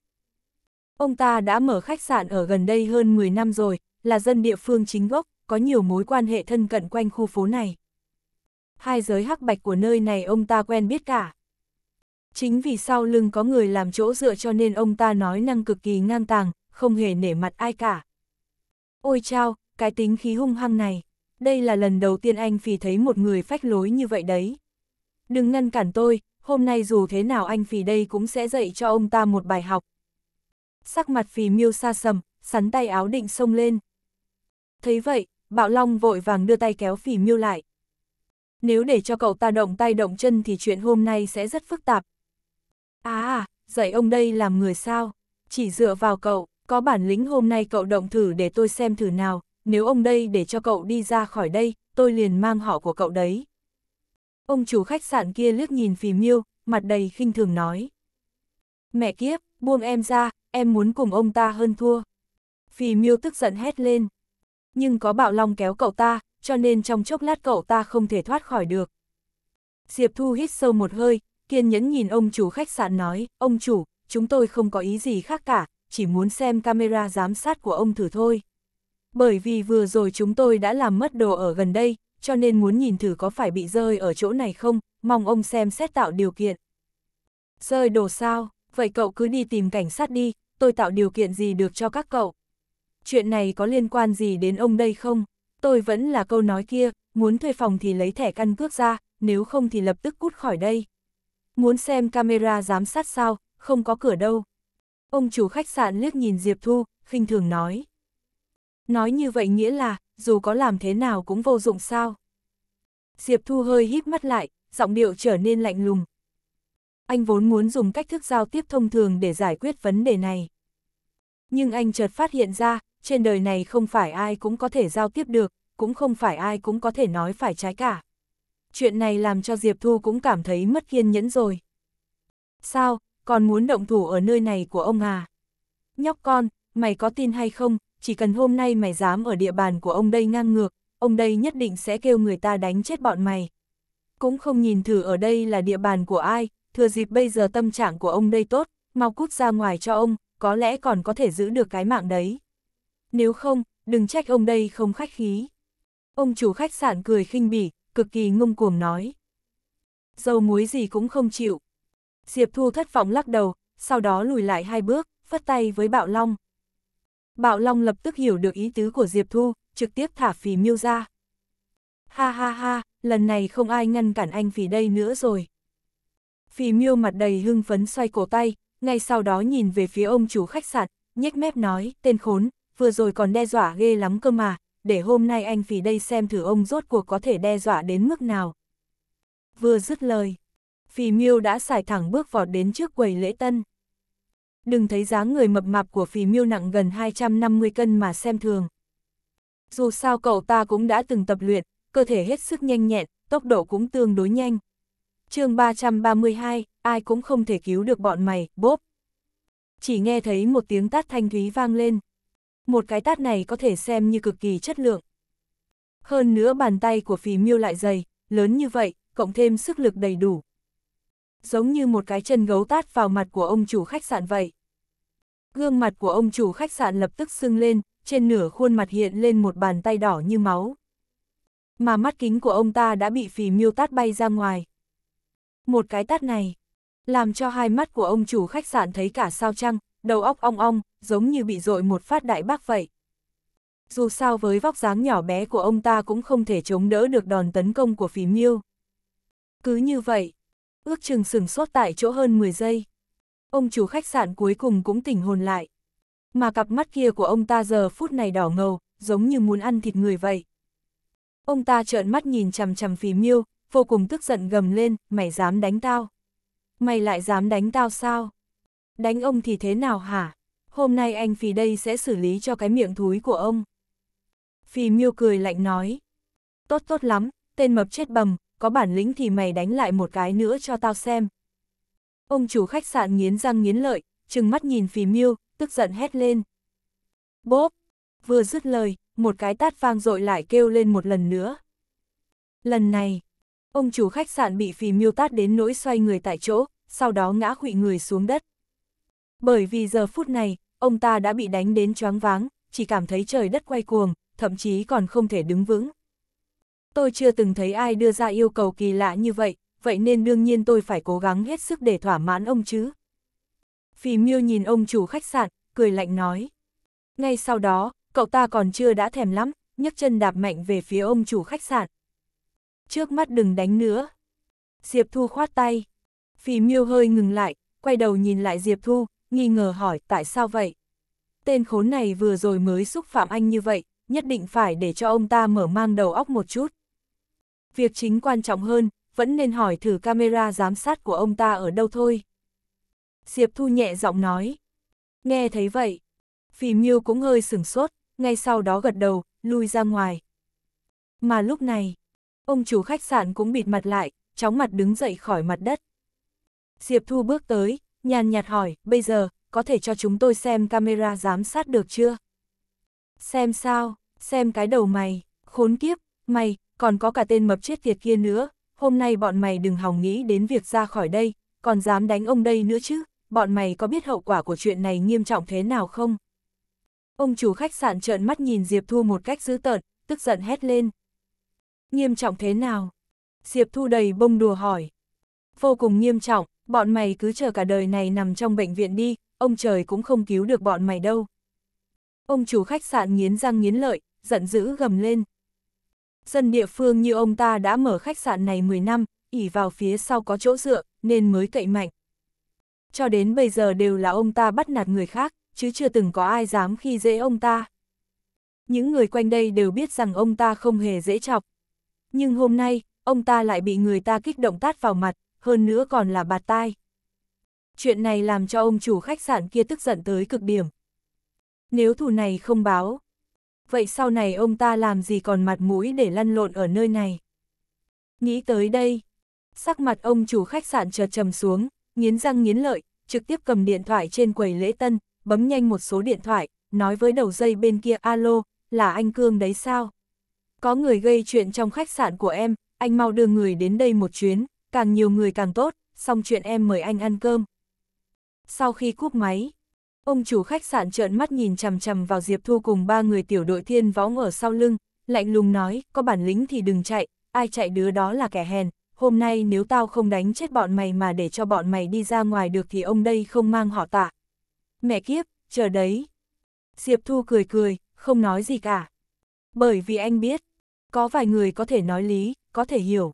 Ông ta đã mở khách sạn ở gần đây hơn 10 năm rồi, là dân địa phương chính gốc, có nhiều mối quan hệ thân cận quanh khu phố này. Hai giới hắc bạch của nơi này ông ta quen biết cả. Chính vì sau lưng có người làm chỗ dựa cho nên ông ta nói năng cực kỳ ngang tàng, không hề nể mặt ai cả. Ôi chao, cái tính khí hung hăng này, đây là lần đầu tiên anh phì thấy một người phách lối như vậy đấy. Đừng ngăn cản tôi, hôm nay dù thế nào anh phì đây cũng sẽ dạy cho ông ta một bài học. Sắc mặt phì miêu xa sầm, sắn tay áo định xông lên. Thấy vậy, bạo long vội vàng đưa tay kéo phì miêu lại. Nếu để cho cậu ta động tay động chân thì chuyện hôm nay sẽ rất phức tạp, À, dạy ông đây làm người sao? Chỉ dựa vào cậu, có bản lĩnh hôm nay cậu động thử để tôi xem thử nào, nếu ông đây để cho cậu đi ra khỏi đây, tôi liền mang họ của cậu đấy. Ông chủ khách sạn kia liếc nhìn phì miêu, mặt đầy khinh thường nói. Mẹ kiếp, buông em ra, em muốn cùng ông ta hơn thua. Phì miêu tức giận hét lên. Nhưng có bạo long kéo cậu ta, cho nên trong chốc lát cậu ta không thể thoát khỏi được. Diệp Thu hít sâu một hơi, Kiên nhẫn nhìn ông chủ khách sạn nói, ông chủ, chúng tôi không có ý gì khác cả, chỉ muốn xem camera giám sát của ông thử thôi. Bởi vì vừa rồi chúng tôi đã làm mất đồ ở gần đây, cho nên muốn nhìn thử có phải bị rơi ở chỗ này không, mong ông xem xét tạo điều kiện. Rơi đồ sao, vậy cậu cứ đi tìm cảnh sát đi, tôi tạo điều kiện gì được cho các cậu. Chuyện này có liên quan gì đến ông đây không? Tôi vẫn là câu nói kia, muốn thuê phòng thì lấy thẻ căn cước ra, nếu không thì lập tức cút khỏi đây. Muốn xem camera giám sát sao, không có cửa đâu. Ông chủ khách sạn liếc nhìn Diệp Thu, khinh thường nói. Nói như vậy nghĩa là, dù có làm thế nào cũng vô dụng sao. Diệp Thu hơi híp mắt lại, giọng điệu trở nên lạnh lùng. Anh vốn muốn dùng cách thức giao tiếp thông thường để giải quyết vấn đề này. Nhưng anh chợt phát hiện ra, trên đời này không phải ai cũng có thể giao tiếp được, cũng không phải ai cũng có thể nói phải trái cả chuyện này làm cho Diệp Thu cũng cảm thấy mất kiên nhẫn rồi. Sao, còn muốn động thủ ở nơi này của ông à? Nhóc con, mày có tin hay không, chỉ cần hôm nay mày dám ở địa bàn của ông đây ngang ngược, ông đây nhất định sẽ kêu người ta đánh chết bọn mày. Cũng không nhìn thử ở đây là địa bàn của ai, thừa dịp bây giờ tâm trạng của ông đây tốt, mau cút ra ngoài cho ông, có lẽ còn có thể giữ được cái mạng đấy. Nếu không, đừng trách ông đây không khách khí. Ông chủ khách sạn cười khinh bỉ, cực kỳ ngông cuồng nói. Dâu muối gì cũng không chịu. Diệp Thu thất vọng lắc đầu, sau đó lùi lại hai bước, phất tay với Bạo Long. Bạo Long lập tức hiểu được ý tứ của Diệp Thu, trực tiếp thả phì miêu ra. Ha ha ha, lần này không ai ngăn cản anh phì đây nữa rồi. Phì miêu mặt đầy hưng phấn xoay cổ tay, ngay sau đó nhìn về phía ông chủ khách sạn, nhếch mép nói, tên khốn, vừa rồi còn đe dọa ghê lắm cơ mà, để hôm nay anh vì đây xem thử ông rốt cuộc có thể đe dọa đến mức nào. Vừa dứt lời, Phì Miêu đã xài thẳng bước vọt đến trước quầy lễ tân. Đừng thấy dáng người mập mạp của Phì Miêu nặng gần 250 cân mà xem thường. Dù sao cậu ta cũng đã từng tập luyện, cơ thể hết sức nhanh nhẹn, tốc độ cũng tương đối nhanh. chương 332, ai cũng không thể cứu được bọn mày, bốp. Chỉ nghe thấy một tiếng tát thanh thúy vang lên, một cái tát này có thể xem như cực kỳ chất lượng. Hơn nữa bàn tay của phì miêu lại dày, lớn như vậy, cộng thêm sức lực đầy đủ. Giống như một cái chân gấu tát vào mặt của ông chủ khách sạn vậy. Gương mặt của ông chủ khách sạn lập tức sưng lên, trên nửa khuôn mặt hiện lên một bàn tay đỏ như máu. Mà mắt kính của ông ta đã bị phì miêu tát bay ra ngoài. Một cái tát này, làm cho hai mắt của ông chủ khách sạn thấy cả sao trăng, đầu óc ong ong, giống như bị dội một phát đại bác vậy. Dù sao với vóc dáng nhỏ bé của ông ta cũng không thể chống đỡ được đòn tấn công của phí miêu. Cứ như vậy, ước chừng sừng sốt tại chỗ hơn 10 giây. Ông chủ khách sạn cuối cùng cũng tỉnh hồn lại. Mà cặp mắt kia của ông ta giờ phút này đỏ ngầu, giống như muốn ăn thịt người vậy. Ông ta trợn mắt nhìn chằm chằm phí miêu, vô cùng tức giận gầm lên, mày dám đánh tao. Mày lại dám đánh tao sao? Đánh ông thì thế nào hả? Hôm nay anh phì đây sẽ xử lý cho cái miệng thúi của ông. Phì miêu cười lạnh nói. Tốt tốt lắm, tên mập chết bầm, có bản lĩnh thì mày đánh lại một cái nữa cho tao xem. Ông chủ khách sạn nghiến răng nghiến lợi, trừng mắt nhìn phì miêu, tức giận hét lên. Bốp! Vừa dứt lời, một cái tát vang dội lại kêu lên một lần nữa. Lần này, ông chủ khách sạn bị phì miêu tát đến nỗi xoay người tại chỗ, sau đó ngã khụy người xuống đất. Bởi vì giờ phút này, ông ta đã bị đánh đến choáng váng, chỉ cảm thấy trời đất quay cuồng, thậm chí còn không thể đứng vững. Tôi chưa từng thấy ai đưa ra yêu cầu kỳ lạ như vậy, vậy nên đương nhiên tôi phải cố gắng hết sức để thỏa mãn ông chứ. Phì miêu nhìn ông chủ khách sạn, cười lạnh nói. Ngay sau đó, cậu ta còn chưa đã thèm lắm, nhấc chân đạp mạnh về phía ông chủ khách sạn. Trước mắt đừng đánh nữa. Diệp Thu khoát tay. Phì miêu hơi ngừng lại, quay đầu nhìn lại Diệp Thu, nghi ngờ hỏi tại sao vậy. Tên khốn này vừa rồi mới xúc phạm anh như vậy, nhất định phải để cho ông ta mở mang đầu óc một chút. Việc chính quan trọng hơn, vẫn nên hỏi thử camera giám sát của ông ta ở đâu thôi. Diệp Thu nhẹ giọng nói. Nghe thấy vậy, Phì Miêu cũng hơi sửng sốt, ngay sau đó gật đầu, lui ra ngoài. Mà lúc này, ông chủ khách sạn cũng bịt mặt lại, chóng mặt đứng dậy khỏi mặt đất. Diệp Thu bước tới, nhàn nhạt hỏi, bây giờ, có thể cho chúng tôi xem camera giám sát được chưa? Xem sao, xem cái đầu mày, khốn kiếp, mày, còn có cả tên mập chết tiệt kia nữa, hôm nay bọn mày đừng hòng nghĩ đến việc ra khỏi đây, còn dám đánh ông đây nữa chứ, bọn mày có biết hậu quả của chuyện này nghiêm trọng thế nào không? Ông chủ khách sạn trợn mắt nhìn Diệp Thu một cách dữ tợn, tức giận hét lên. Nghiêm trọng thế nào? Diệp Thu đầy bông đùa hỏi. Vô cùng nghiêm trọng, Bọn mày cứ chờ cả đời này nằm trong bệnh viện đi, ông trời cũng không cứu được bọn mày đâu. Ông chủ khách sạn nghiến răng nghiến lợi, giận dữ gầm lên. Dân địa phương như ông ta đã mở khách sạn này 10 năm, ỉ vào phía sau có chỗ dựa, nên mới cậy mạnh. Cho đến bây giờ đều là ông ta bắt nạt người khác, chứ chưa từng có ai dám khi dễ ông ta. Những người quanh đây đều biết rằng ông ta không hề dễ chọc. Nhưng hôm nay, ông ta lại bị người ta kích động tát vào mặt, hơn nữa còn là bạt tai. Chuyện này làm cho ông chủ khách sạn kia tức giận tới cực điểm. Nếu thù này không báo, vậy sau này ông ta làm gì còn mặt mũi để lăn lộn ở nơi này? Nghĩ tới đây, sắc mặt ông chủ khách sạn chợt trầm xuống, nghiến răng nghiến lợi, trực tiếp cầm điện thoại trên quầy lễ tân, bấm nhanh một số điện thoại, nói với đầu dây bên kia alo, là anh Cương đấy sao? Có người gây chuyện trong khách sạn của em, anh mau đưa người đến đây một chuyến, càng nhiều người càng tốt, xong chuyện em mời anh ăn cơm. Sau khi cúp máy, ông chủ khách sạn trợn mắt nhìn chằm chằm vào Diệp Thu cùng ba người tiểu đội thiên võng ở sau lưng, lạnh lùng nói, có bản lĩnh thì đừng chạy, ai chạy đứa đó là kẻ hèn, hôm nay nếu tao không đánh chết bọn mày mà để cho bọn mày đi ra ngoài được thì ông đây không mang họ tạ. Mẹ kiếp, chờ đấy. Diệp Thu cười cười, không nói gì cả. Bởi vì anh biết, có vài người có thể nói lý, có thể hiểu,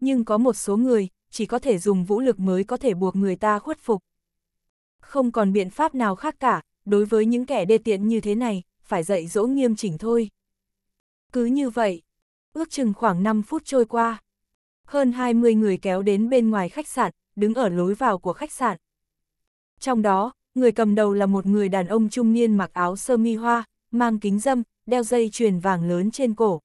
nhưng có một số người, chỉ có thể dùng vũ lực mới có thể buộc người ta khuất phục. Không còn biện pháp nào khác cả, đối với những kẻ đê tiện như thế này, phải dạy dỗ nghiêm chỉnh thôi. Cứ như vậy, ước chừng khoảng 5 phút trôi qua. Hơn 20 người kéo đến bên ngoài khách sạn, đứng ở lối vào của khách sạn. Trong đó, người cầm đầu là một người đàn ông trung niên mặc áo sơ mi hoa, mang kính dâm, đeo dây chuyền vàng lớn trên cổ.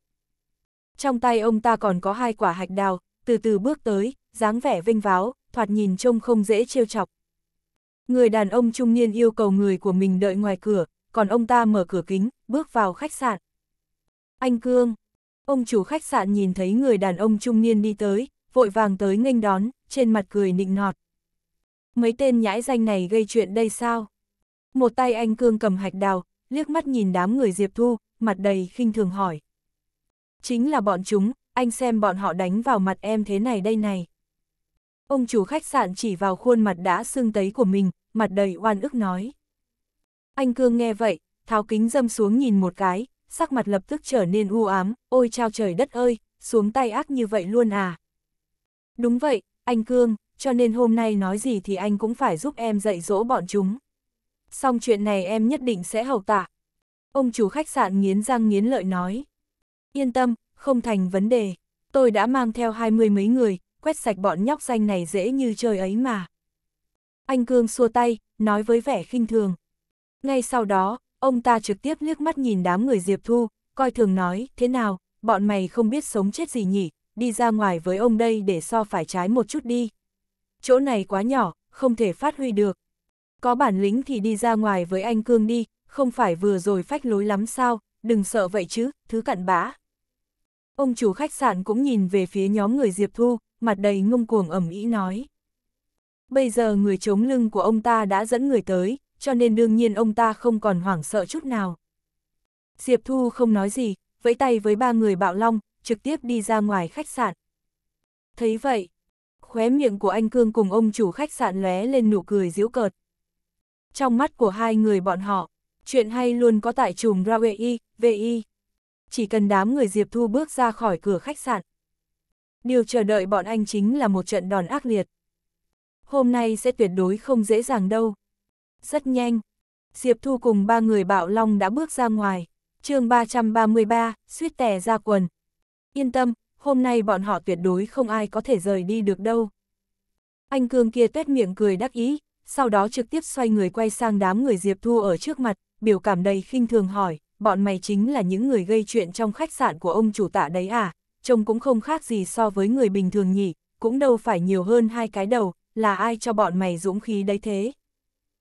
Trong tay ông ta còn có hai quả hạch đào, từ từ bước tới, dáng vẻ vinh váo, thoạt nhìn trông không dễ trêu chọc. Người đàn ông trung niên yêu cầu người của mình đợi ngoài cửa, còn ông ta mở cửa kính, bước vào khách sạn. Anh Cương, ông chủ khách sạn nhìn thấy người đàn ông trung niên đi tới, vội vàng tới nghênh đón, trên mặt cười nịnh nọt. Mấy tên nhãi danh này gây chuyện đây sao? Một tay anh Cương cầm hạch đào, liếc mắt nhìn đám người Diệp Thu, mặt đầy khinh thường hỏi. Chính là bọn chúng, anh xem bọn họ đánh vào mặt em thế này đây này. Ông chủ khách sạn chỉ vào khuôn mặt đã sưng tấy của mình, mặt đầy oan ức nói. Anh Cương nghe vậy, tháo kính dâm xuống nhìn một cái, sắc mặt lập tức trở nên u ám, ôi trao trời đất ơi, xuống tay ác như vậy luôn à. Đúng vậy, anh Cương, cho nên hôm nay nói gì thì anh cũng phải giúp em dạy dỗ bọn chúng. Xong chuyện này em nhất định sẽ hầu tả. Ông chủ khách sạn nghiến răng nghiến lợi nói. Yên tâm, không thành vấn đề. Tôi đã mang theo hai mươi mấy người, quét sạch bọn nhóc danh này dễ như chơi ấy mà. Anh Cương xua tay, nói với vẻ khinh thường. Ngay sau đó, ông ta trực tiếp liếc mắt nhìn đám người Diệp Thu, coi thường nói, thế nào, bọn mày không biết sống chết gì nhỉ, đi ra ngoài với ông đây để so phải trái một chút đi. Chỗ này quá nhỏ, không thể phát huy được. Có bản lĩnh thì đi ra ngoài với anh Cương đi, không phải vừa rồi phách lối lắm sao, đừng sợ vậy chứ, thứ cặn bã. Ông chủ khách sạn cũng nhìn về phía nhóm người Diệp Thu, mặt đầy ngông cuồng ẩm ý nói. Bây giờ người chống lưng của ông ta đã dẫn người tới, cho nên đương nhiên ông ta không còn hoảng sợ chút nào. Diệp Thu không nói gì, vẫy tay với ba người bạo long, trực tiếp đi ra ngoài khách sạn. Thấy vậy, khóe miệng của anh Cương cùng ông chủ khách sạn lóe lên nụ cười giễu cợt. Trong mắt của hai người bọn họ, chuyện hay luôn có tại chùm ra VI chỉ cần đám người Diệp Thu bước ra khỏi cửa khách sạn. Điều chờ đợi bọn anh chính là một trận đòn ác liệt. Hôm nay sẽ tuyệt đối không dễ dàng đâu. Rất nhanh, Diệp Thu cùng ba người bạo long đã bước ra ngoài, chương 333, suýt tè ra quần. Yên tâm, hôm nay bọn họ tuyệt đối không ai có thể rời đi được đâu. Anh Cương kia tuét miệng cười đắc ý, sau đó trực tiếp xoay người quay sang đám người Diệp Thu ở trước mặt, biểu cảm đầy khinh thường hỏi, bọn mày chính là những người gây chuyện trong khách sạn của ông chủ tạ đấy à, trông cũng không khác gì so với người bình thường nhỉ, cũng đâu phải nhiều hơn hai cái đầu, là ai cho bọn mày dũng khí đấy thế.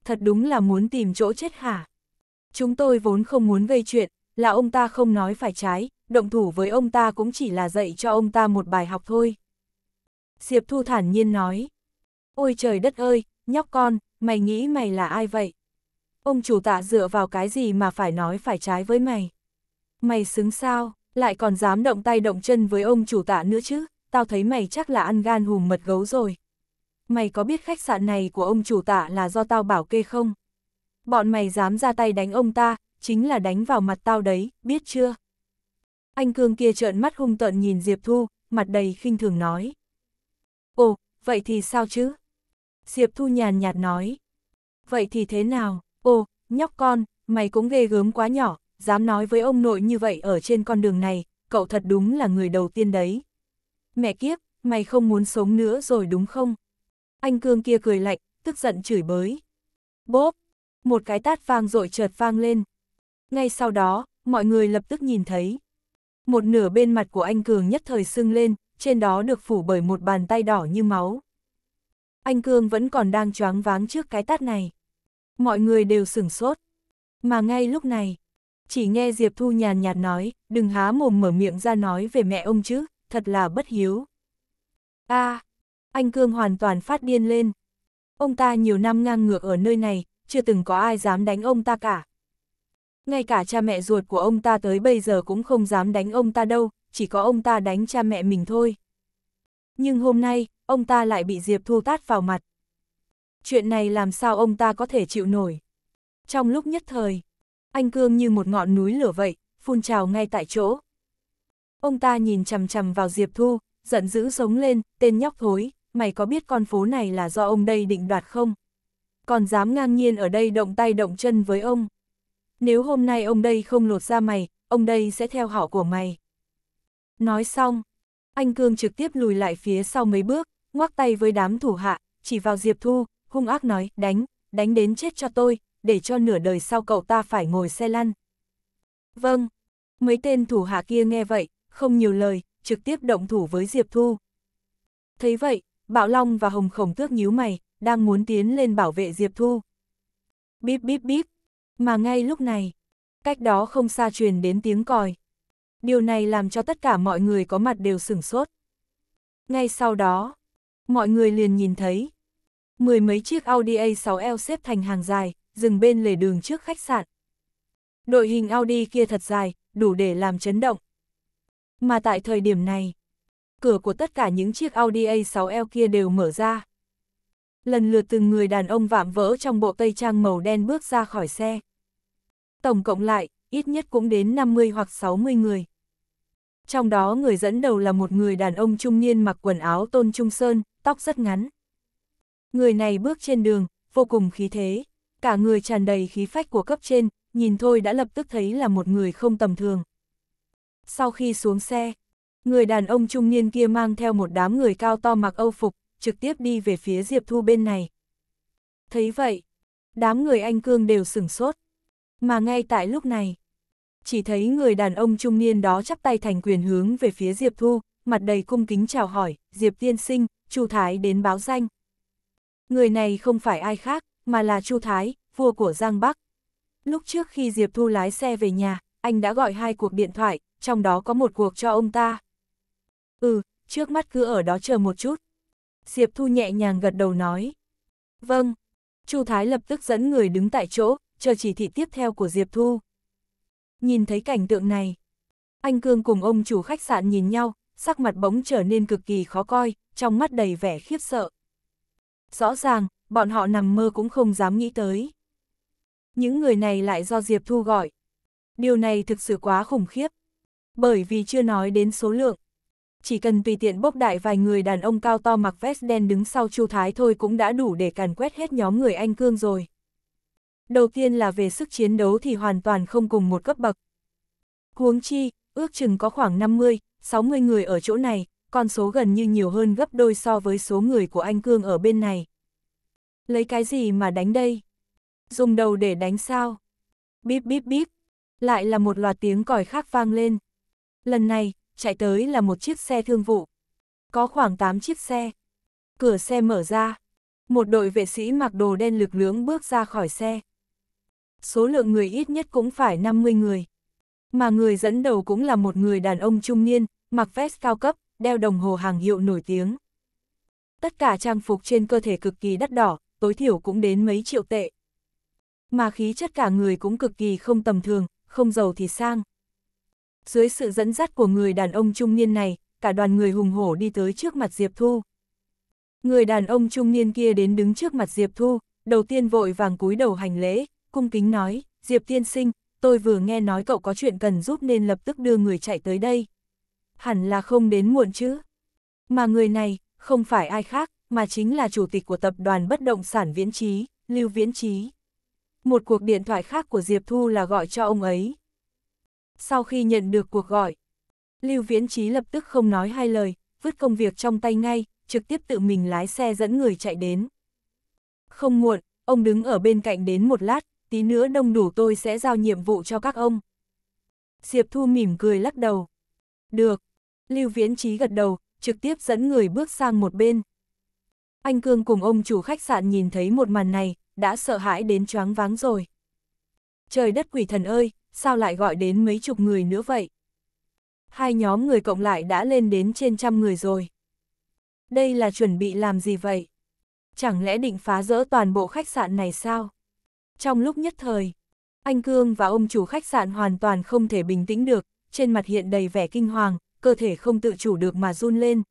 Thật đúng là muốn tìm chỗ chết hả? Chúng tôi vốn không muốn gây chuyện, là ông ta không nói phải trái, động thủ với ông ta cũng chỉ là dạy cho ông ta một bài học thôi. Diệp Thu thản nhiên nói, ôi trời đất ơi, nhóc con, mày nghĩ mày là ai vậy? ông chủ tạ dựa vào cái gì mà phải nói phải trái với mày. Mày xứng sao, lại còn dám động tay động chân với ông chủ tạ nữa chứ, tao thấy mày chắc là ăn gan hùm mật gấu rồi. Mày có biết khách sạn này của ông chủ tạ là do tao bảo kê không? Bọn mày dám ra tay đánh ông ta, chính là đánh vào mặt tao đấy, biết chưa? Anh Cương kia trợn mắt hung tợn nhìn Diệp Thu, mặt đầy khinh thường nói. Ồ, vậy thì sao chứ? Diệp Thu nhàn nhạt nói. Vậy thì thế nào? Ô, nhóc con, mày cũng ghê gớm quá nhỏ, dám nói với ông nội như vậy ở trên con đường này, cậu thật đúng là người đầu tiên đấy. Mẹ kiếp, mày không muốn sống nữa rồi đúng không? Anh Cương kia cười lạnh, tức giận chửi bới. Bốp! Một cái tát vang dội chợt vang lên. Ngay sau đó, mọi người lập tức nhìn thấy. Một nửa bên mặt của anh Cường nhất thời sưng lên, trên đó được phủ bởi một bàn tay đỏ như máu. Anh Cương vẫn còn đang choáng váng trước cái tát này. Mọi người đều sửng sốt. Mà ngay lúc này, chỉ nghe Diệp Thu nhàn nhạt nói, đừng há mồm mở miệng ra nói về mẹ ông chứ, thật là bất hiếu. a à, anh Cương hoàn toàn phát điên lên. Ông ta nhiều năm ngang ngược ở nơi này, chưa từng có ai dám đánh ông ta cả. Ngay cả cha mẹ ruột của ông ta tới bây giờ cũng không dám đánh ông ta đâu, chỉ có ông ta đánh cha mẹ mình thôi. Nhưng hôm nay, ông ta lại bị Diệp Thu tát vào mặt. Chuyện này làm sao ông ta có thể chịu nổi. Trong lúc nhất thời, anh Cương như một ngọn núi lửa vậy, phun trào ngay tại chỗ. Ông ta nhìn chằm chằm vào Diệp Thu, giận dữ sống lên, tên nhóc thối, mày có biết con phố này là do ông đây định đoạt không? Còn dám ngang nhiên ở đây động tay động chân với ông. Nếu hôm nay ông đây không lột ra mày, ông đây sẽ theo họ của mày. Nói xong, anh Cương trực tiếp lùi lại phía sau mấy bước, ngoắc tay với đám thủ hạ, chỉ vào Diệp Thu, hung ác nói, đánh, đánh đến chết cho tôi, để cho nửa đời sau cậu ta phải ngồi xe lăn. Vâng, mấy tên thủ hạ kia nghe vậy, không nhiều lời, trực tiếp động thủ với Diệp Thu. Thấy vậy, bảo Long và Hồng Khổng Tước nhíu mày, đang muốn tiến lên bảo vệ Diệp Thu. Bíp bíp bíp, mà ngay lúc này, cách đó không xa truyền đến tiếng còi. Điều này làm cho tất cả mọi người có mặt đều sửng sốt. Ngay sau đó, mọi người liền nhìn thấy, mười mấy chiếc Audi A6L xếp thành hàng dài, dừng bên lề đường trước khách sạn. Đội hình Audi kia thật dài, đủ để làm chấn động. Mà tại thời điểm này, cửa của tất cả những chiếc Audi A6L kia đều mở ra. Lần lượt từng người đàn ông vạm vỡ trong bộ tây trang màu đen bước ra khỏi xe. Tổng cộng lại, ít nhất cũng đến 50 hoặc 60 người. Trong đó người dẫn đầu là một người đàn ông trung niên mặc quần áo tôn trung sơn, tóc rất ngắn. Người này bước trên đường, vô cùng khí thế, cả người tràn đầy khí phách của cấp trên, nhìn thôi đã lập tức thấy là một người không tầm thường. Sau khi xuống xe, người đàn ông trung niên kia mang theo một đám người cao to mặc âu phục, trực tiếp đi về phía Diệp Thu bên này. Thấy vậy, đám người anh Cương đều sửng sốt. Mà ngay tại lúc này, chỉ thấy người đàn ông trung niên đó chắp tay thành quyền hướng về phía Diệp Thu, mặt đầy cung kính chào hỏi, Diệp tiên sinh, Chu Thái đến báo danh. Người này không phải ai khác, mà là Chu Thái, vua của Giang Bắc. Lúc trước khi Diệp Thu lái xe về nhà, anh đã gọi hai cuộc điện thoại, trong đó có một cuộc cho ông ta. Ừ, trước mắt cứ ở đó chờ một chút. Diệp Thu nhẹ nhàng gật đầu nói. Vâng. Chu Thái lập tức dẫn người đứng tại chỗ, chờ chỉ thị tiếp theo của Diệp Thu. Nhìn thấy cảnh tượng này, anh Cương cùng ông chủ khách sạn nhìn nhau, sắc mặt bỗng trở nên cực kỳ khó coi, trong mắt đầy vẻ khiếp sợ. Rõ ràng, bọn họ nằm mơ cũng không dám nghĩ tới. Những người này lại do Diệp Thu gọi. Điều này thực sự quá khủng khiếp. Bởi vì chưa nói đến số lượng. Chỉ cần tùy tiện bốc đại vài người đàn ông cao to mặc vest đen đứng sau Chu Thái thôi cũng đã đủ để càn quét hết nhóm người Anh Cương rồi. Đầu tiên là về sức chiến đấu thì hoàn toàn không cùng một cấp bậc. Huống chi, ước chừng có khoảng 50, 60 người ở chỗ này, con số gần như nhiều hơn gấp đôi so với số người của anh Cương ở bên này. Lấy cái gì mà đánh đây? Dùng đầu để đánh sao? Bíp bíp bíp, lại là một loạt tiếng còi khác vang lên. Lần này, chạy tới là một chiếc xe thương vụ. Có khoảng 8 chiếc xe. Cửa xe mở ra. Một đội vệ sĩ mặc đồ đen lực lưỡng bước ra khỏi xe. Số lượng người ít nhất cũng phải 50 người. Mà người dẫn đầu cũng là một người đàn ông trung niên, mặc vest cao cấp, đeo đồng hồ hàng hiệu nổi tiếng. Tất cả trang phục trên cơ thể cực kỳ đắt đỏ, tối thiểu cũng đến mấy triệu tệ. Mà khí chất cả người cũng cực kỳ không tầm thường, không giàu thì sang. Dưới sự dẫn dắt của người đàn ông trung niên này, cả đoàn người hùng hổ đi tới trước mặt Diệp Thu. Người đàn ông trung niên kia đến đứng trước mặt Diệp Thu, đầu tiên vội vàng cúi đầu hành lễ, cung kính nói, Diệp tiên sinh, tôi vừa nghe nói cậu có chuyện cần giúp nên lập tức đưa người chạy tới đây hẳn là không đến muộn chứ. Mà người này, không phải ai khác, mà chính là chủ tịch của tập đoàn bất động sản Viễn Trí, Lưu Viễn Trí. Một cuộc điện thoại khác của Diệp Thu là gọi cho ông ấy. Sau khi nhận được cuộc gọi, Lưu Viễn Trí lập tức không nói hai lời, vứt công việc trong tay ngay, trực tiếp tự mình lái xe dẫn người chạy đến. Không muộn, ông đứng ở bên cạnh đến một lát, tí nữa đông đủ tôi sẽ giao nhiệm vụ cho các ông. Diệp Thu mỉm cười lắc đầu. Được, Lưu Viễn Trí gật đầu, trực tiếp dẫn người bước sang một bên. Anh Cương cùng ông chủ khách sạn nhìn thấy một màn này, đã sợ hãi đến choáng váng rồi. Trời đất quỷ thần ơi, sao lại gọi đến mấy chục người nữa vậy? Hai nhóm người cộng lại đã lên đến trên trăm người rồi. Đây là chuẩn bị làm gì vậy? Chẳng lẽ định phá rỡ toàn bộ khách sạn này sao? Trong lúc nhất thời, anh Cương và ông chủ khách sạn hoàn toàn không thể bình tĩnh được, trên mặt hiện đầy vẻ kinh hoàng, cơ thể không tự chủ được mà run lên.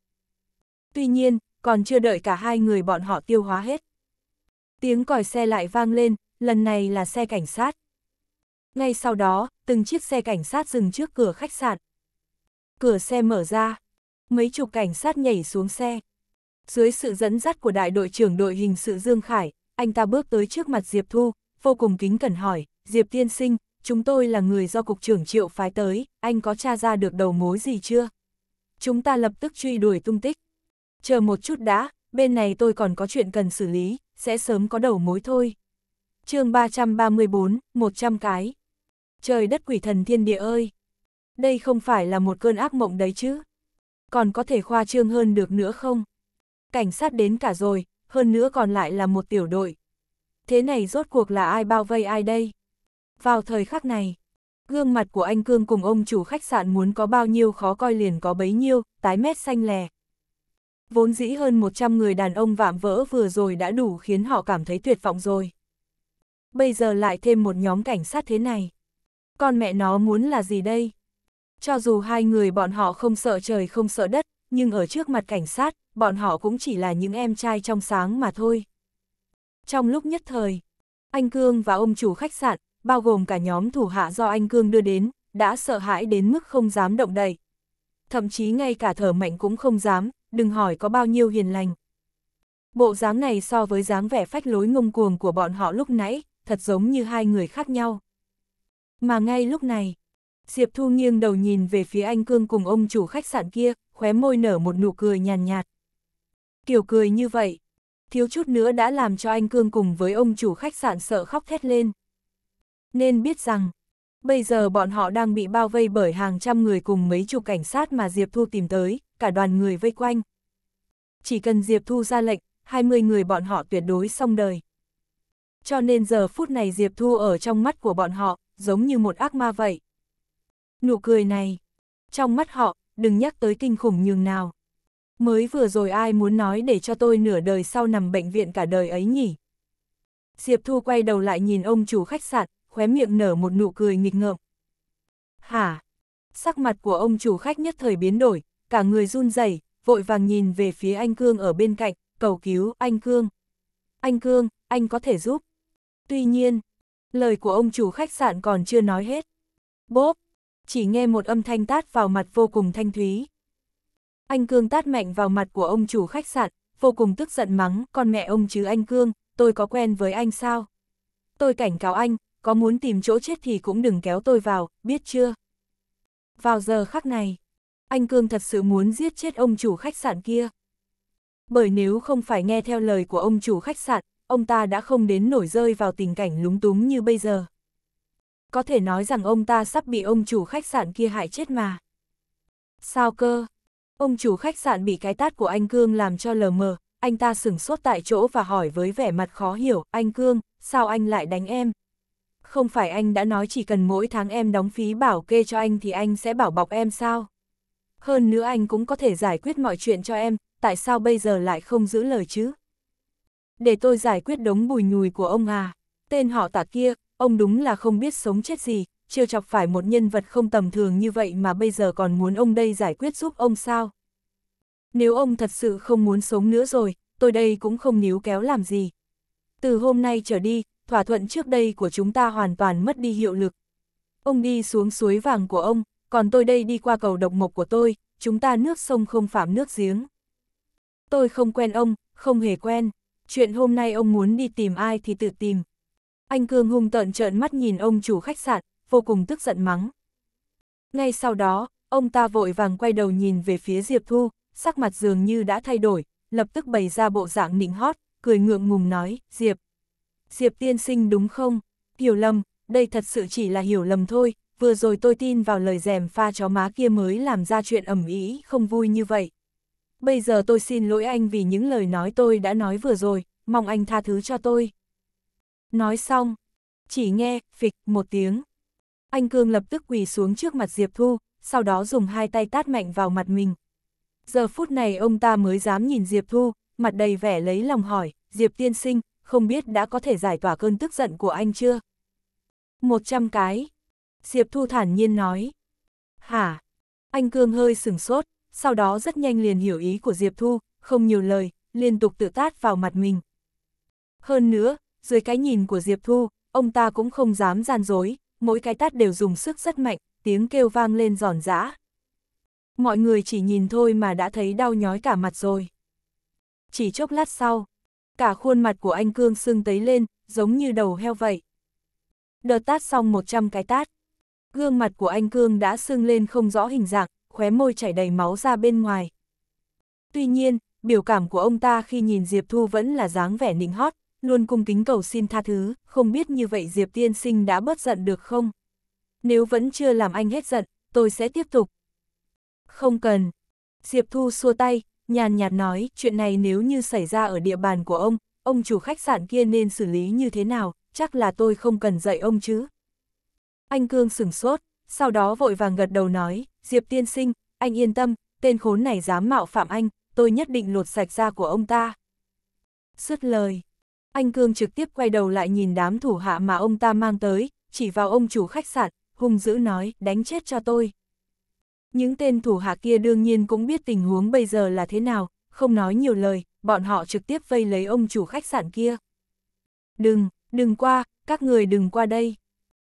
Tuy nhiên, còn chưa đợi cả hai người bọn họ tiêu hóa hết. Tiếng còi xe lại vang lên, lần này là xe cảnh sát. Ngay sau đó, từng chiếc xe cảnh sát dừng trước cửa khách sạn. Cửa xe mở ra, mấy chục cảnh sát nhảy xuống xe. Dưới sự dẫn dắt của đại đội trưởng đội hình sự Dương Khải, anh ta bước tới trước mặt Diệp Thu, vô cùng kính cẩn hỏi, Diệp tiên sinh, chúng tôi là người do Cục trưởng Triệu phái tới, anh có tra ra được đầu mối gì chưa? Chúng ta lập tức truy đuổi tung tích. Chờ một chút đã, bên này tôi còn có chuyện cần xử lý, sẽ sớm có đầu mối thôi. chương 334, 100 cái. Trời đất quỷ thần thiên địa ơi! Đây không phải là một cơn ác mộng đấy chứ? Còn có thể khoa trương hơn được nữa không? Cảnh sát đến cả rồi, hơn nữa còn lại là một tiểu đội. Thế này rốt cuộc là ai bao vây ai đây? Vào thời khắc này, gương mặt của anh Cương cùng ông chủ khách sạn muốn có bao nhiêu khó coi liền có bấy nhiêu, tái mét xanh lè. Vốn dĩ hơn 100 người đàn ông vạm vỡ vừa rồi đã đủ khiến họ cảm thấy tuyệt vọng rồi. Bây giờ lại thêm một nhóm cảnh sát thế này. Con mẹ nó muốn là gì đây? Cho dù hai người bọn họ không sợ trời không sợ đất, nhưng ở trước mặt cảnh sát, bọn họ cũng chỉ là những em trai trong sáng mà thôi. Trong lúc nhất thời, anh Cương và ông chủ khách sạn bao gồm cả nhóm thủ hạ do anh Cương đưa đến, đã sợ hãi đến mức không dám động đậy. Thậm chí ngay cả thở mạnh cũng không dám, đừng hỏi có bao nhiêu hiền lành. Bộ dáng này so với dáng vẻ phách lối ngông cuồng của bọn họ lúc nãy, thật giống như hai người khác nhau. Mà ngay lúc này, Diệp Thu nghiêng đầu nhìn về phía anh Cương cùng ông chủ khách sạn kia, khóe môi nở một nụ cười nhàn nhạt, Kiểu cười như vậy, thiếu chút nữa đã làm cho anh Cương cùng với ông chủ khách sạn sợ khóc thét lên. Nên biết rằng, bây giờ bọn họ đang bị bao vây bởi hàng trăm người cùng mấy chục cảnh sát mà Diệp Thu tìm tới, cả đoàn người vây quanh. Chỉ cần Diệp Thu ra lệnh, 20 người bọn họ tuyệt đối xong đời. Cho nên giờ phút này Diệp Thu ở trong mắt của bọn họ, giống như một ác ma vậy. Nụ cười này, trong mắt họ, đừng nhắc tới kinh khủng nhường nào. Mới vừa rồi ai muốn nói để cho tôi nửa đời sau nằm bệnh viện cả đời ấy nhỉ? Diệp Thu quay đầu lại nhìn ông chủ khách sạn, khóe miệng nở một nụ cười nghịch ngợm. Hả? Sắc mặt của ông chủ khách nhất thời biến đổi, cả người run rẩy, vội vàng nhìn về phía anh Cương ở bên cạnh, cầu cứu anh Cương. Anh Cương, anh có thể giúp. Tuy nhiên, lời của ông chủ khách sạn còn chưa nói hết. Bốp, chỉ nghe một âm thanh tát vào mặt vô cùng thanh thúy. Anh Cương tát mạnh vào mặt của ông chủ khách sạn, vô cùng tức giận mắng, con mẹ ông chứ anh Cương, tôi có quen với anh sao? Tôi cảnh cáo anh, có muốn tìm chỗ chết thì cũng đừng kéo tôi vào, biết chưa? Vào giờ khắc này, anh Cương thật sự muốn giết chết ông chủ khách sạn kia. Bởi nếu không phải nghe theo lời của ông chủ khách sạn, ông ta đã không đến nổi rơi vào tình cảnh lúng túng như bây giờ. Có thể nói rằng ông ta sắp bị ông chủ khách sạn kia hại chết mà. Sao cơ? Ông chủ khách sạn bị cái tát của anh Cương làm cho lờ mờ, anh ta sửng sốt tại chỗ và hỏi với vẻ mặt khó hiểu, anh Cương, sao anh lại đánh em, không phải anh đã nói chỉ cần mỗi tháng em đóng phí bảo kê cho anh thì anh sẽ bảo bọc em sao? Hơn nữa anh cũng có thể giải quyết mọi chuyện cho em, tại sao bây giờ lại không giữ lời chứ? Để tôi giải quyết đống bùi nhùi của ông à, tên họ tạ kia, ông đúng là không biết sống chết gì, chưa chọc phải một nhân vật không tầm thường như vậy mà bây giờ còn muốn ông đây giải quyết giúp ông sao? Nếu ông thật sự không muốn sống nữa rồi, tôi đây cũng không níu kéo làm gì. Từ hôm nay trở đi, thỏa thuận trước đây của chúng ta hoàn toàn mất đi hiệu lực. Ông đi xuống suối vàng của ông, còn tôi đây đi qua cầu độc mộc của tôi, chúng ta nước sông không phạm nước giếng. Tôi không quen ông, không hề quen, chuyện hôm nay ông muốn đi tìm ai thì tự tìm. Anh Cương hung tợn trợn mắt nhìn ông chủ khách sạn, vô cùng tức giận mắng. Ngay sau đó, ông ta vội vàng quay đầu nhìn về phía Diệp Thu, sắc mặt dường như đã thay đổi, lập tức bày ra bộ dạng nịnh hót, cười ngượng ngùng nói, Diệp. Diệp tiên sinh đúng không? Hiểu lầm, đây thật sự chỉ là hiểu lầm thôi, vừa rồi tôi tin vào lời dèm pha chó má kia mới làm ra chuyện ẩm ý, không vui như vậy. Bây giờ tôi xin lỗi anh vì những lời nói tôi đã nói vừa rồi, mong anh tha thứ cho tôi. Nói xong, chỉ nghe, phịch, một tiếng. Anh Cương lập tức quỳ xuống trước mặt Diệp Thu, sau đó dùng hai tay tát mạnh vào mặt mình. Giờ phút này ông ta mới dám nhìn Diệp Thu, mặt đầy vẻ lấy lòng hỏi, Diệp tiên sinh, không biết đã có thể giải tỏa cơn tức giận của anh chưa? Một trăm cái. Diệp Thu thản nhiên nói. Hả? Anh Cương hơi sừng sốt, sau đó rất nhanh liền hiểu ý của Diệp Thu, không nhiều lời, liên tục tự tát vào mặt mình. Hơn nữa, dưới cái nhìn của Diệp Thu, ông ta cũng không dám gian dối, mỗi cái tát đều dùng sức rất mạnh, tiếng kêu vang lên giòn giã. Mọi người chỉ nhìn thôi mà đã thấy đau nhói cả mặt rồi. Chỉ chốc lát sau, cả khuôn mặt của anh Cương sưng tấy lên, giống như đầu heo vậy. Đợt tát xong 100 cái tát. Gương mặt của anh Cương đã sưng lên không rõ hình dạng, khóe môi chảy đầy máu ra bên ngoài. Tuy nhiên, biểu cảm của ông ta khi nhìn Diệp Thu vẫn là dáng vẻ nịnh hót, luôn cung kính cầu xin tha thứ, không biết như vậy Diệp Tiên Sinh đã bớt giận được không? Nếu vẫn chưa làm anh hết giận, tôi sẽ tiếp tục. Không cần. Diệp Thu xua tay, nhàn nhạt nói, chuyện này nếu như xảy ra ở địa bàn của ông, ông chủ khách sạn kia nên xử lý như thế nào, chắc là tôi không cần dạy ông chứ. Anh Cương sửng sốt, sau đó vội vàng gật đầu nói, Diệp tiên sinh, anh yên tâm, tên khốn này dám mạo phạm anh, tôi nhất định lột sạch da của ông ta. Sứt lời, anh Cương trực tiếp quay đầu lại nhìn đám thủ hạ mà ông ta mang tới, chỉ vào ông chủ khách sạn, hung dữ nói, đánh chết cho tôi. Những tên thủ hạ kia đương nhiên cũng biết tình huống bây giờ là thế nào, không nói nhiều lời, bọn họ trực tiếp vây lấy ông chủ khách sạn kia. Đừng, đừng qua, các người đừng qua đây.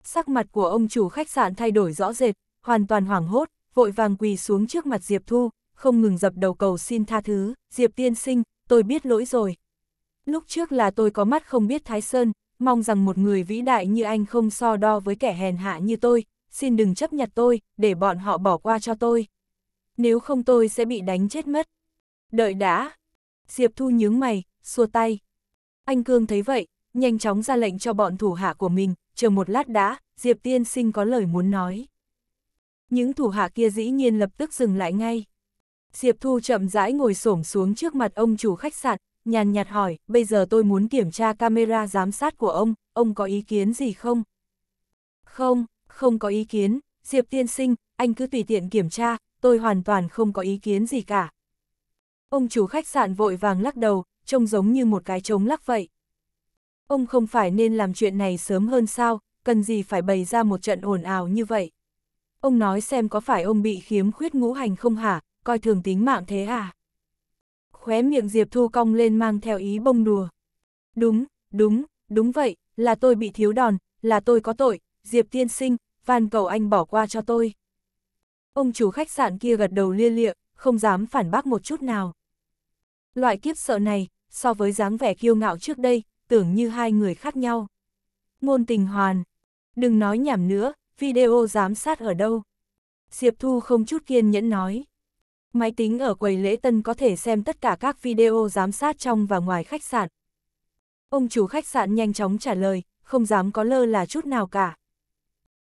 Sắc mặt của ông chủ khách sạn thay đổi rõ rệt, hoàn toàn hoảng hốt, vội vàng quỳ xuống trước mặt Diệp Thu, không ngừng dập đầu cầu xin tha thứ, Diệp tiên sinh, tôi biết lỗi rồi. Lúc trước là tôi có mắt không biết Thái Sơn, mong rằng một người vĩ đại như anh không so đo với kẻ hèn hạ như tôi, xin đừng chấp nhặt tôi, để bọn họ bỏ qua cho tôi. Nếu không tôi sẽ bị đánh chết mất. Đợi đã. Diệp Thu nhướng mày, xua tay. Anh Cương thấy vậy, nhanh chóng ra lệnh cho bọn thủ hạ của mình, chờ một lát đã, Diệp Tiên Sinh có lời muốn nói. Những thủ hạ kia dĩ nhiên lập tức dừng lại ngay. Diệp Thu chậm rãi ngồi xổm xuống trước mặt ông chủ khách sạn, nhàn nhạt hỏi, bây giờ tôi muốn kiểm tra camera giám sát của ông, ông có ý kiến gì không? Không, không có ý kiến, Diệp tiên sinh, anh cứ tùy tiện kiểm tra, tôi hoàn toàn không có ý kiến gì cả. Ông chủ khách sạn vội vàng lắc đầu, trông giống như một cái trống lắc vậy. Ông không phải nên làm chuyện này sớm hơn sao, cần gì phải bày ra một trận ồn ào như vậy. Ông nói xem có phải ông bị khiếm khuyết ngũ hành không hả, coi thường tính mạng thế à? Khóe miệng Diệp Thu cong lên mang theo ý bông đùa. Đúng, đúng, đúng vậy, là tôi bị thiếu đòn, là tôi có tội, Diệp tiên sinh, van cầu anh bỏ qua cho tôi. Ông chủ khách sạn kia gật đầu lia lịa, không dám phản bác một chút nào. Loại kiếp sợ này, so với dáng vẻ kiêu ngạo trước đây, tưởng như hai người khác nhau. Ngôn tình hoàn, đừng nói nhảm nữa, video giám sát ở đâu. Diệp Thu không chút kiên nhẫn nói. Máy tính ở quầy lễ tân có thể xem tất cả các video giám sát trong và ngoài khách sạn. Ông chủ khách sạn nhanh chóng trả lời, không dám có lơ là chút nào cả.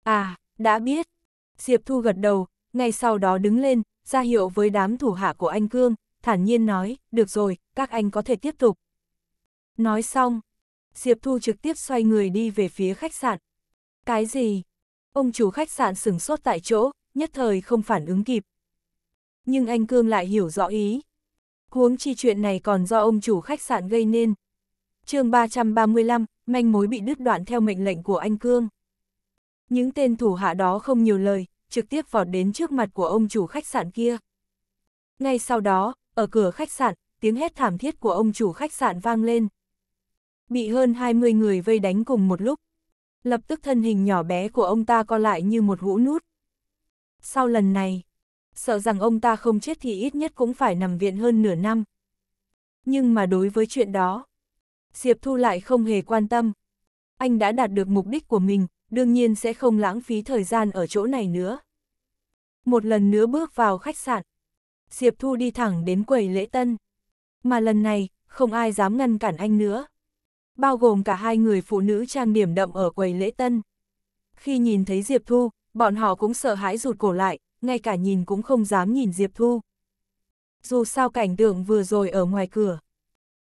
À, đã biết. Diệp Thu gật đầu, ngay sau đó đứng lên, ra hiệu với đám thủ hạ của anh Cương, thản nhiên nói, được rồi, các anh có thể tiếp tục. Nói xong, Diệp Thu trực tiếp xoay người đi về phía khách sạn. Cái gì? Ông chủ khách sạn sửng sốt tại chỗ, nhất thời không phản ứng kịp. Nhưng anh Cương lại hiểu rõ ý. Huống chi chuyện này còn do ông chủ khách sạn gây nên. chương 335, manh mối bị đứt đoạn theo mệnh lệnh của anh Cương. Những tên thủ hạ đó không nhiều lời, trực tiếp vọt đến trước mặt của ông chủ khách sạn kia. Ngay sau đó, ở cửa khách sạn, tiếng hét thảm thiết của ông chủ khách sạn vang lên. Bị hơn 20 người vây đánh cùng một lúc. Lập tức thân hình nhỏ bé của ông ta co lại như một hũ nút. Sau lần này, sợ rằng ông ta không chết thì ít nhất cũng phải nằm viện hơn nửa năm. Nhưng mà đối với chuyện đó, Diệp Thu lại không hề quan tâm. Anh đã đạt được mục đích của mình, đương nhiên sẽ không lãng phí thời gian ở chỗ này nữa. Một lần nữa bước vào khách sạn, Diệp Thu đi thẳng đến quầy lễ tân. Mà lần này, không ai dám ngăn cản anh nữa. Bao gồm cả hai người phụ nữ trang điểm đậm ở quầy lễ tân. Khi nhìn thấy Diệp Thu, bọn họ cũng sợ hãi rụt cổ lại, ngay cả nhìn cũng không dám nhìn Diệp Thu. Dù sao cảnh tượng vừa rồi ở ngoài cửa.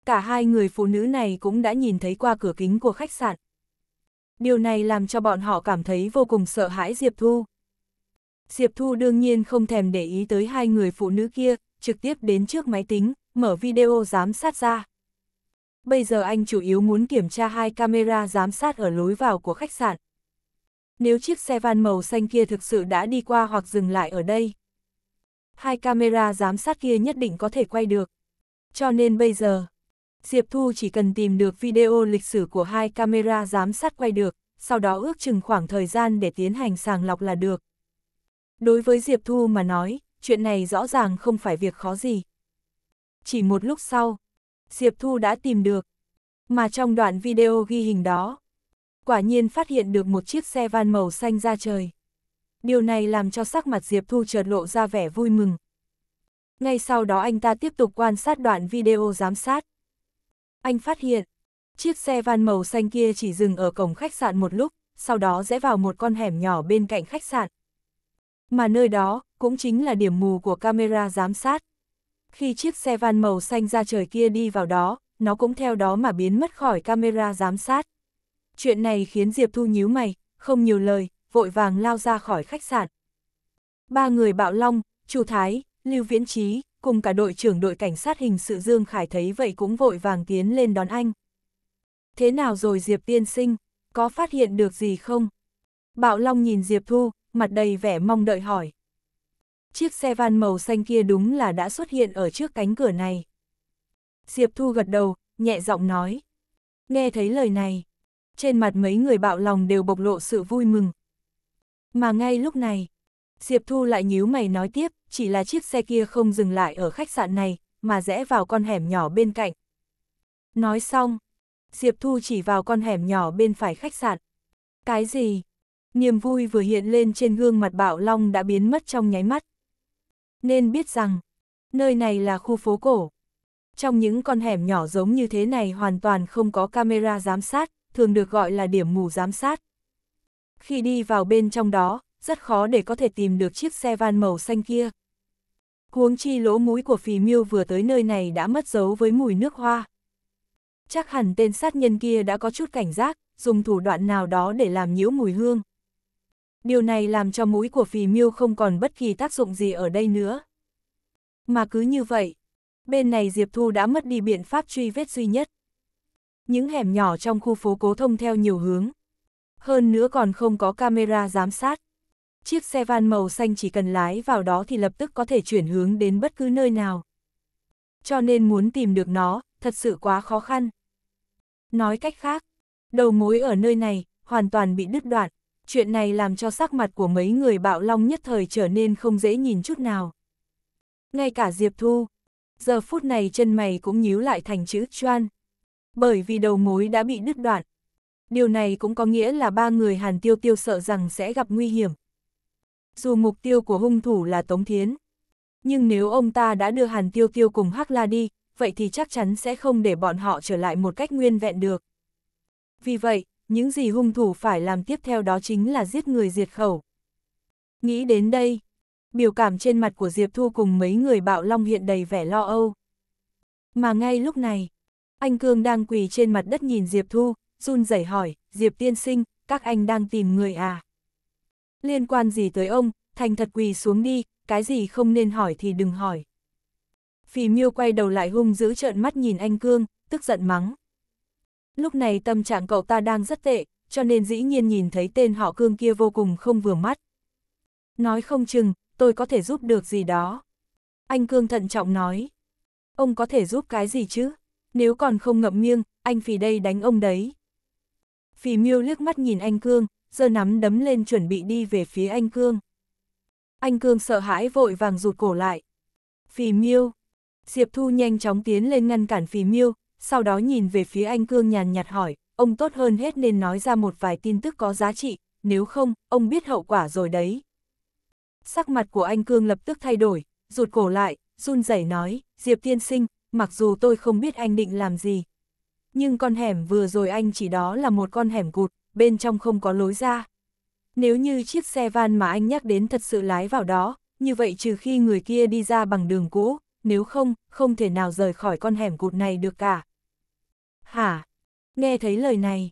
Cả hai người phụ nữ này cũng đã nhìn thấy qua cửa kính của khách sạn, điều này làm cho bọn họ cảm thấy vô cùng sợ hãi Diệp Thu. Diệp Thu đương nhiên không thèm để ý tới hai người phụ nữ kia, trực tiếp đến trước máy tính, mở video giám sát ra. Bây giờ anh chủ yếu muốn kiểm tra hai camera giám sát ở lối vào của khách sạn. Nếu chiếc xe van màu xanh kia thực sự đã đi qua hoặc dừng lại ở đây, hai camera giám sát kia nhất định có thể quay được. Cho nên bây giờ, Diệp Thu chỉ cần tìm được video lịch sử của hai camera giám sát quay được, sau đó ước chừng khoảng thời gian để tiến hành sàng lọc là được. Đối với Diệp Thu mà nói, chuyện này rõ ràng không phải việc khó gì. Chỉ một lúc sau, Diệp Thu đã tìm được, mà trong đoạn video ghi hình đó, quả nhiên phát hiện được một chiếc xe van màu xanh ra trời. Điều này làm cho sắc mặt Diệp Thu chợt lộ ra vẻ vui mừng. Ngay sau đó anh ta tiếp tục quan sát đoạn video giám sát anh phát hiện, chiếc xe van màu xanh kia chỉ dừng ở cổng khách sạn một lúc, sau đó rẽ vào một con hẻm nhỏ bên cạnh khách sạn. Mà nơi đó, cũng chính là điểm mù của camera giám sát. Khi chiếc xe van màu xanh ra trời kia đi vào đó, nó cũng theo đó mà biến mất khỏi camera giám sát. Chuyện này khiến Diệp Thu nhíu mày, không nhiều lời, vội vàng lao ra khỏi khách sạn. Ba người Bạo Long, Chu Thái, Lưu Viễn Trí, cùng cả đội trưởng đội cảnh sát hình sự Dương Khải thấy vậy cũng vội vàng tiến lên đón anh. Thế nào rồi Diệp tiên sinh, có phát hiện được gì không? Bạo Long nhìn Diệp Thu, mặt đầy vẻ mong đợi hỏi. Chiếc xe van màu xanh kia đúng là đã xuất hiện ở trước cánh cửa này. Diệp Thu gật đầu, nhẹ giọng nói. Nghe thấy lời này, trên mặt mấy người bạo lòng đều bộc lộ sự vui mừng. Mà ngay lúc này, Diệp Thu lại nhíu mày nói tiếp, chỉ là chiếc xe kia không dừng lại ở khách sạn này, mà rẽ vào con hẻm nhỏ bên cạnh. Nói xong, Diệp Thu chỉ vào con hẻm nhỏ bên phải khách sạn. Cái gì? Niềm vui vừa hiện lên trên gương mặt bạo long đã biến mất trong nháy mắt. Nên biết rằng, nơi này là khu phố cổ. Trong những con hẻm nhỏ giống như thế này hoàn toàn không có camera giám sát, thường được gọi là điểm mù giám sát. Khi đi vào bên trong đó, rất khó để có thể tìm được chiếc xe van màu xanh kia. Huống chi lỗ mũi của phì miêu vừa tới nơi này đã mất dấu với mùi nước hoa. Chắc hẳn tên sát nhân kia đã có chút cảnh giác, dùng thủ đoạn nào đó để làm nhiễu mùi hương. Điều này làm cho mũi của phì miêu không còn bất kỳ tác dụng gì ở đây nữa. Mà cứ như vậy, bên này Diệp Thu đã mất đi biện pháp truy vết duy nhất. Những hẻm nhỏ trong khu phố cố thông theo nhiều hướng. Hơn nữa còn không có camera giám sát chiếc xe van màu xanh chỉ cần lái vào đó thì lập tức có thể chuyển hướng đến bất cứ nơi nào. Cho nên muốn tìm được nó, thật sự quá khó khăn. Nói cách khác, đầu mối ở nơi này, hoàn toàn bị đứt đoạn. Chuyện này làm cho sắc mặt của mấy người bạo long nhất thời trở nên không dễ nhìn chút nào. Ngay cả Diệp Thu, giờ phút này chân mày cũng nhíu lại thành chữ choan. Bởi vì đầu mối đã bị đứt đoạn. Điều này cũng có nghĩa là ba người Hàn Tiêu Tiêu sợ rằng sẽ gặp nguy hiểm. Dù mục tiêu của hung thủ là Tống Thiến, nhưng nếu ông ta đã đưa Hàn Tiêu Tiêu cùng Hắc La đi, vậy thì chắc chắn sẽ không để bọn họ trở lại một cách nguyên vẹn được. Vì vậy, những gì hung thủ phải làm tiếp theo đó chính là giết người diệt khẩu. Nghĩ đến đây, biểu cảm trên mặt của Diệp Thu cùng mấy người bạo long hiện đầy vẻ lo âu. Mà ngay lúc này, anh Cương đang quỳ trên mặt đất nhìn Diệp Thu, run rẩy hỏi, Diệp tiên sinh, các anh đang tìm người à? liên quan gì tới ông, thành thật quỳ xuống đi, cái gì không nên hỏi thì đừng hỏi. Phì miêu quay đầu lại hung giữ trợn mắt nhìn anh Cương, tức giận mắng. Lúc này tâm trạng cậu ta đang rất tệ, cho nên dĩ nhiên nhìn thấy tên họ Cương kia vô cùng không vừa mắt. Nói không chừng, tôi có thể giúp được gì đó. Anh Cương thận trọng nói. Ông có thể giúp cái gì chứ? Nếu còn không ngậm miêng, anh phì đây đánh ông đấy. Phì miêu liếc mắt nhìn anh Cương, giơ nắm đấm lên chuẩn bị đi về phía anh Cương. Anh Cương sợ hãi vội vàng rụt cổ lại. Phì miêu. Diệp Thu nhanh chóng tiến lên ngăn cản phì miêu, sau đó nhìn về phía anh Cương nhàn nhạt hỏi, ông tốt hơn hết nên nói ra một vài tin tức có giá trị, nếu không, ông biết hậu quả rồi đấy. Sắc mặt của anh Cương lập tức thay đổi, rụt cổ lại, run rẩy nói, Diệp Tiên Sinh, mặc dù tôi không biết anh định làm gì. Nhưng con hẻm vừa rồi anh chỉ đó là một con hẻm cụt, bên trong không có lối ra. Nếu như chiếc xe van mà anh nhắc đến thật sự lái vào đó, như vậy trừ khi người kia đi ra bằng đường cũ, nếu không, không thể nào rời khỏi con hẻm cụt này được cả. Hả? Nghe thấy lời này,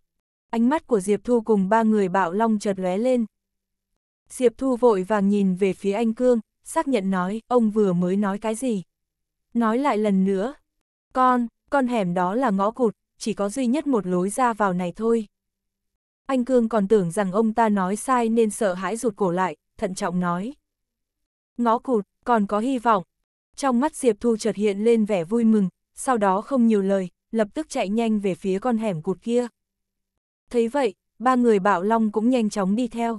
ánh mắt của Diệp Thu cùng ba người bạo long chợt lóe lên. Diệp Thu vội vàng nhìn về phía anh Cương, xác nhận nói, ông vừa mới nói cái gì? Nói lại lần nữa, con, con hẻm đó là ngõ cụt, chỉ có duy nhất một lối ra vào này thôi anh Cương còn tưởng rằng ông ta nói sai nên sợ hãi rụt cổ lại, thận trọng nói. Ngõ cụt, còn có hy vọng. Trong mắt Diệp Thu chợt hiện lên vẻ vui mừng, sau đó không nhiều lời, lập tức chạy nhanh về phía con hẻm cụt kia. Thấy vậy, ba người Bảo long cũng nhanh chóng đi theo.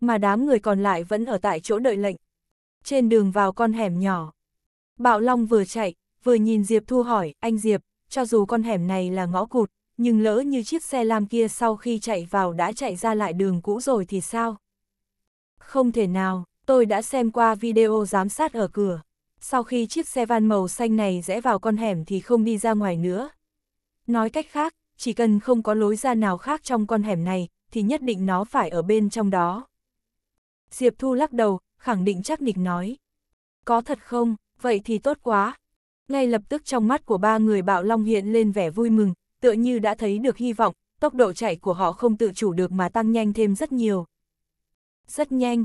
Mà đám người còn lại vẫn ở tại chỗ đợi lệnh. Trên đường vào con hẻm nhỏ, Bảo long vừa chạy, vừa nhìn Diệp Thu hỏi, anh Diệp, cho dù con hẻm này là ngõ cụt, nhưng lỡ như chiếc xe lam kia sau khi chạy vào đã chạy ra lại đường cũ rồi thì sao? Không thể nào, tôi đã xem qua video giám sát ở cửa. Sau khi chiếc xe van màu xanh này rẽ vào con hẻm thì không đi ra ngoài nữa. Nói cách khác, chỉ cần không có lối ra nào khác trong con hẻm này, thì nhất định nó phải ở bên trong đó. Diệp Thu lắc đầu, khẳng định chắc nịch nói. Có thật không, vậy thì tốt quá. Ngay lập tức trong mắt của ba người bạo long hiện lên vẻ vui mừng, tựa như đã thấy được hy vọng, tốc độ chạy của họ không tự chủ được mà tăng nhanh thêm rất nhiều. Rất nhanh,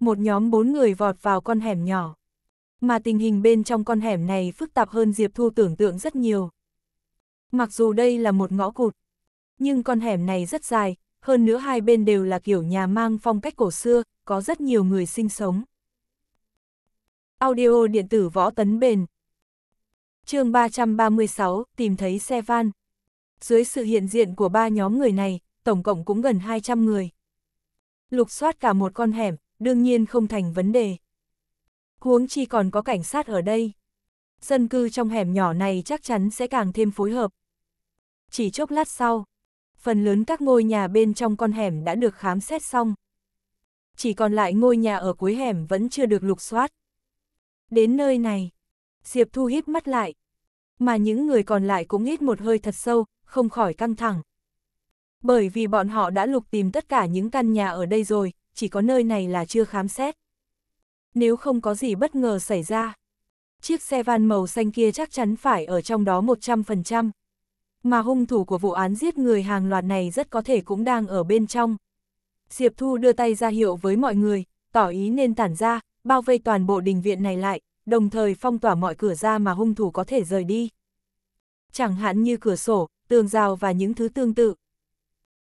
một nhóm bốn người vọt vào con hẻm nhỏ. Mà tình hình bên trong con hẻm này phức tạp hơn Diệp Thu tưởng tượng rất nhiều. Mặc dù đây là một ngõ cụt, nhưng con hẻm này rất dài, hơn nữa hai bên đều là kiểu nhà mang phong cách cổ xưa, có rất nhiều người sinh sống. Audio điện tử võ tấn bền Chương 336, tìm thấy xe van dưới sự hiện diện của ba nhóm người này, tổng cộng cũng gần 200 người. Lục soát cả một con hẻm, đương nhiên không thành vấn đề. Huống chi còn có cảnh sát ở đây. Dân cư trong hẻm nhỏ này chắc chắn sẽ càng thêm phối hợp. Chỉ chốc lát sau, phần lớn các ngôi nhà bên trong con hẻm đã được khám xét xong. Chỉ còn lại ngôi nhà ở cuối hẻm vẫn chưa được lục soát. Đến nơi này, Diệp Thu hít mắt lại. Mà những người còn lại cũng hít một hơi thật sâu, không khỏi căng thẳng. Bởi vì bọn họ đã lục tìm tất cả những căn nhà ở đây rồi, chỉ có nơi này là chưa khám xét. Nếu không có gì bất ngờ xảy ra, chiếc xe van màu xanh kia chắc chắn phải ở trong đó 100%. Mà hung thủ của vụ án giết người hàng loạt này rất có thể cũng đang ở bên trong. Diệp Thu đưa tay ra hiệu với mọi người, tỏ ý nên tản ra, bao vây toàn bộ đình viện này lại, đồng thời phong tỏa mọi cửa ra mà hung thủ có thể rời đi. Chẳng hạn như cửa sổ, tường rào và những thứ tương tự.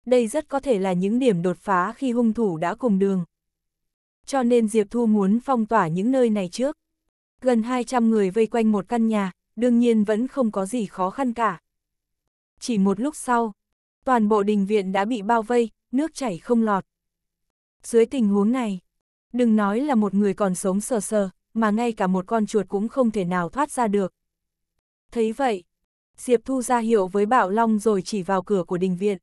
Đây rất có thể là những điểm đột phá khi hung thủ đã cùng đường. Cho nên Diệp Thu muốn phong tỏa những nơi này trước. Gần 200 người vây quanh một căn nhà, đương nhiên vẫn không có gì khó khăn cả. Chỉ một lúc sau, toàn bộ đình viện đã bị bao vây, nước chảy không lọt. Dưới tình huống này, đừng nói là một người còn sống sờ sờ, mà ngay cả một con chuột cũng không thể nào thoát ra được. Thấy vậy, Diệp Thu ra hiệu với Bảo Long rồi chỉ vào cửa của đình viện.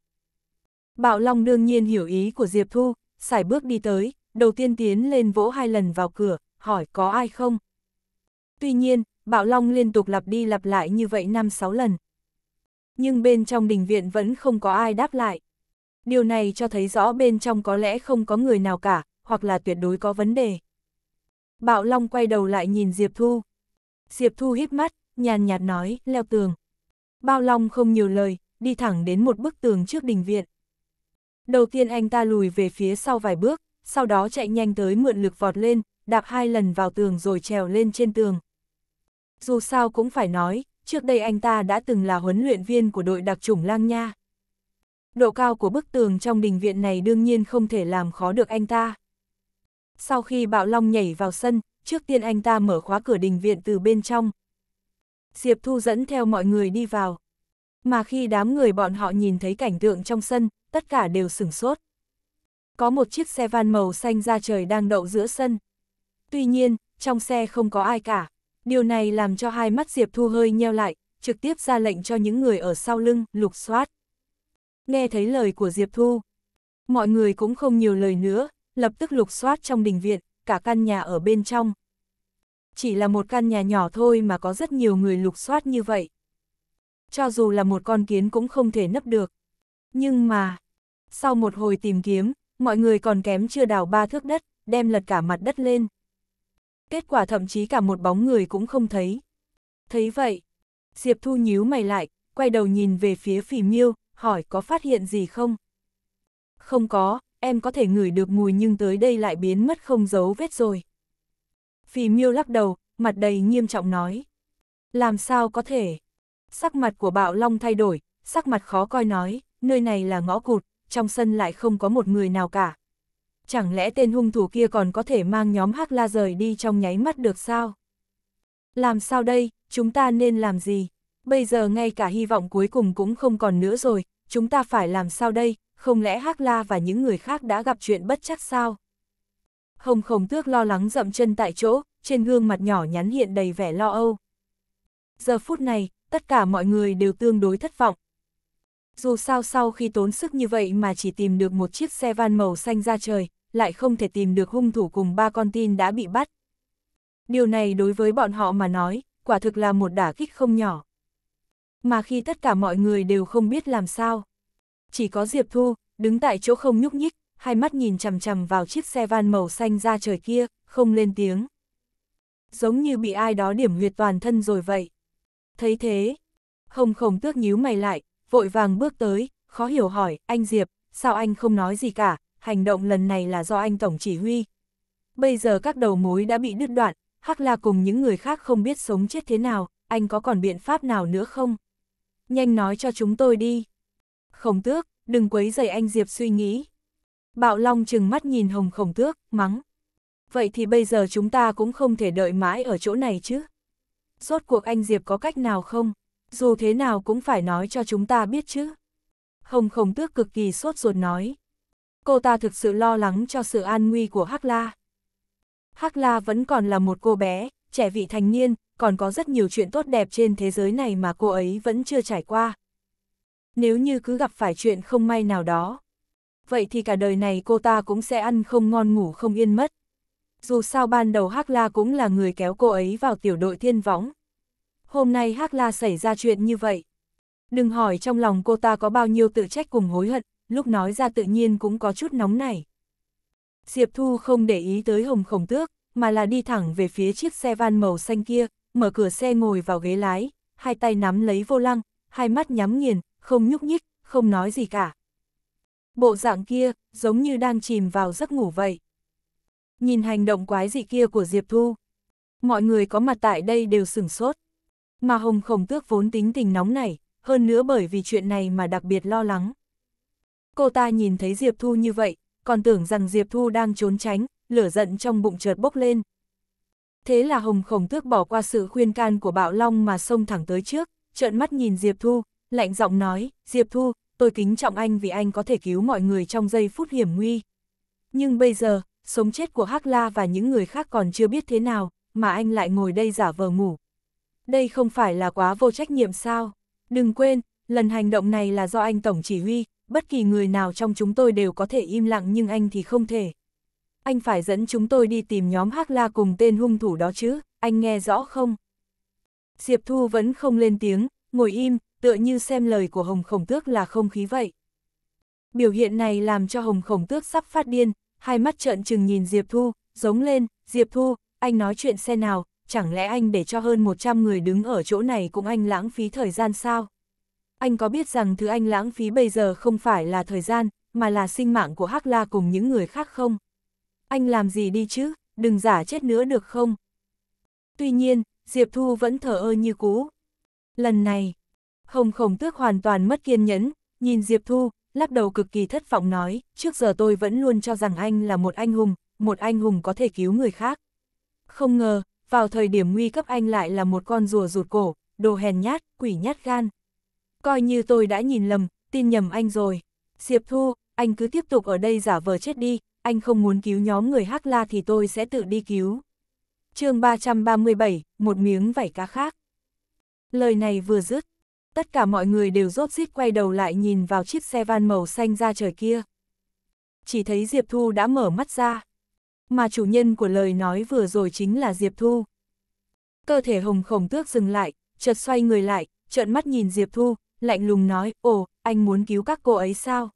Bảo Long đương nhiên hiểu ý của Diệp Thu, xài bước đi tới, đầu tiên tiến lên vỗ hai lần vào cửa, hỏi có ai không. Tuy nhiên, Bảo Long liên tục lặp đi lặp lại như vậy năm sáu lần. Nhưng bên trong đình viện vẫn không có ai đáp lại. Điều này cho thấy rõ bên trong có lẽ không có người nào cả, hoặc là tuyệt đối có vấn đề. Bảo Long quay đầu lại nhìn Diệp Thu. Diệp Thu hít mắt, nhàn nhạt nói, leo tường. Bao Long không nhiều lời, đi thẳng đến một bức tường trước đình viện. Đầu tiên anh ta lùi về phía sau vài bước, sau đó chạy nhanh tới mượn lực vọt lên, đạp hai lần vào tường rồi trèo lên trên tường. Dù sao cũng phải nói, trước đây anh ta đã từng là huấn luyện viên của đội đặc chủng lang nha. Độ cao của bức tường trong đình viện này đương nhiên không thể làm khó được anh ta. Sau khi bạo long nhảy vào sân, trước tiên anh ta mở khóa cửa đình viện từ bên trong, Diệp Thu dẫn theo mọi người đi vào. Mà khi đám người bọn họ nhìn thấy cảnh tượng trong sân, tất cả đều sửng sốt. Có một chiếc xe van màu xanh ra trời đang đậu giữa sân. Tuy nhiên, trong xe không có ai cả. Điều này làm cho hai mắt Diệp Thu hơi nheo lại, trực tiếp ra lệnh cho những người ở sau lưng, lục soát. Nghe thấy lời của Diệp Thu, mọi người cũng không nhiều lời nữa, lập tức lục soát trong đình viện, cả căn nhà ở bên trong, chỉ là một căn nhà nhỏ thôi mà có rất nhiều người lục soát như vậy. Cho dù là một con kiến cũng không thể nấp được. Nhưng mà, sau một hồi tìm kiếm, mọi người còn kém chưa đào ba thước đất, đem lật cả mặt đất lên. Kết quả thậm chí cả một bóng người cũng không thấy. Thấy vậy, Diệp Thu nhíu mày lại, quay đầu nhìn về phía phỉ miêu, hỏi có phát hiện gì không? Không có, em có thể ngửi được mùi nhưng tới đây lại biến mất không dấu vết rồi. Phì miêu lắc đầu, mặt đầy nghiêm trọng nói. Làm sao có thể? Sắc mặt của bạo long thay đổi, sắc mặt khó coi nói, nơi này là ngõ cụt, trong sân lại không có một người nào cả. Chẳng lẽ tên hung thủ kia còn có thể mang nhóm hắc la rời đi trong nháy mắt được sao? Làm sao đây, chúng ta nên làm gì? Bây giờ ngay cả hy vọng cuối cùng cũng không còn nữa rồi, chúng ta phải làm sao đây, không lẽ hắc la và những người khác đã gặp chuyện bất chắc sao? Hồng khổng tước lo lắng dậm chân tại chỗ, trên gương mặt nhỏ nhắn hiện đầy vẻ lo âu. Giờ phút này, tất cả mọi người đều tương đối thất vọng. Dù sao sau khi tốn sức như vậy mà chỉ tìm được một chiếc xe van màu xanh ra trời, lại không thể tìm được hung thủ cùng ba con tin đã bị bắt. Điều này đối với bọn họ mà nói, quả thực là một đả kích không nhỏ. Mà khi tất cả mọi người đều không biết làm sao. Chỉ có Diệp Thu, đứng tại chỗ không nhúc nhích, hai mắt nhìn chằm chằm vào chiếc xe van màu xanh ra trời kia, không lên tiếng. Giống như bị ai đó điểm huyệt toàn thân rồi vậy. Thấy thế, hồng khổng tước nhíu mày lại, vội vàng bước tới, khó hiểu hỏi, anh Diệp, sao anh không nói gì cả, hành động lần này là do anh tổng chỉ huy. Bây giờ các đầu mối đã bị đứt đoạn, Hắc là cùng những người khác không biết sống chết thế nào, anh có còn biện pháp nào nữa không? Nhanh nói cho chúng tôi đi. Khổng tước, đừng quấy rầy anh Diệp suy nghĩ. Bạo Long chừng mắt nhìn Hồng Khổng Tước, mắng. Vậy thì bây giờ chúng ta cũng không thể đợi mãi ở chỗ này chứ. Rốt cuộc anh Diệp có cách nào không? Dù thế nào cũng phải nói cho chúng ta biết chứ. Hồng Khổng Tước cực kỳ sốt ruột nói. Cô ta thực sự lo lắng cho sự an nguy của Hắc La. Hắc La vẫn còn là một cô bé, trẻ vị thành niên, còn có rất nhiều chuyện tốt đẹp trên thế giới này mà cô ấy vẫn chưa trải qua. Nếu như cứ gặp phải chuyện không may nào đó, vậy thì cả đời này cô ta cũng sẽ ăn không ngon ngủ không yên mất. Dù sao ban đầu Hắc La cũng là người kéo cô ấy vào tiểu đội thiên võng. Hôm nay Hắc La xảy ra chuyện như vậy. Đừng hỏi trong lòng cô ta có bao nhiêu tự trách cùng hối hận, lúc nói ra tự nhiên cũng có chút nóng này Diệp Thu không để ý tới Hồng Khổng Tước, mà là đi thẳng về phía chiếc xe van màu xanh kia, mở cửa xe ngồi vào ghế lái, hai tay nắm lấy vô lăng, hai mắt nhắm nghiền, không nhúc nhích, không nói gì cả bộ dạng kia, giống như đang chìm vào giấc ngủ vậy. Nhìn hành động quái dị kia của Diệp Thu, mọi người có mặt tại đây đều sửng sốt. Mà Hồng Khổng Tước vốn tính tình nóng nảy, hơn nữa bởi vì chuyện này mà đặc biệt lo lắng. Cô ta nhìn thấy Diệp Thu như vậy, còn tưởng rằng Diệp Thu đang trốn tránh, lửa giận trong bụng chợt bốc lên. Thế là Hồng Khổng Tước bỏ qua sự khuyên can của Bạo Long mà xông thẳng tới trước, trợn mắt nhìn Diệp Thu, lạnh giọng nói, Diệp Thu, tôi kính trọng anh vì anh có thể cứu mọi người trong giây phút hiểm nguy. Nhưng bây giờ, sống chết của Hắc La và những người khác còn chưa biết thế nào, mà anh lại ngồi đây giả vờ ngủ. Đây không phải là quá vô trách nhiệm sao? Đừng quên, lần hành động này là do anh tổng chỉ huy, bất kỳ người nào trong chúng tôi đều có thể im lặng nhưng anh thì không thể. Anh phải dẫn chúng tôi đi tìm nhóm Hắc La cùng tên hung thủ đó chứ, anh nghe rõ không? Diệp Thu vẫn không lên tiếng, ngồi im, tựa như xem lời của Hồng Khổng Tước là không khí vậy. Biểu hiện này làm cho Hồng Khổng Tước sắp phát điên, hai mắt trợn trừng nhìn Diệp Thu, giống lên, Diệp Thu, anh nói chuyện xe nào, chẳng lẽ anh để cho hơn 100 người đứng ở chỗ này cũng anh lãng phí thời gian sao? Anh có biết rằng thứ anh lãng phí bây giờ không phải là thời gian, mà là sinh mạng của Hắc La cùng những người khác không? Anh làm gì đi chứ, đừng giả chết nữa được không? Tuy nhiên, Diệp Thu vẫn thở ơ như cũ. Lần này, Hồng khổng tước hoàn toàn mất kiên nhẫn, nhìn Diệp Thu, lắc đầu cực kỳ thất vọng nói, trước giờ tôi vẫn luôn cho rằng anh là một anh hùng, một anh hùng có thể cứu người khác. Không ngờ, vào thời điểm nguy cấp anh lại là một con rùa rụt cổ, đồ hèn nhát, quỷ nhát gan. Coi như tôi đã nhìn lầm, tin nhầm anh rồi. Diệp Thu, anh cứ tiếp tục ở đây giả vờ chết đi, anh không muốn cứu nhóm người Hắc La thì tôi sẽ tự đi cứu. chương 337, một miếng vảy cá khác. Lời này vừa dứt, Tất cả mọi người đều rốt rít quay đầu lại nhìn vào chiếc xe van màu xanh ra trời kia. Chỉ thấy Diệp Thu đã mở mắt ra. Mà chủ nhân của lời nói vừa rồi chính là Diệp Thu. Cơ thể hồng khổng tước dừng lại, chợt xoay người lại, trợn mắt nhìn Diệp Thu, lạnh lùng nói, ồ, anh muốn cứu các cô ấy sao?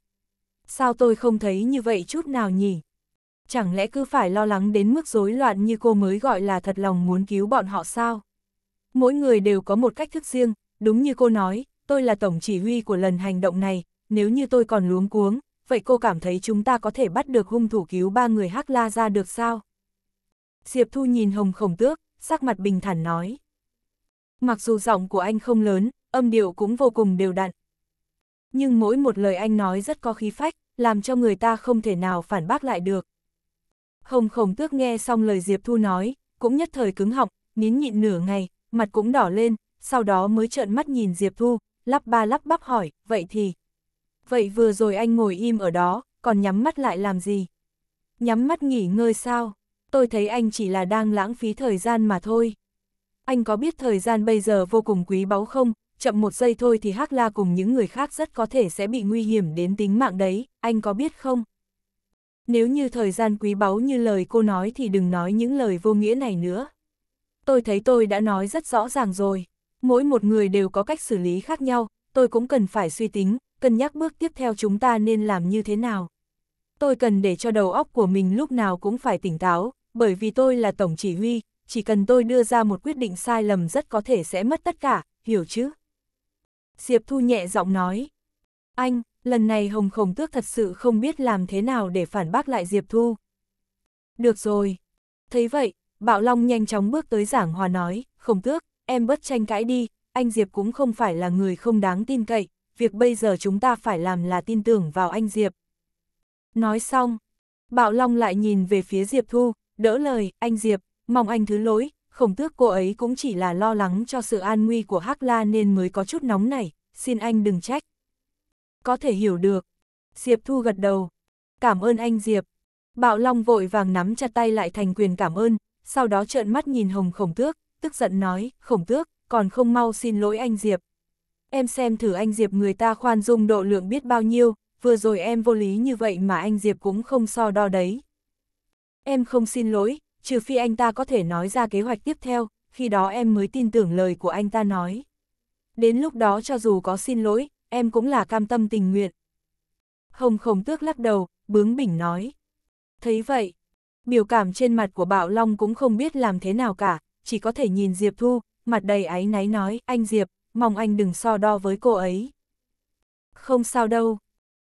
Sao tôi không thấy như vậy chút nào nhỉ? Chẳng lẽ cứ phải lo lắng đến mức rối loạn như cô mới gọi là thật lòng muốn cứu bọn họ sao? Mỗi người đều có một cách thức riêng, đúng như cô nói, tôi là tổng chỉ huy của lần hành động này, nếu như tôi còn luống cuống, vậy cô cảm thấy chúng ta có thể bắt được hung thủ cứu ba người Hắc La ra được sao? Diệp Thu nhìn Hồng Khổng Tước, sắc mặt bình thản nói. Mặc dù giọng của anh không lớn, âm điệu cũng vô cùng đều đặn. Nhưng mỗi một lời anh nói rất có khí phách, làm cho người ta không thể nào phản bác lại được. Hồng Khổng Tước nghe xong lời Diệp Thu nói, cũng nhất thời cứng họng, nín nhịn nửa ngày, mặt cũng đỏ lên, sau đó mới trợn mắt nhìn Diệp Thu, lắp ba lắp bắp hỏi, vậy thì... Vậy vừa rồi anh ngồi im ở đó, còn nhắm mắt lại làm gì? Nhắm mắt nghỉ ngơi sao? Tôi thấy anh chỉ là đang lãng phí thời gian mà thôi. Anh có biết thời gian bây giờ vô cùng quý báu không? Chậm một giây thôi thì Hắc La cùng những người khác rất có thể sẽ bị nguy hiểm đến tính mạng đấy, anh có biết không? Nếu như thời gian quý báu như lời cô nói thì đừng nói những lời vô nghĩa này nữa. Tôi thấy tôi đã nói rất rõ ràng rồi mỗi một người đều có cách xử lý khác nhau, tôi cũng cần phải suy tính, cân nhắc bước tiếp theo chúng ta nên làm như thế nào. Tôi cần để cho đầu óc của mình lúc nào cũng phải tỉnh táo, bởi vì tôi là tổng chỉ huy, chỉ cần tôi đưa ra một quyết định sai lầm rất có thể sẽ mất tất cả, hiểu chứ? Diệp Thu nhẹ giọng nói. Anh, lần này Hồng Khổng Tước thật sự không biết làm thế nào để phản bác lại Diệp Thu. Được rồi. Thấy vậy, Bạo Long nhanh chóng bước tới giảng hòa nói, Khổng Tước, em bất tranh cãi đi, anh Diệp cũng không phải là người không đáng tin cậy, việc bây giờ chúng ta phải làm là tin tưởng vào anh Diệp. Nói xong, Bạo Long lại nhìn về phía Diệp Thu, đỡ lời, anh Diệp, mong anh thứ lỗi, khổng tước cô ấy cũng chỉ là lo lắng cho sự an nguy của Hắc La nên mới có chút nóng này, xin anh đừng trách. Có thể hiểu được. Diệp Thu gật đầu. Cảm ơn anh Diệp. Bạo Long vội vàng nắm chặt tay lại thành quyền cảm ơn, sau đó trợn mắt nhìn Hồng Khổng Tước, tức giận nói, khổng tước, còn không mau xin lỗi anh Diệp. Em xem thử anh Diệp người ta khoan dung độ lượng biết bao nhiêu, vừa rồi em vô lý như vậy mà anh Diệp cũng không so đo đấy. Em không xin lỗi, trừ phi anh ta có thể nói ra kế hoạch tiếp theo, khi đó em mới tin tưởng lời của anh ta nói. Đến lúc đó cho dù có xin lỗi, em cũng là cam tâm tình nguyện. Hồng khổng tước lắc đầu, bướng bỉnh nói. Thấy vậy, biểu cảm trên mặt của Bạo Long cũng không biết làm thế nào cả, chỉ có thể nhìn Diệp Thu, mặt đầy áy náy nói, anh Diệp, mong anh đừng so đo với cô ấy. Không sao đâu.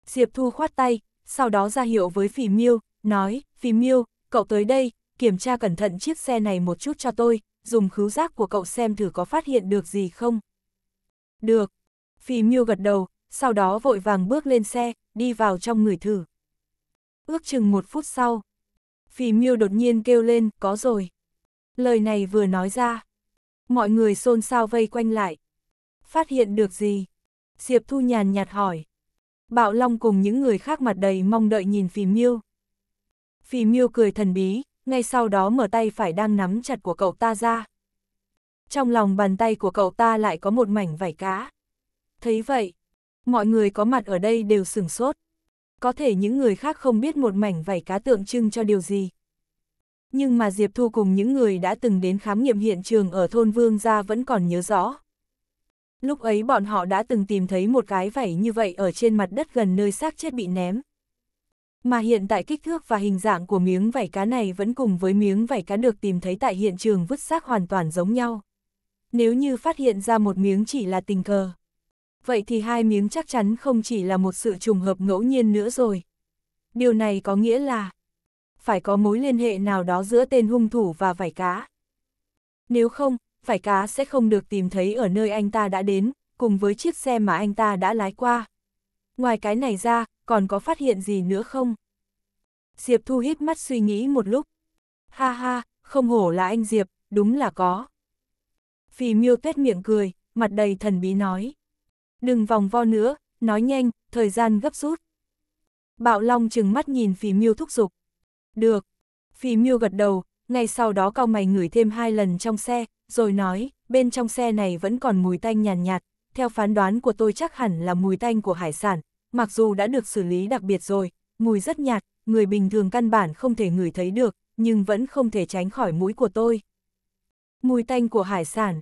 Diệp Thu khoát tay, sau đó ra hiệu với Phì Miêu, nói, Phì Miêu, cậu tới đây, kiểm tra cẩn thận chiếc xe này một chút cho tôi, dùng khứu giác của cậu xem thử có phát hiện được gì không. Được. Phì Miêu gật đầu, sau đó vội vàng bước lên xe, đi vào trong người thử. Ước chừng một phút sau, Phì Miêu đột nhiên kêu lên, có rồi. Lời này vừa nói ra. Mọi người xôn xao vây quanh lại. Phát hiện được gì? Diệp Thu nhàn nhạt hỏi. Bạo Long cùng những người khác mặt đầy mong đợi nhìn Phì Miêu. Phì Miêu cười thần bí, ngay sau đó mở tay phải đang nắm chặt của cậu ta ra. Trong lòng bàn tay của cậu ta lại có một mảnh vải cá. Thấy vậy, mọi người có mặt ở đây đều sửng sốt. Có thể những người khác không biết một mảnh vảy cá tượng trưng cho điều gì. Nhưng mà Diệp Thu cùng những người đã từng đến khám nghiệm hiện trường ở thôn Vương Gia vẫn còn nhớ rõ. Lúc ấy bọn họ đã từng tìm thấy một cái vảy như vậy ở trên mặt đất gần nơi xác chết bị ném. Mà hiện tại kích thước và hình dạng của miếng vảy cá này vẫn cùng với miếng vảy cá được tìm thấy tại hiện trường vứt xác hoàn toàn giống nhau. Nếu như phát hiện ra một miếng chỉ là tình cờ, vậy thì hai miếng chắc chắn không chỉ là một sự trùng hợp ngẫu nhiên nữa rồi. Điều này có nghĩa là, phải có mối liên hệ nào đó giữa tên hung thủ và vải cá. Nếu không, vải cá sẽ không được tìm thấy ở nơi anh ta đã đến, cùng với chiếc xe mà anh ta đã lái qua. Ngoài cái này ra, còn có phát hiện gì nữa không? Diệp Thu hít mắt suy nghĩ một lúc. Ha ha, không hổ là anh Diệp, đúng là có. phi miêu tuyết miệng cười, mặt đầy thần bí nói. Đừng vòng vo nữa, nói nhanh, thời gian gấp rút. Bạo Long chừng mắt nhìn phì miêu thúc giục. Được. Phi miêu gật đầu, ngay sau đó cao mày ngửi thêm hai lần trong xe, rồi nói, bên trong xe này vẫn còn mùi tanh nhàn nhạt, nhạt, theo phán đoán của tôi chắc hẳn là mùi tanh của hải sản, mặc dù đã được xử lý đặc biệt rồi, mùi rất nhạt, người bình thường căn bản không thể ngửi thấy được, nhưng vẫn không thể tránh khỏi mũi của tôi. Mùi tanh của hải sản.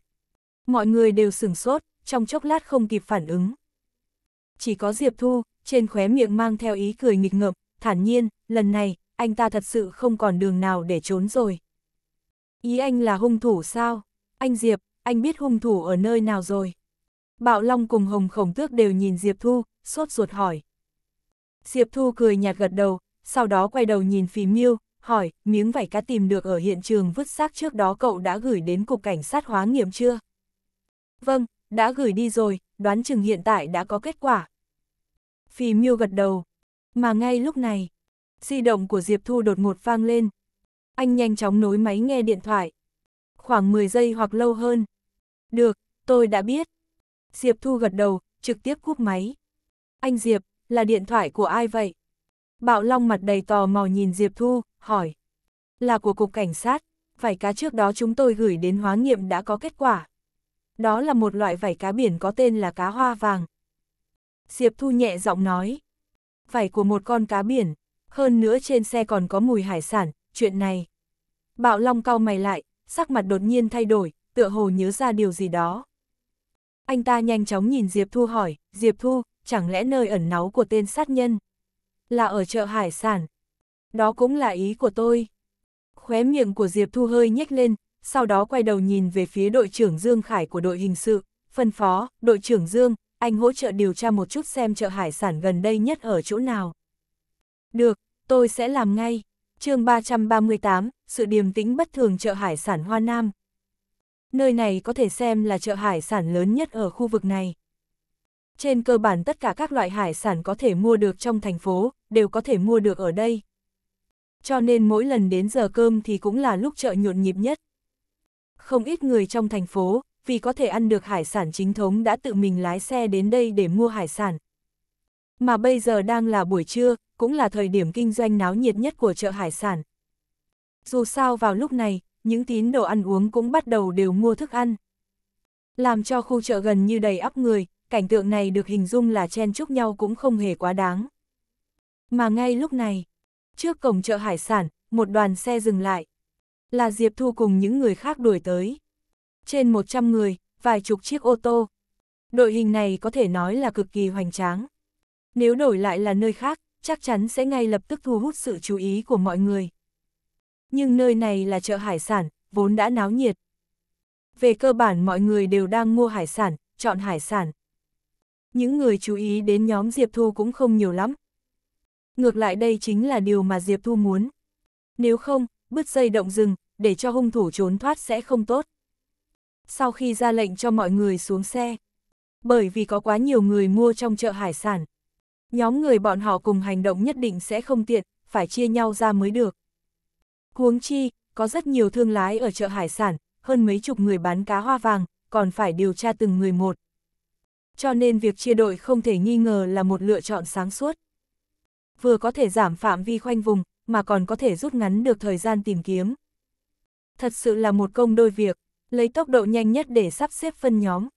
Mọi người đều sửng sốt, trong chốc lát không kịp phản ứng. Chỉ có Diệp Thu, trên khóe miệng mang theo ý cười nghịch ngợm, thản nhiên, lần này, anh ta thật sự không còn đường nào để trốn rồi. Ý anh là hung thủ sao? Anh Diệp, anh biết hung thủ ở nơi nào rồi? Bạo Long cùng Hồng Khổng Tước đều nhìn Diệp Thu, sốt ruột hỏi. Diệp Thu cười nhạt gật đầu, sau đó quay đầu nhìn phí miêu, hỏi, miếng vảy cá tìm được ở hiện trường vứt xác trước đó cậu đã gửi đến cục cảnh sát hóa nghiệm chưa? Vâng, đã gửi đi rồi, đoán chừng hiện tại đã có kết quả. Phí miêu gật đầu. Mà ngay lúc này, Di động của Diệp Thu đột ngột vang lên. Anh nhanh chóng nối máy nghe điện thoại. Khoảng 10 giây hoặc lâu hơn. Được, tôi đã biết. Diệp Thu gật đầu, trực tiếp cúp máy. Anh Diệp, là điện thoại của ai vậy? Bạo Long mặt đầy tò mò nhìn Diệp Thu, hỏi. Là của Cục Cảnh sát, vải cá trước đó chúng tôi gửi đến hóa nghiệm đã có kết quả. Đó là một loại vải cá biển có tên là cá hoa vàng. Diệp Thu nhẹ giọng nói. Vải của một con cá biển hơn nữa trên xe còn có mùi hải sản, chuyện này. Bạo Long cau mày lại, sắc mặt đột nhiên thay đổi, tựa hồ nhớ ra điều gì đó. Anh ta nhanh chóng nhìn Diệp Thu hỏi, Diệp Thu, chẳng lẽ nơi ẩn náu của tên sát nhân là ở chợ hải sản? Đó cũng là ý của tôi. Khóe miệng của Diệp Thu hơi nhếch lên, sau đó quay đầu nhìn về phía đội trưởng Dương Khải của đội hình sự, phân phó, đội trưởng Dương, anh hỗ trợ điều tra một chút xem chợ hải sản gần đây nhất ở chỗ nào. Được, tôi sẽ làm ngay. chương 338, sự điềm tĩnh bất thường chợ hải sản Hoa Nam. Nơi này có thể xem là chợ hải sản lớn nhất ở khu vực này. Trên cơ bản tất cả các loại hải sản có thể mua được trong thành phố, đều có thể mua được ở đây. Cho nên mỗi lần đến giờ cơm thì cũng là lúc chợ nhộn nhịp nhất. Không ít người trong thành phố, vì có thể ăn được hải sản chính thống đã tự mình lái xe đến đây để mua hải sản. Mà bây giờ đang là buổi trưa, cũng là thời điểm kinh doanh náo nhiệt nhất của chợ hải sản. Dù sao vào lúc này, những tín đồ ăn uống cũng bắt đầu đều mua thức ăn. Làm cho khu chợ gần như đầy ắp người, cảnh tượng này được hình dung là chen chúc nhau cũng không hề quá đáng. Mà ngay lúc này, trước cổng chợ hải sản, một đoàn xe dừng lại. Là Diệp Thu cùng những người khác đuổi tới. Trên 100 người, vài chục chiếc ô tô. Đội hình này có thể nói là cực kỳ hoành tráng. Nếu đổi lại là nơi khác, chắc chắn sẽ ngay lập tức thu hút sự chú ý của mọi người. Nhưng nơi này là chợ hải sản, vốn đã náo nhiệt. Về cơ bản mọi người đều đang mua hải sản, chọn hải sản. Những người chú ý đến nhóm Diệp Thu cũng không nhiều lắm. Ngược lại đây chính là điều mà Diệp Thu muốn. Nếu không, bứt dây động rừng, để cho hung thủ trốn thoát sẽ không tốt. Sau khi ra lệnh cho mọi người xuống xe, bởi vì có quá nhiều người mua trong chợ hải sản, Nhóm người bọn họ cùng hành động nhất định sẽ không tiện, phải chia nhau ra mới được. Huống chi, có rất nhiều thương lái ở chợ hải sản, hơn mấy chục người bán cá hoa vàng, còn phải điều tra từng người một. Cho nên việc chia đội không thể nghi ngờ là một lựa chọn sáng suốt. Vừa có thể giảm phạm vi khoanh vùng, mà còn có thể rút ngắn được thời gian tìm kiếm. Thật sự là một công đôi việc, lấy tốc độ nhanh nhất để sắp xếp phân nhóm.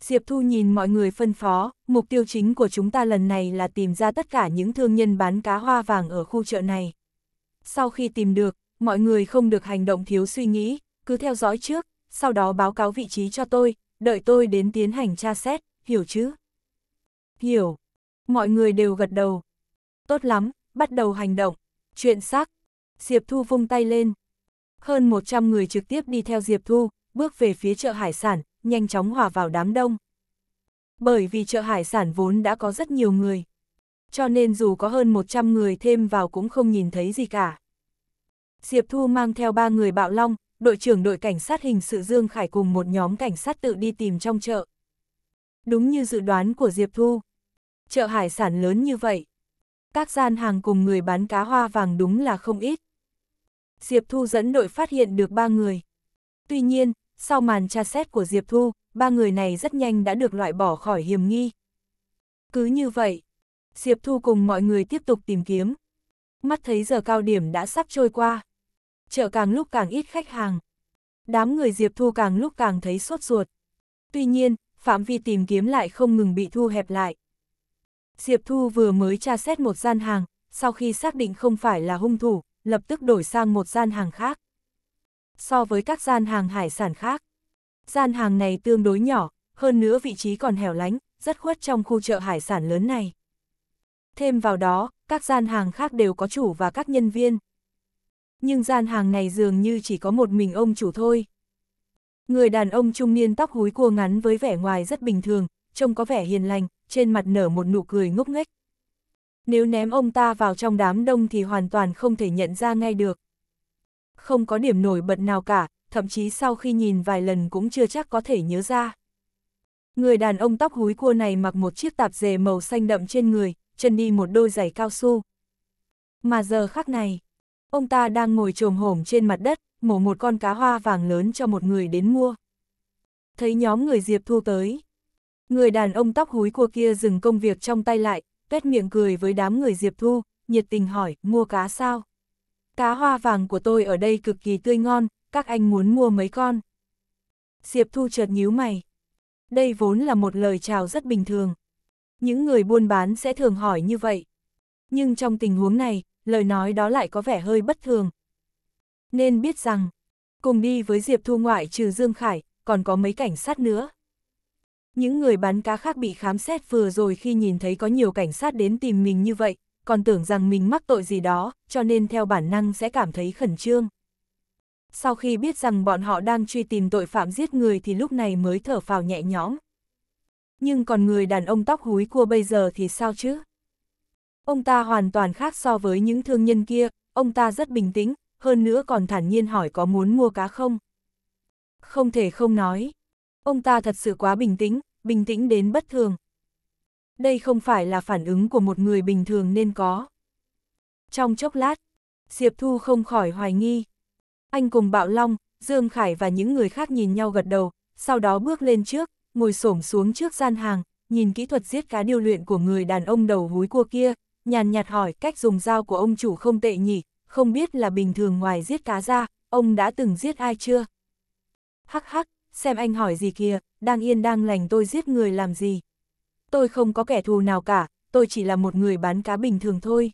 Diệp Thu nhìn mọi người phân phó, mục tiêu chính của chúng ta lần này là tìm ra tất cả những thương nhân bán cá hoa vàng ở khu chợ này. Sau khi tìm được, mọi người không được hành động thiếu suy nghĩ, cứ theo dõi trước, sau đó báo cáo vị trí cho tôi, đợi tôi đến tiến hành tra xét, hiểu chứ? Hiểu. Mọi người đều gật đầu. Tốt lắm, bắt đầu hành động. Chuyện xác. Diệp Thu vung tay lên. Hơn 100 người trực tiếp đi theo Diệp Thu, bước về phía chợ hải sản, nhanh chóng hòa vào đám đông. Bởi vì chợ hải sản vốn đã có rất nhiều người, cho nên dù có hơn 100 người thêm vào cũng không nhìn thấy gì cả. Diệp Thu mang theo ba người bạo long, đội trưởng đội cảnh sát hình sự Dương Khải cùng một nhóm cảnh sát tự đi tìm trong chợ. Đúng như dự đoán của Diệp Thu, chợ hải sản lớn như vậy. Các gian hàng cùng người bán cá hoa vàng đúng là không ít. Diệp Thu dẫn đội phát hiện được ba người. Tuy nhiên, sau màn tra xét của Diệp Thu, ba người này rất nhanh đã được loại bỏ khỏi hiểm nghi. Cứ như vậy, Diệp Thu cùng mọi người tiếp tục tìm kiếm. Mắt thấy giờ cao điểm đã sắp trôi qua. Chợ càng lúc càng ít khách hàng. Đám người Diệp Thu càng lúc càng thấy sốt ruột. Tuy nhiên, phạm vi tìm kiếm lại không ngừng bị thu hẹp lại. Diệp Thu vừa mới tra xét một gian hàng, sau khi xác định không phải là hung thủ, lập tức đổi sang một gian hàng khác so với các gian hàng hải sản khác. Gian hàng này tương đối nhỏ, hơn nữa vị trí còn hẻo lánh, rất khuất trong khu chợ hải sản lớn này. Thêm vào đó, các gian hàng khác đều có chủ và các nhân viên. Nhưng gian hàng này dường như chỉ có một mình ông chủ thôi. Người đàn ông trung niên tóc húi cua ngắn với vẻ ngoài rất bình thường, trông có vẻ hiền lành, trên mặt nở một nụ cười ngốc nghếch. Nếu ném ông ta vào trong đám đông thì hoàn toàn không thể nhận ra ngay được không có điểm nổi bật nào cả, thậm chí sau khi nhìn vài lần cũng chưa chắc có thể nhớ ra. Người đàn ông tóc húi cua này mặc một chiếc tạp dề màu xanh đậm trên người, chân đi một đôi giày cao su. Mà giờ khắc này, ông ta đang ngồi trồm hổm trên mặt đất, mổ một con cá hoa vàng lớn cho một người đến mua. Thấy nhóm người Diệp Thu tới. Người đàn ông tóc húi cua kia dừng công việc trong tay lại, tuét miệng cười với đám người Diệp Thu, nhiệt tình hỏi, mua cá sao? cá hoa vàng của tôi ở đây cực kỳ tươi ngon, các anh muốn mua mấy con. Diệp Thu chợt nhíu mày. Đây vốn là một lời chào rất bình thường. Những người buôn bán sẽ thường hỏi như vậy. Nhưng trong tình huống này, lời nói đó lại có vẻ hơi bất thường. Nên biết rằng, cùng đi với Diệp Thu ngoại trừ Dương Khải, còn có mấy cảnh sát nữa. Những người bán cá khác bị khám xét vừa rồi khi nhìn thấy có nhiều cảnh sát đến tìm mình như vậy, còn tưởng rằng mình mắc tội gì đó, cho nên theo bản năng sẽ cảm thấy khẩn trương. Sau khi biết rằng bọn họ đang truy tìm tội phạm giết người thì lúc này mới thở phào nhẹ nhõm. Nhưng còn người đàn ông tóc húi cua bây giờ thì sao chứ? Ông ta hoàn toàn khác so với những thương nhân kia, ông ta rất bình tĩnh, hơn nữa còn thản nhiên hỏi có muốn mua cá không? Không thể không nói. Ông ta thật sự quá bình tĩnh, bình tĩnh đến bất thường, đây không phải là phản ứng của một người bình thường nên có. Trong chốc lát, Diệp Thu không khỏi hoài nghi. Anh cùng Bạo Long, Dương Khải và những người khác nhìn nhau gật đầu, sau đó bước lên trước, ngồi xổm xuống trước gian hàng, nhìn kỹ thuật giết cá điêu luyện của người đàn ông đầu húi cua kia, nhàn nhạt hỏi cách dùng dao của ông chủ không tệ nhỉ, không biết là bình thường ngoài giết cá ra, ông đã từng giết ai chưa? Hắc hắc, xem anh hỏi gì kìa, đang yên đang lành tôi giết người làm gì? tôi không có kẻ thù nào cả, tôi chỉ là một người bán cá bình thường thôi.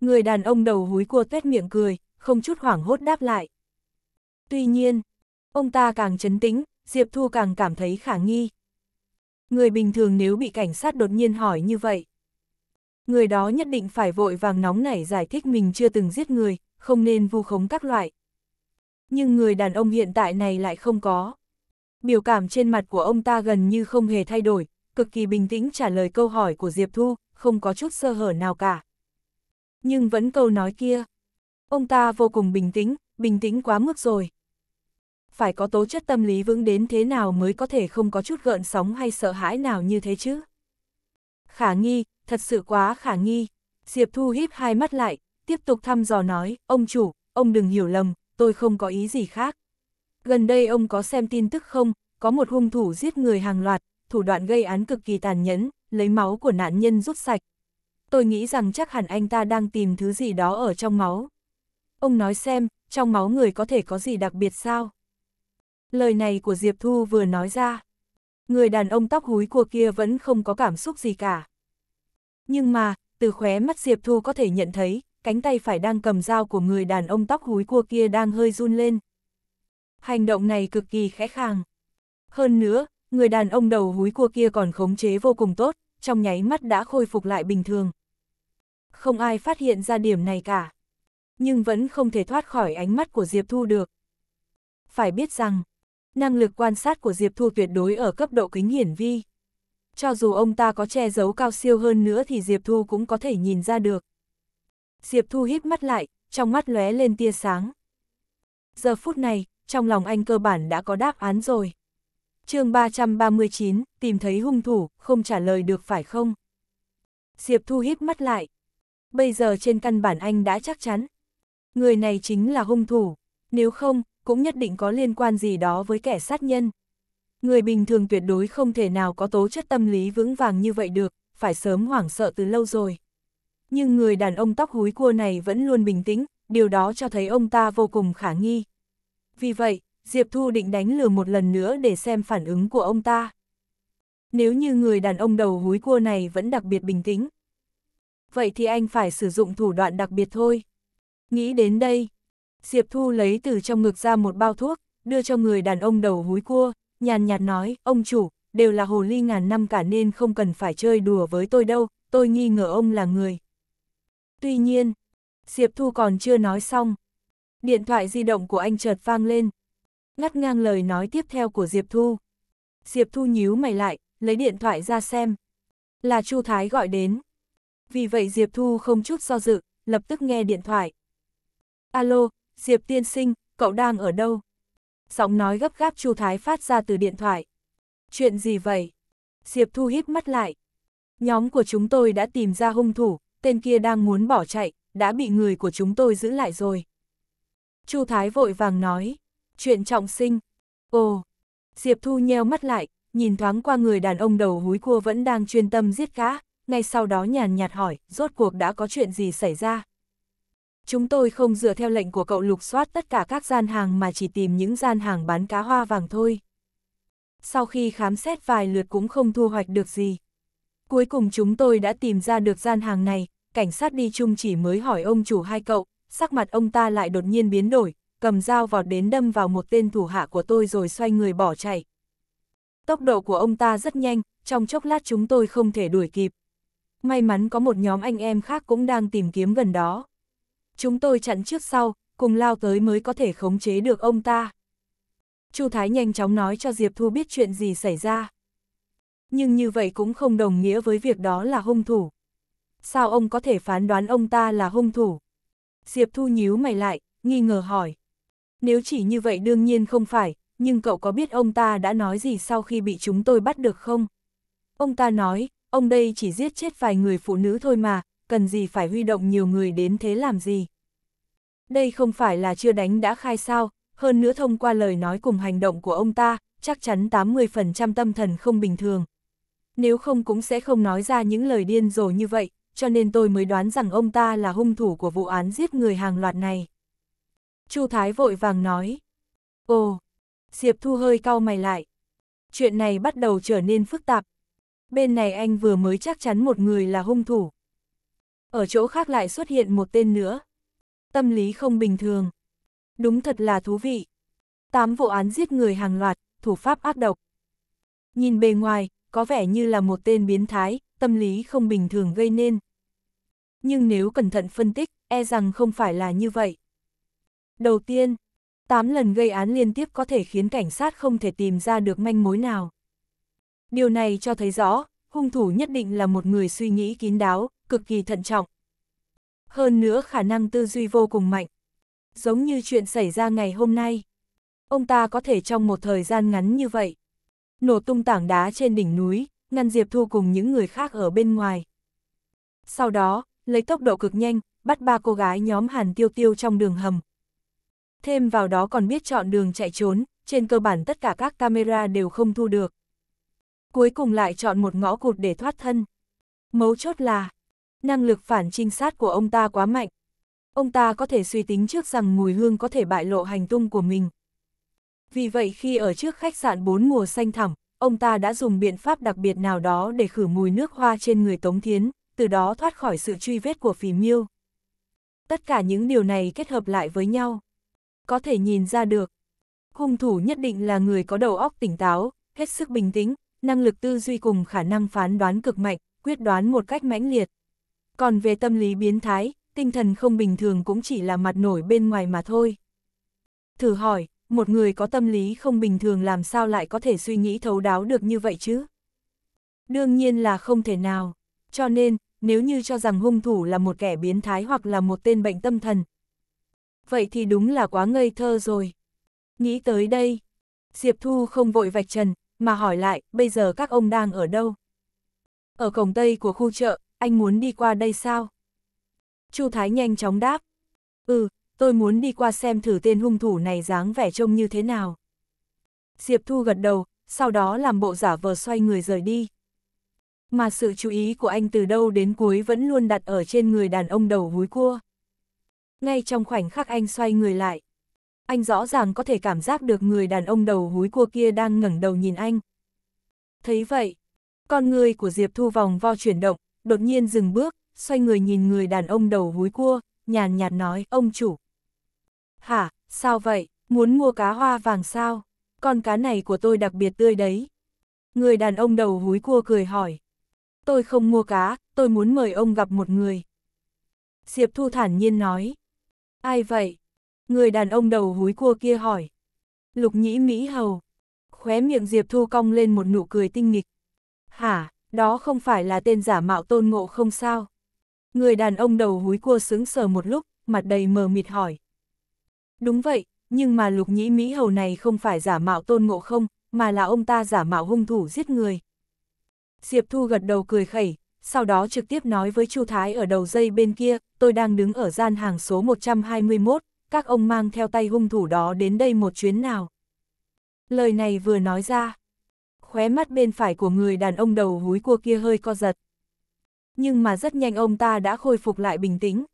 Người đàn ông đầu húi cua tuét miệng cười, không chút hoảng hốt đáp lại. Tuy nhiên, ông ta càng chấn tĩnh, Diệp Thu càng cảm thấy khả nghi. Người bình thường nếu bị cảnh sát đột nhiên hỏi như vậy. Người đó nhất định phải vội vàng nóng nảy giải thích mình chưa từng giết người, không nên vu khống các loại. Nhưng người đàn ông hiện tại này lại không có. Biểu cảm trên mặt của ông ta gần như không hề thay đổi, cực kỳ bình tĩnh trả lời câu hỏi của Diệp Thu, không có chút sơ hở nào cả. Nhưng vẫn câu nói kia. Ông ta vô cùng bình tĩnh, bình tĩnh quá mức rồi. Phải có tố chất tâm lý vững đến thế nào mới có thể không có chút gợn sóng hay sợ hãi nào như thế chứ? Khả nghi, thật sự quá khả nghi. Diệp Thu híp hai mắt lại, tiếp tục thăm dò nói, ông chủ, ông đừng hiểu lầm, tôi không có ý gì khác. Gần đây ông có xem tin tức không, có một hung thủ giết người hàng loạt, thủ đoạn gây án cực kỳ tàn nhẫn, lấy máu của nạn nhân rút sạch. Tôi nghĩ rằng chắc hẳn anh ta đang tìm thứ gì đó ở trong máu. Ông nói xem, trong máu người có thể có gì đặc biệt sao? Lời này của Diệp Thu vừa nói ra. Người đàn ông tóc húi của kia vẫn không có cảm xúc gì cả. Nhưng mà, từ khóe mắt Diệp Thu có thể nhận thấy, cánh tay phải đang cầm dao của người đàn ông tóc húi cua kia đang hơi run lên. Hành động này cực kỳ khẽ khàng. Hơn nữa, người đàn ông đầu húi cua kia còn khống chế vô cùng tốt, trong nháy mắt đã khôi phục lại bình thường. Không ai phát hiện ra điểm này cả. Nhưng vẫn không thể thoát khỏi ánh mắt của Diệp Thu được. Phải biết rằng, năng lực quan sát của Diệp Thu tuyệt đối ở cấp độ kính hiển vi. Cho dù ông ta có che giấu cao siêu hơn nữa thì Diệp Thu cũng có thể nhìn ra được. Diệp Thu híp mắt lại, trong mắt lóe lên tia sáng. Giờ phút này, trong lòng anh cơ bản đã có đáp án rồi chương 339, tìm thấy hung thủ, không trả lời được phải không? Diệp Thu hít mắt lại. Bây giờ trên căn bản anh đã chắc chắn. Người này chính là hung thủ. Nếu không, cũng nhất định có liên quan gì đó với kẻ sát nhân. Người bình thường tuyệt đối không thể nào có tố chất tâm lý vững vàng như vậy được, phải sớm hoảng sợ từ lâu rồi. Nhưng người đàn ông tóc húi cua này vẫn luôn bình tĩnh, điều đó cho thấy ông ta vô cùng khả nghi. Vì vậy, Diệp Thu định đánh lừa một lần nữa để xem phản ứng của ông ta. Nếu như người đàn ông đầu húi cua này vẫn đặc biệt bình tĩnh. Vậy thì anh phải sử dụng thủ đoạn đặc biệt thôi. Nghĩ đến đây, Diệp Thu lấy từ trong ngực ra một bao thuốc, đưa cho người đàn ông đầu húi cua, nhàn nhạt nói, ông chủ, đều là hồ ly ngàn năm cả nên không cần phải chơi đùa với tôi đâu, tôi nghi ngờ ông là người. Tuy nhiên, Diệp Thu còn chưa nói xong. Điện thoại di động của anh chợt vang lên, ngắt ngang lời nói tiếp theo của Diệp Thu. Diệp Thu nhíu mày lại, lấy điện thoại ra xem. Là Chu Thái gọi đến. Vì vậy Diệp Thu không chút do dự, lập tức nghe điện thoại. Alo, Diệp tiên sinh, cậu đang ở đâu? Giọng nói gấp gáp Chu Thái phát ra từ điện thoại. Chuyện gì vậy? Diệp Thu híp mắt lại. Nhóm của chúng tôi đã tìm ra hung thủ, tên kia đang muốn bỏ chạy, đã bị người của chúng tôi giữ lại rồi. Chu Thái vội vàng nói. Chuyện trọng sinh. Ồ. Diệp Thu nheo mắt lại, nhìn thoáng qua người đàn ông đầu húi cua vẫn đang chuyên tâm giết gã, ngay sau đó nhàn nhạt hỏi, rốt cuộc đã có chuyện gì xảy ra? Chúng tôi không dựa theo lệnh của cậu lục soát tất cả các gian hàng mà chỉ tìm những gian hàng bán cá hoa vàng thôi. Sau khi khám xét vài lượt cũng không thu hoạch được gì. Cuối cùng chúng tôi đã tìm ra được gian hàng này, cảnh sát đi chung chỉ mới hỏi ông chủ hai cậu, sắc mặt ông ta lại đột nhiên biến đổi, cầm dao vọt đến đâm vào một tên thủ hạ của tôi rồi xoay người bỏ chạy. Tốc độ của ông ta rất nhanh, trong chốc lát chúng tôi không thể đuổi kịp. May mắn có một nhóm anh em khác cũng đang tìm kiếm gần đó. Chúng tôi chặn trước sau, cùng lao tới mới có thể khống chế được ông ta. Chu Thái nhanh chóng nói cho Diệp Thu biết chuyện gì xảy ra. Nhưng như vậy cũng không đồng nghĩa với việc đó là hung thủ. Sao ông có thể phán đoán ông ta là hung thủ? Diệp Thu nhíu mày lại, nghi ngờ hỏi. Nếu chỉ như vậy đương nhiên không phải, nhưng cậu có biết ông ta đã nói gì sau khi bị chúng tôi bắt được không? Ông ta nói, ông đây chỉ giết chết vài người phụ nữ thôi mà, cần gì phải huy động nhiều người đến thế làm gì? Đây không phải là chưa đánh đã khai sao, hơn nữa thông qua lời nói cùng hành động của ông ta, chắc chắn 80% tâm thần không bình thường. Nếu không cũng sẽ không nói ra những lời điên rồ như vậy, cho nên tôi mới đoán rằng ông ta là hung thủ của vụ án giết người hàng loạt này. Chu Thái vội vàng nói. Ồ, Diệp Thu hơi cau mày lại. Chuyện này bắt đầu trở nên phức tạp. Bên này anh vừa mới chắc chắn một người là hung thủ. Ở chỗ khác lại xuất hiện một tên nữa. Tâm lý không bình thường. Đúng thật là thú vị. Tám vụ án giết người hàng loạt, thủ pháp ác độc. Nhìn bề ngoài, có vẻ như là một tên biến thái, tâm lý không bình thường gây nên. Nhưng nếu cẩn thận phân tích, e rằng không phải là như vậy. Đầu tiên, 8 lần gây án liên tiếp có thể khiến cảnh sát không thể tìm ra được manh mối nào. Điều này cho thấy rõ, hung thủ nhất định là một người suy nghĩ kín đáo, cực kỳ thận trọng. Hơn nữa khả năng tư duy vô cùng mạnh. Giống như chuyện xảy ra ngày hôm nay. Ông ta có thể trong một thời gian ngắn như vậy. Nổ tung tảng đá trên đỉnh núi, ngăn Diệp Thu cùng những người khác ở bên ngoài. Sau đó, lấy tốc độ cực nhanh, bắt ba cô gái nhóm Hàn Tiêu Tiêu trong đường hầm, thêm vào đó còn biết chọn đường chạy trốn, trên cơ bản tất cả các camera đều không thu được. Cuối cùng lại chọn một ngõ cụt để thoát thân. Mấu chốt là, năng lực phản trinh sát của ông ta quá mạnh. Ông ta có thể suy tính trước rằng mùi hương có thể bại lộ hành tung của mình. Vì vậy khi ở trước khách sạn bốn mùa xanh thẳm, ông ta đã dùng biện pháp đặc biệt nào đó để khử mùi nước hoa trên người Tống Thiến, từ đó thoát khỏi sự truy vết của phì miêu. Tất cả những điều này kết hợp lại với nhau, có thể nhìn ra được. Hung thủ nhất định là người có đầu óc tỉnh táo, hết sức bình tĩnh, năng lực tư duy cùng khả năng phán đoán cực mạnh, quyết đoán một cách mãnh liệt. Còn về tâm lý biến thái, tinh thần không bình thường cũng chỉ là mặt nổi bên ngoài mà thôi. Thử hỏi, một người có tâm lý không bình thường làm sao lại có thể suy nghĩ thấu đáo được như vậy chứ? Đương nhiên là không thể nào. Cho nên, nếu như cho rằng hung thủ là một kẻ biến thái hoặc là một tên bệnh tâm thần, vậy thì đúng là quá ngây thơ rồi. Nghĩ tới đây, Diệp Thu không vội vạch trần, mà hỏi lại, bây giờ các ông đang ở đâu? Ở cổng tây của khu chợ, anh muốn đi qua đây sao? Chu Thái nhanh chóng đáp. Ừ, tôi muốn đi qua xem thử tên hung thủ này dáng vẻ trông như thế nào. Diệp Thu gật đầu, sau đó làm bộ giả vờ xoay người rời đi. Mà sự chú ý của anh từ đâu đến cuối vẫn luôn đặt ở trên người đàn ông đầu húi cua ngay trong khoảnh khắc anh xoay người lại. Anh rõ ràng có thể cảm giác được người đàn ông đầu húi cua kia đang ngẩng đầu nhìn anh. Thấy vậy, con người của Diệp Thu vòng vo chuyển động, đột nhiên dừng bước, xoay người nhìn người đàn ông đầu húi cua, nhàn nhạt nói, ông chủ. Hả, sao vậy, muốn mua cá hoa vàng sao? Con cá này của tôi đặc biệt tươi đấy. Người đàn ông đầu húi cua cười hỏi. Tôi không mua cá, tôi muốn mời ông gặp một người. Diệp Thu thản nhiên nói. Ai vậy? Người đàn ông đầu húi cua kia hỏi. Lục nhĩ Mỹ hầu. Khóe miệng Diệp Thu cong lên một nụ cười tinh nghịch. Hả, đó không phải là tên giả mạo tôn ngộ không sao? Người đàn ông đầu húi cua sững sờ một lúc, mặt đầy mờ mịt hỏi. Đúng vậy, nhưng mà lục nhĩ Mỹ hầu này không phải giả mạo tôn ngộ không, mà là ông ta giả mạo hung thủ giết người. Diệp Thu gật đầu cười khẩy, sau đó trực tiếp nói với Chu Thái ở đầu dây bên kia, tôi đang đứng ở gian hàng số 121, các ông mang theo tay hung thủ đó đến đây một chuyến nào. Lời này vừa nói ra, khóe mắt bên phải của người đàn ông đầu húi cua kia hơi co giật. Nhưng mà rất nhanh ông ta đã khôi phục lại bình tĩnh.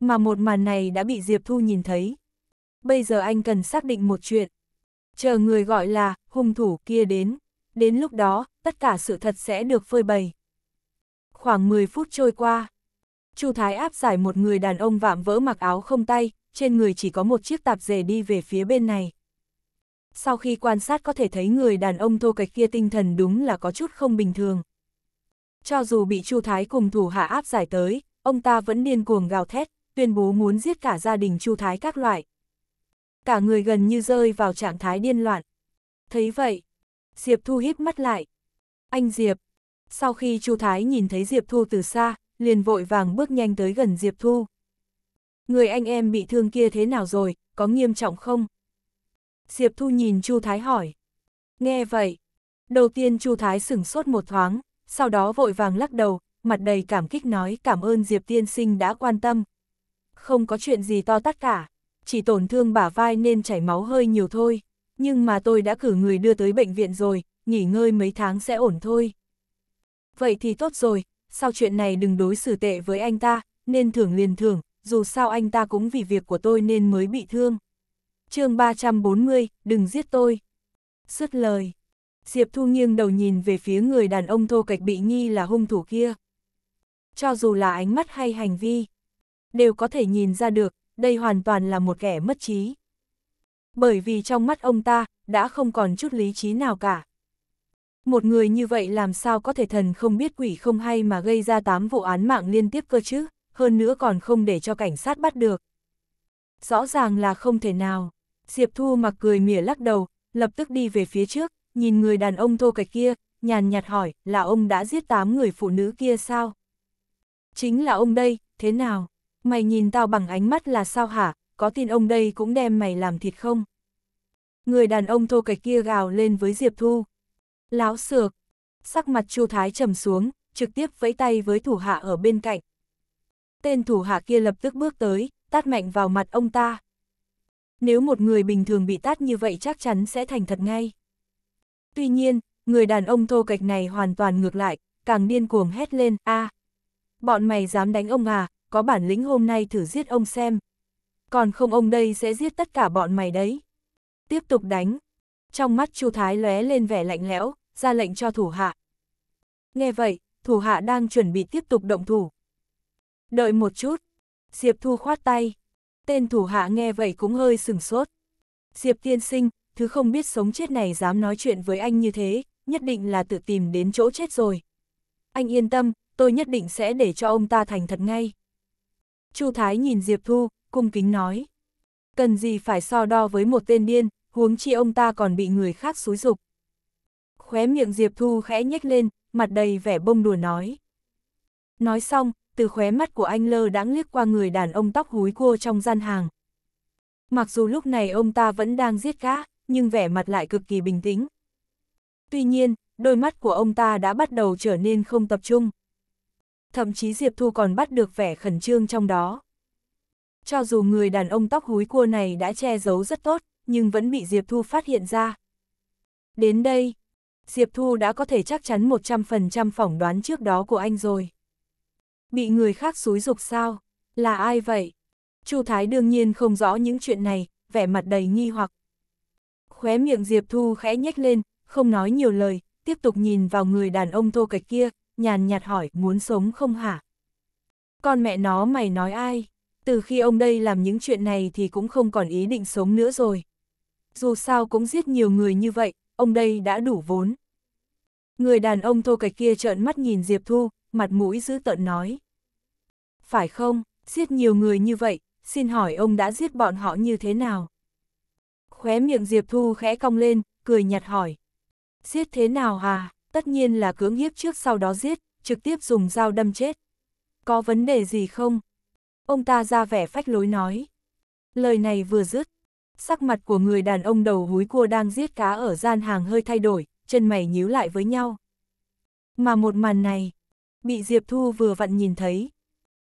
Mà một màn này đã bị Diệp Thu nhìn thấy. Bây giờ anh cần xác định một chuyện. Chờ người gọi là hung thủ kia đến. Đến lúc đó, tất cả sự thật sẽ được phơi bày. Khoảng 10 phút trôi qua, Chu Thái áp giải một người đàn ông vạm vỡ mặc áo không tay, trên người chỉ có một chiếc tạp dề đi về phía bên này. Sau khi quan sát có thể thấy người đàn ông thô kệch kia tinh thần đúng là có chút không bình thường. Cho dù bị Chu Thái cùng thủ hạ áp giải tới, ông ta vẫn điên cuồng gào thét, tuyên bố muốn giết cả gia đình Chu Thái các loại. Cả người gần như rơi vào trạng thái điên loạn. Thấy vậy, Diệp Thu hít mắt lại. Anh Diệp, sau khi Chu Thái nhìn thấy Diệp Thu từ xa, liền vội vàng bước nhanh tới gần Diệp Thu. Người anh em bị thương kia thế nào rồi, có nghiêm trọng không? Diệp Thu nhìn Chu Thái hỏi. Nghe vậy, đầu tiên Chu Thái sửng sốt một thoáng, sau đó vội vàng lắc đầu, mặt đầy cảm kích nói cảm ơn Diệp Tiên Sinh đã quan tâm. Không có chuyện gì to tát cả, chỉ tổn thương bả vai nên chảy máu hơi nhiều thôi, nhưng mà tôi đã cử người đưa tới bệnh viện rồi, nghỉ ngơi mấy tháng sẽ ổn thôi vậy thì tốt rồi, sau chuyện này đừng đối xử tệ với anh ta, nên thưởng liền thưởng, dù sao anh ta cũng vì việc của tôi nên mới bị thương. chương 340, đừng giết tôi. Sứt lời. Diệp Thu nghiêng đầu nhìn về phía người đàn ông thô kệch bị nghi là hung thủ kia. Cho dù là ánh mắt hay hành vi, đều có thể nhìn ra được, đây hoàn toàn là một kẻ mất trí. Bởi vì trong mắt ông ta, đã không còn chút lý trí nào cả một người như vậy làm sao có thể thần không biết quỷ không hay mà gây ra 8 vụ án mạng liên tiếp cơ chứ, hơn nữa còn không để cho cảnh sát bắt được. Rõ ràng là không thể nào. Diệp Thu mặc cười mỉa lắc đầu, lập tức đi về phía trước, nhìn người đàn ông thô kệch kia, nhàn nhạt hỏi là ông đã giết 8 người phụ nữ kia sao? Chính là ông đây, thế nào? Mày nhìn tao bằng ánh mắt là sao hả? Có tin ông đây cũng đem mày làm thịt không? Người đàn ông thô kệch kia gào lên với Diệp Thu. Láo sược Sắc mặt Chu Thái trầm xuống, trực tiếp vẫy tay với thủ hạ ở bên cạnh. Tên thủ hạ kia lập tức bước tới, tát mạnh vào mặt ông ta. Nếu một người bình thường bị tát như vậy chắc chắn sẽ thành thật ngay. Tuy nhiên, người đàn ông thô kệch này hoàn toàn ngược lại, càng điên cuồng hét lên, a à, Bọn mày dám đánh ông à, có bản lĩnh hôm nay thử giết ông xem. Còn không ông đây sẽ giết tất cả bọn mày đấy. Tiếp tục đánh, trong mắt Chu Thái lóe lên vẻ lạnh lẽo, ra lệnh cho thủ hạ. Nghe vậy, thủ hạ đang chuẩn bị tiếp tục động thủ. Đợi một chút, Diệp Thu khoát tay. Tên thủ hạ nghe vậy cũng hơi sừng sốt. Diệp tiên sinh, thứ không biết sống chết này dám nói chuyện với anh như thế, nhất định là tự tìm đến chỗ chết rồi. Anh yên tâm, tôi nhất định sẽ để cho ông ta thành thật ngay. Chu Thái nhìn Diệp Thu, cung kính nói. Cần gì phải so đo với một tên điên, huống chi ông ta còn bị người khác xúi dục. Khóe miệng Diệp Thu khẽ nhếch lên, mặt đầy vẻ bông đùa nói. Nói xong, từ khóe mắt của anh lơ đãng liếc qua người đàn ông tóc húi cua trong gian hàng. Mặc dù lúc này ông ta vẫn đang giết cá, nhưng vẻ mặt lại cực kỳ bình tĩnh. Tuy nhiên, đôi mắt của ông ta đã bắt đầu trở nên không tập trung. Thậm chí Diệp Thu còn bắt được vẻ khẩn trương trong đó. Cho dù người đàn ông tóc húi cua này đã che giấu rất tốt, nhưng vẫn bị Diệp Thu phát hiện ra. Đến đây, Diệp Thu đã có thể chắc chắn 100% phỏng đoán trước đó của anh rồi. Bị người khác xúi dục sao? Là ai vậy? Chu Thái đương nhiên không rõ những chuyện này, vẻ mặt đầy nghi hoặc. Khóe miệng Diệp Thu khẽ nhếch lên, không nói nhiều lời, tiếp tục nhìn vào người đàn ông thô kệch kia, nhàn nhạt hỏi muốn sống không hả? Con mẹ nó mày nói ai? Từ khi ông đây làm những chuyện này thì cũng không còn ý định sống nữa rồi dù sao cũng giết nhiều người như vậy, ông đây đã đủ vốn. Người đàn ông thô cạch kia trợn mắt nhìn Diệp Thu, mặt mũi dữ tợn nói. Phải không, giết nhiều người như vậy, xin hỏi ông đã giết bọn họ như thế nào? Khóe miệng Diệp Thu khẽ cong lên, cười nhạt hỏi. Giết thế nào hà Tất nhiên là cưỡng hiếp trước sau đó giết, trực tiếp dùng dao đâm chết. Có vấn đề gì không? Ông ta ra vẻ phách lối nói. Lời này vừa dứt, Sắc mặt của người đàn ông đầu húi cua đang giết cá ở gian hàng hơi thay đổi, chân mày nhíu lại với nhau. Mà một màn này, bị Diệp Thu vừa vặn nhìn thấy.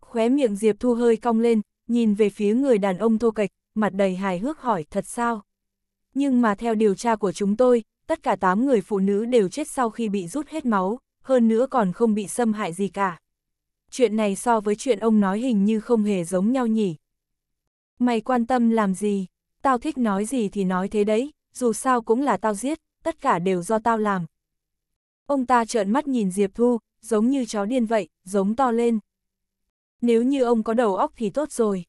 Khóe miệng Diệp Thu hơi cong lên, nhìn về phía người đàn ông thô kệch, mặt đầy hài hước hỏi thật sao. Nhưng mà theo điều tra của chúng tôi, tất cả 8 người phụ nữ đều chết sau khi bị rút hết máu, hơn nữa còn không bị xâm hại gì cả. Chuyện này so với chuyện ông nói hình như không hề giống nhau nhỉ. Mày quan tâm làm gì? tao thích nói gì thì nói thế đấy, dù sao cũng là tao giết, tất cả đều do tao làm. Ông ta trợn mắt nhìn Diệp Thu, giống như chó điên vậy, giống to lên. Nếu như ông có đầu óc thì tốt rồi.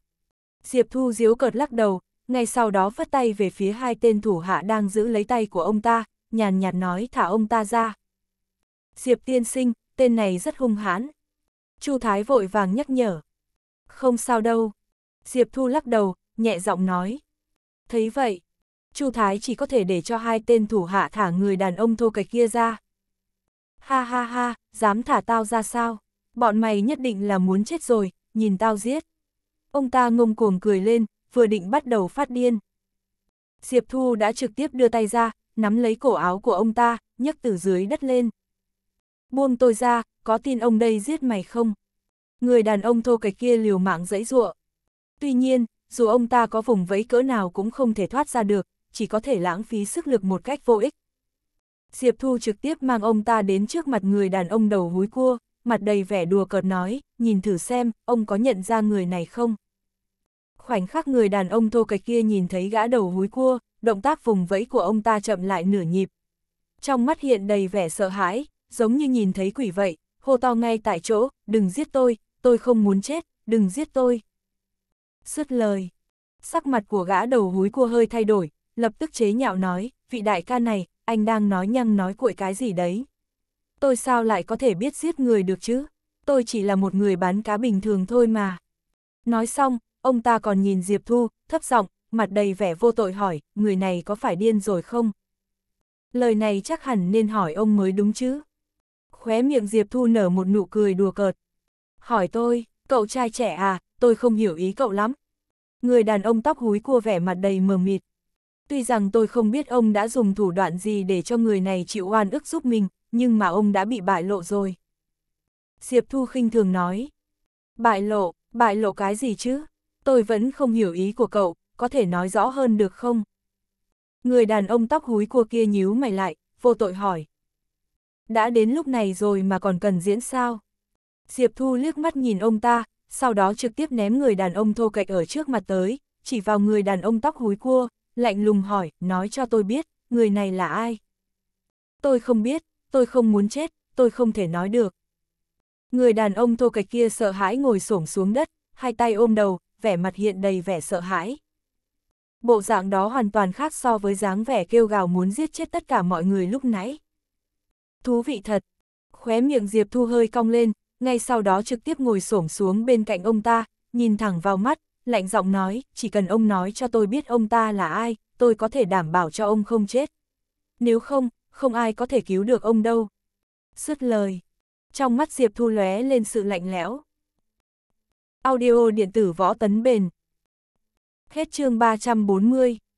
Diệp Thu diếu cợt lắc đầu, ngay sau đó vất tay về phía hai tên thủ hạ đang giữ lấy tay của ông ta, nhàn nhạt nói thả ông ta ra. Diệp tiên sinh, tên này rất hung hãn. Chu Thái vội vàng nhắc nhở. Không sao đâu. Diệp Thu lắc đầu, nhẹ giọng nói. Thấy vậy, Chu Thái chỉ có thể để cho hai tên thủ hạ thả người đàn ông thô kịch kia ra. Ha ha ha, dám thả tao ra sao? Bọn mày nhất định là muốn chết rồi, nhìn tao giết. Ông ta ngông cuồng cười lên, vừa định bắt đầu phát điên. Diệp Thu đã trực tiếp đưa tay ra, nắm lấy cổ áo của ông ta, nhấc từ dưới đất lên. Buông tôi ra, có tin ông đây giết mày không? Người đàn ông thô kịch kia liều mạng dãy ruộng. Tuy nhiên, dù ông ta có vùng vẫy cỡ nào cũng không thể thoát ra được, chỉ có thể lãng phí sức lực một cách vô ích. Diệp Thu trực tiếp mang ông ta đến trước mặt người đàn ông đầu húi cua, mặt đầy vẻ đùa cợt nói, nhìn thử xem, ông có nhận ra người này không? Khoảnh khắc người đàn ông thô kệch kia nhìn thấy gã đầu húi cua, động tác vùng vẫy của ông ta chậm lại nửa nhịp. Trong mắt hiện đầy vẻ sợ hãi, giống như nhìn thấy quỷ vậy, hô to ngay tại chỗ, đừng giết tôi, tôi không muốn chết, đừng giết tôi xuất lời. Sắc mặt của gã đầu húi cua hơi thay đổi, lập tức chế nhạo nói, vị đại ca này, anh đang nói nhăng nói cuội cái gì đấy. Tôi sao lại có thể biết giết người được chứ? Tôi chỉ là một người bán cá bình thường thôi mà. Nói xong, ông ta còn nhìn Diệp Thu, thấp giọng, mặt đầy vẻ vô tội hỏi, người này có phải điên rồi không? Lời này chắc hẳn nên hỏi ông mới đúng chứ. Khóe miệng Diệp Thu nở một nụ cười đùa cợt. Hỏi tôi, cậu trai trẻ à, tôi không hiểu ý cậu lắm. Người đàn ông tóc húi cua vẻ mặt đầy mờ mịt. Tuy rằng tôi không biết ông đã dùng thủ đoạn gì để cho người này chịu oan ức giúp mình, nhưng mà ông đã bị bại lộ rồi. Diệp Thu khinh thường nói. Bại lộ, bại lộ cái gì chứ? Tôi vẫn không hiểu ý của cậu, có thể nói rõ hơn được không? Người đàn ông tóc húi cua kia nhíu mày lại, vô tội hỏi. Đã đến lúc này rồi mà còn cần diễn sao? Diệp Thu liếc mắt nhìn ông ta, sau đó trực tiếp ném người đàn ông thô kệch ở trước mặt tới, chỉ vào người đàn ông tóc húi cua, lạnh lùng hỏi, nói cho tôi biết, người này là ai? Tôi không biết, tôi không muốn chết, tôi không thể nói được. Người đàn ông thô kệch kia sợ hãi ngồi xổm xuống đất, hai tay ôm đầu, vẻ mặt hiện đầy vẻ sợ hãi. Bộ dạng đó hoàn toàn khác so với dáng vẻ kêu gào muốn giết chết tất cả mọi người lúc nãy. Thú vị thật. Khóe miệng Diệp Thu hơi cong lên, ngay sau đó trực tiếp ngồi xổm xuống bên cạnh ông ta, nhìn thẳng vào mắt, lạnh giọng nói, chỉ cần ông nói cho tôi biết ông ta là ai, tôi có thể đảm bảo cho ông không chết. Nếu không, không ai có thể cứu được ông đâu. Sứt lời. Trong mắt Diệp Thu lóe lên sự lạnh lẽo. Audio điện tử võ tấn bền. Hết chương 340.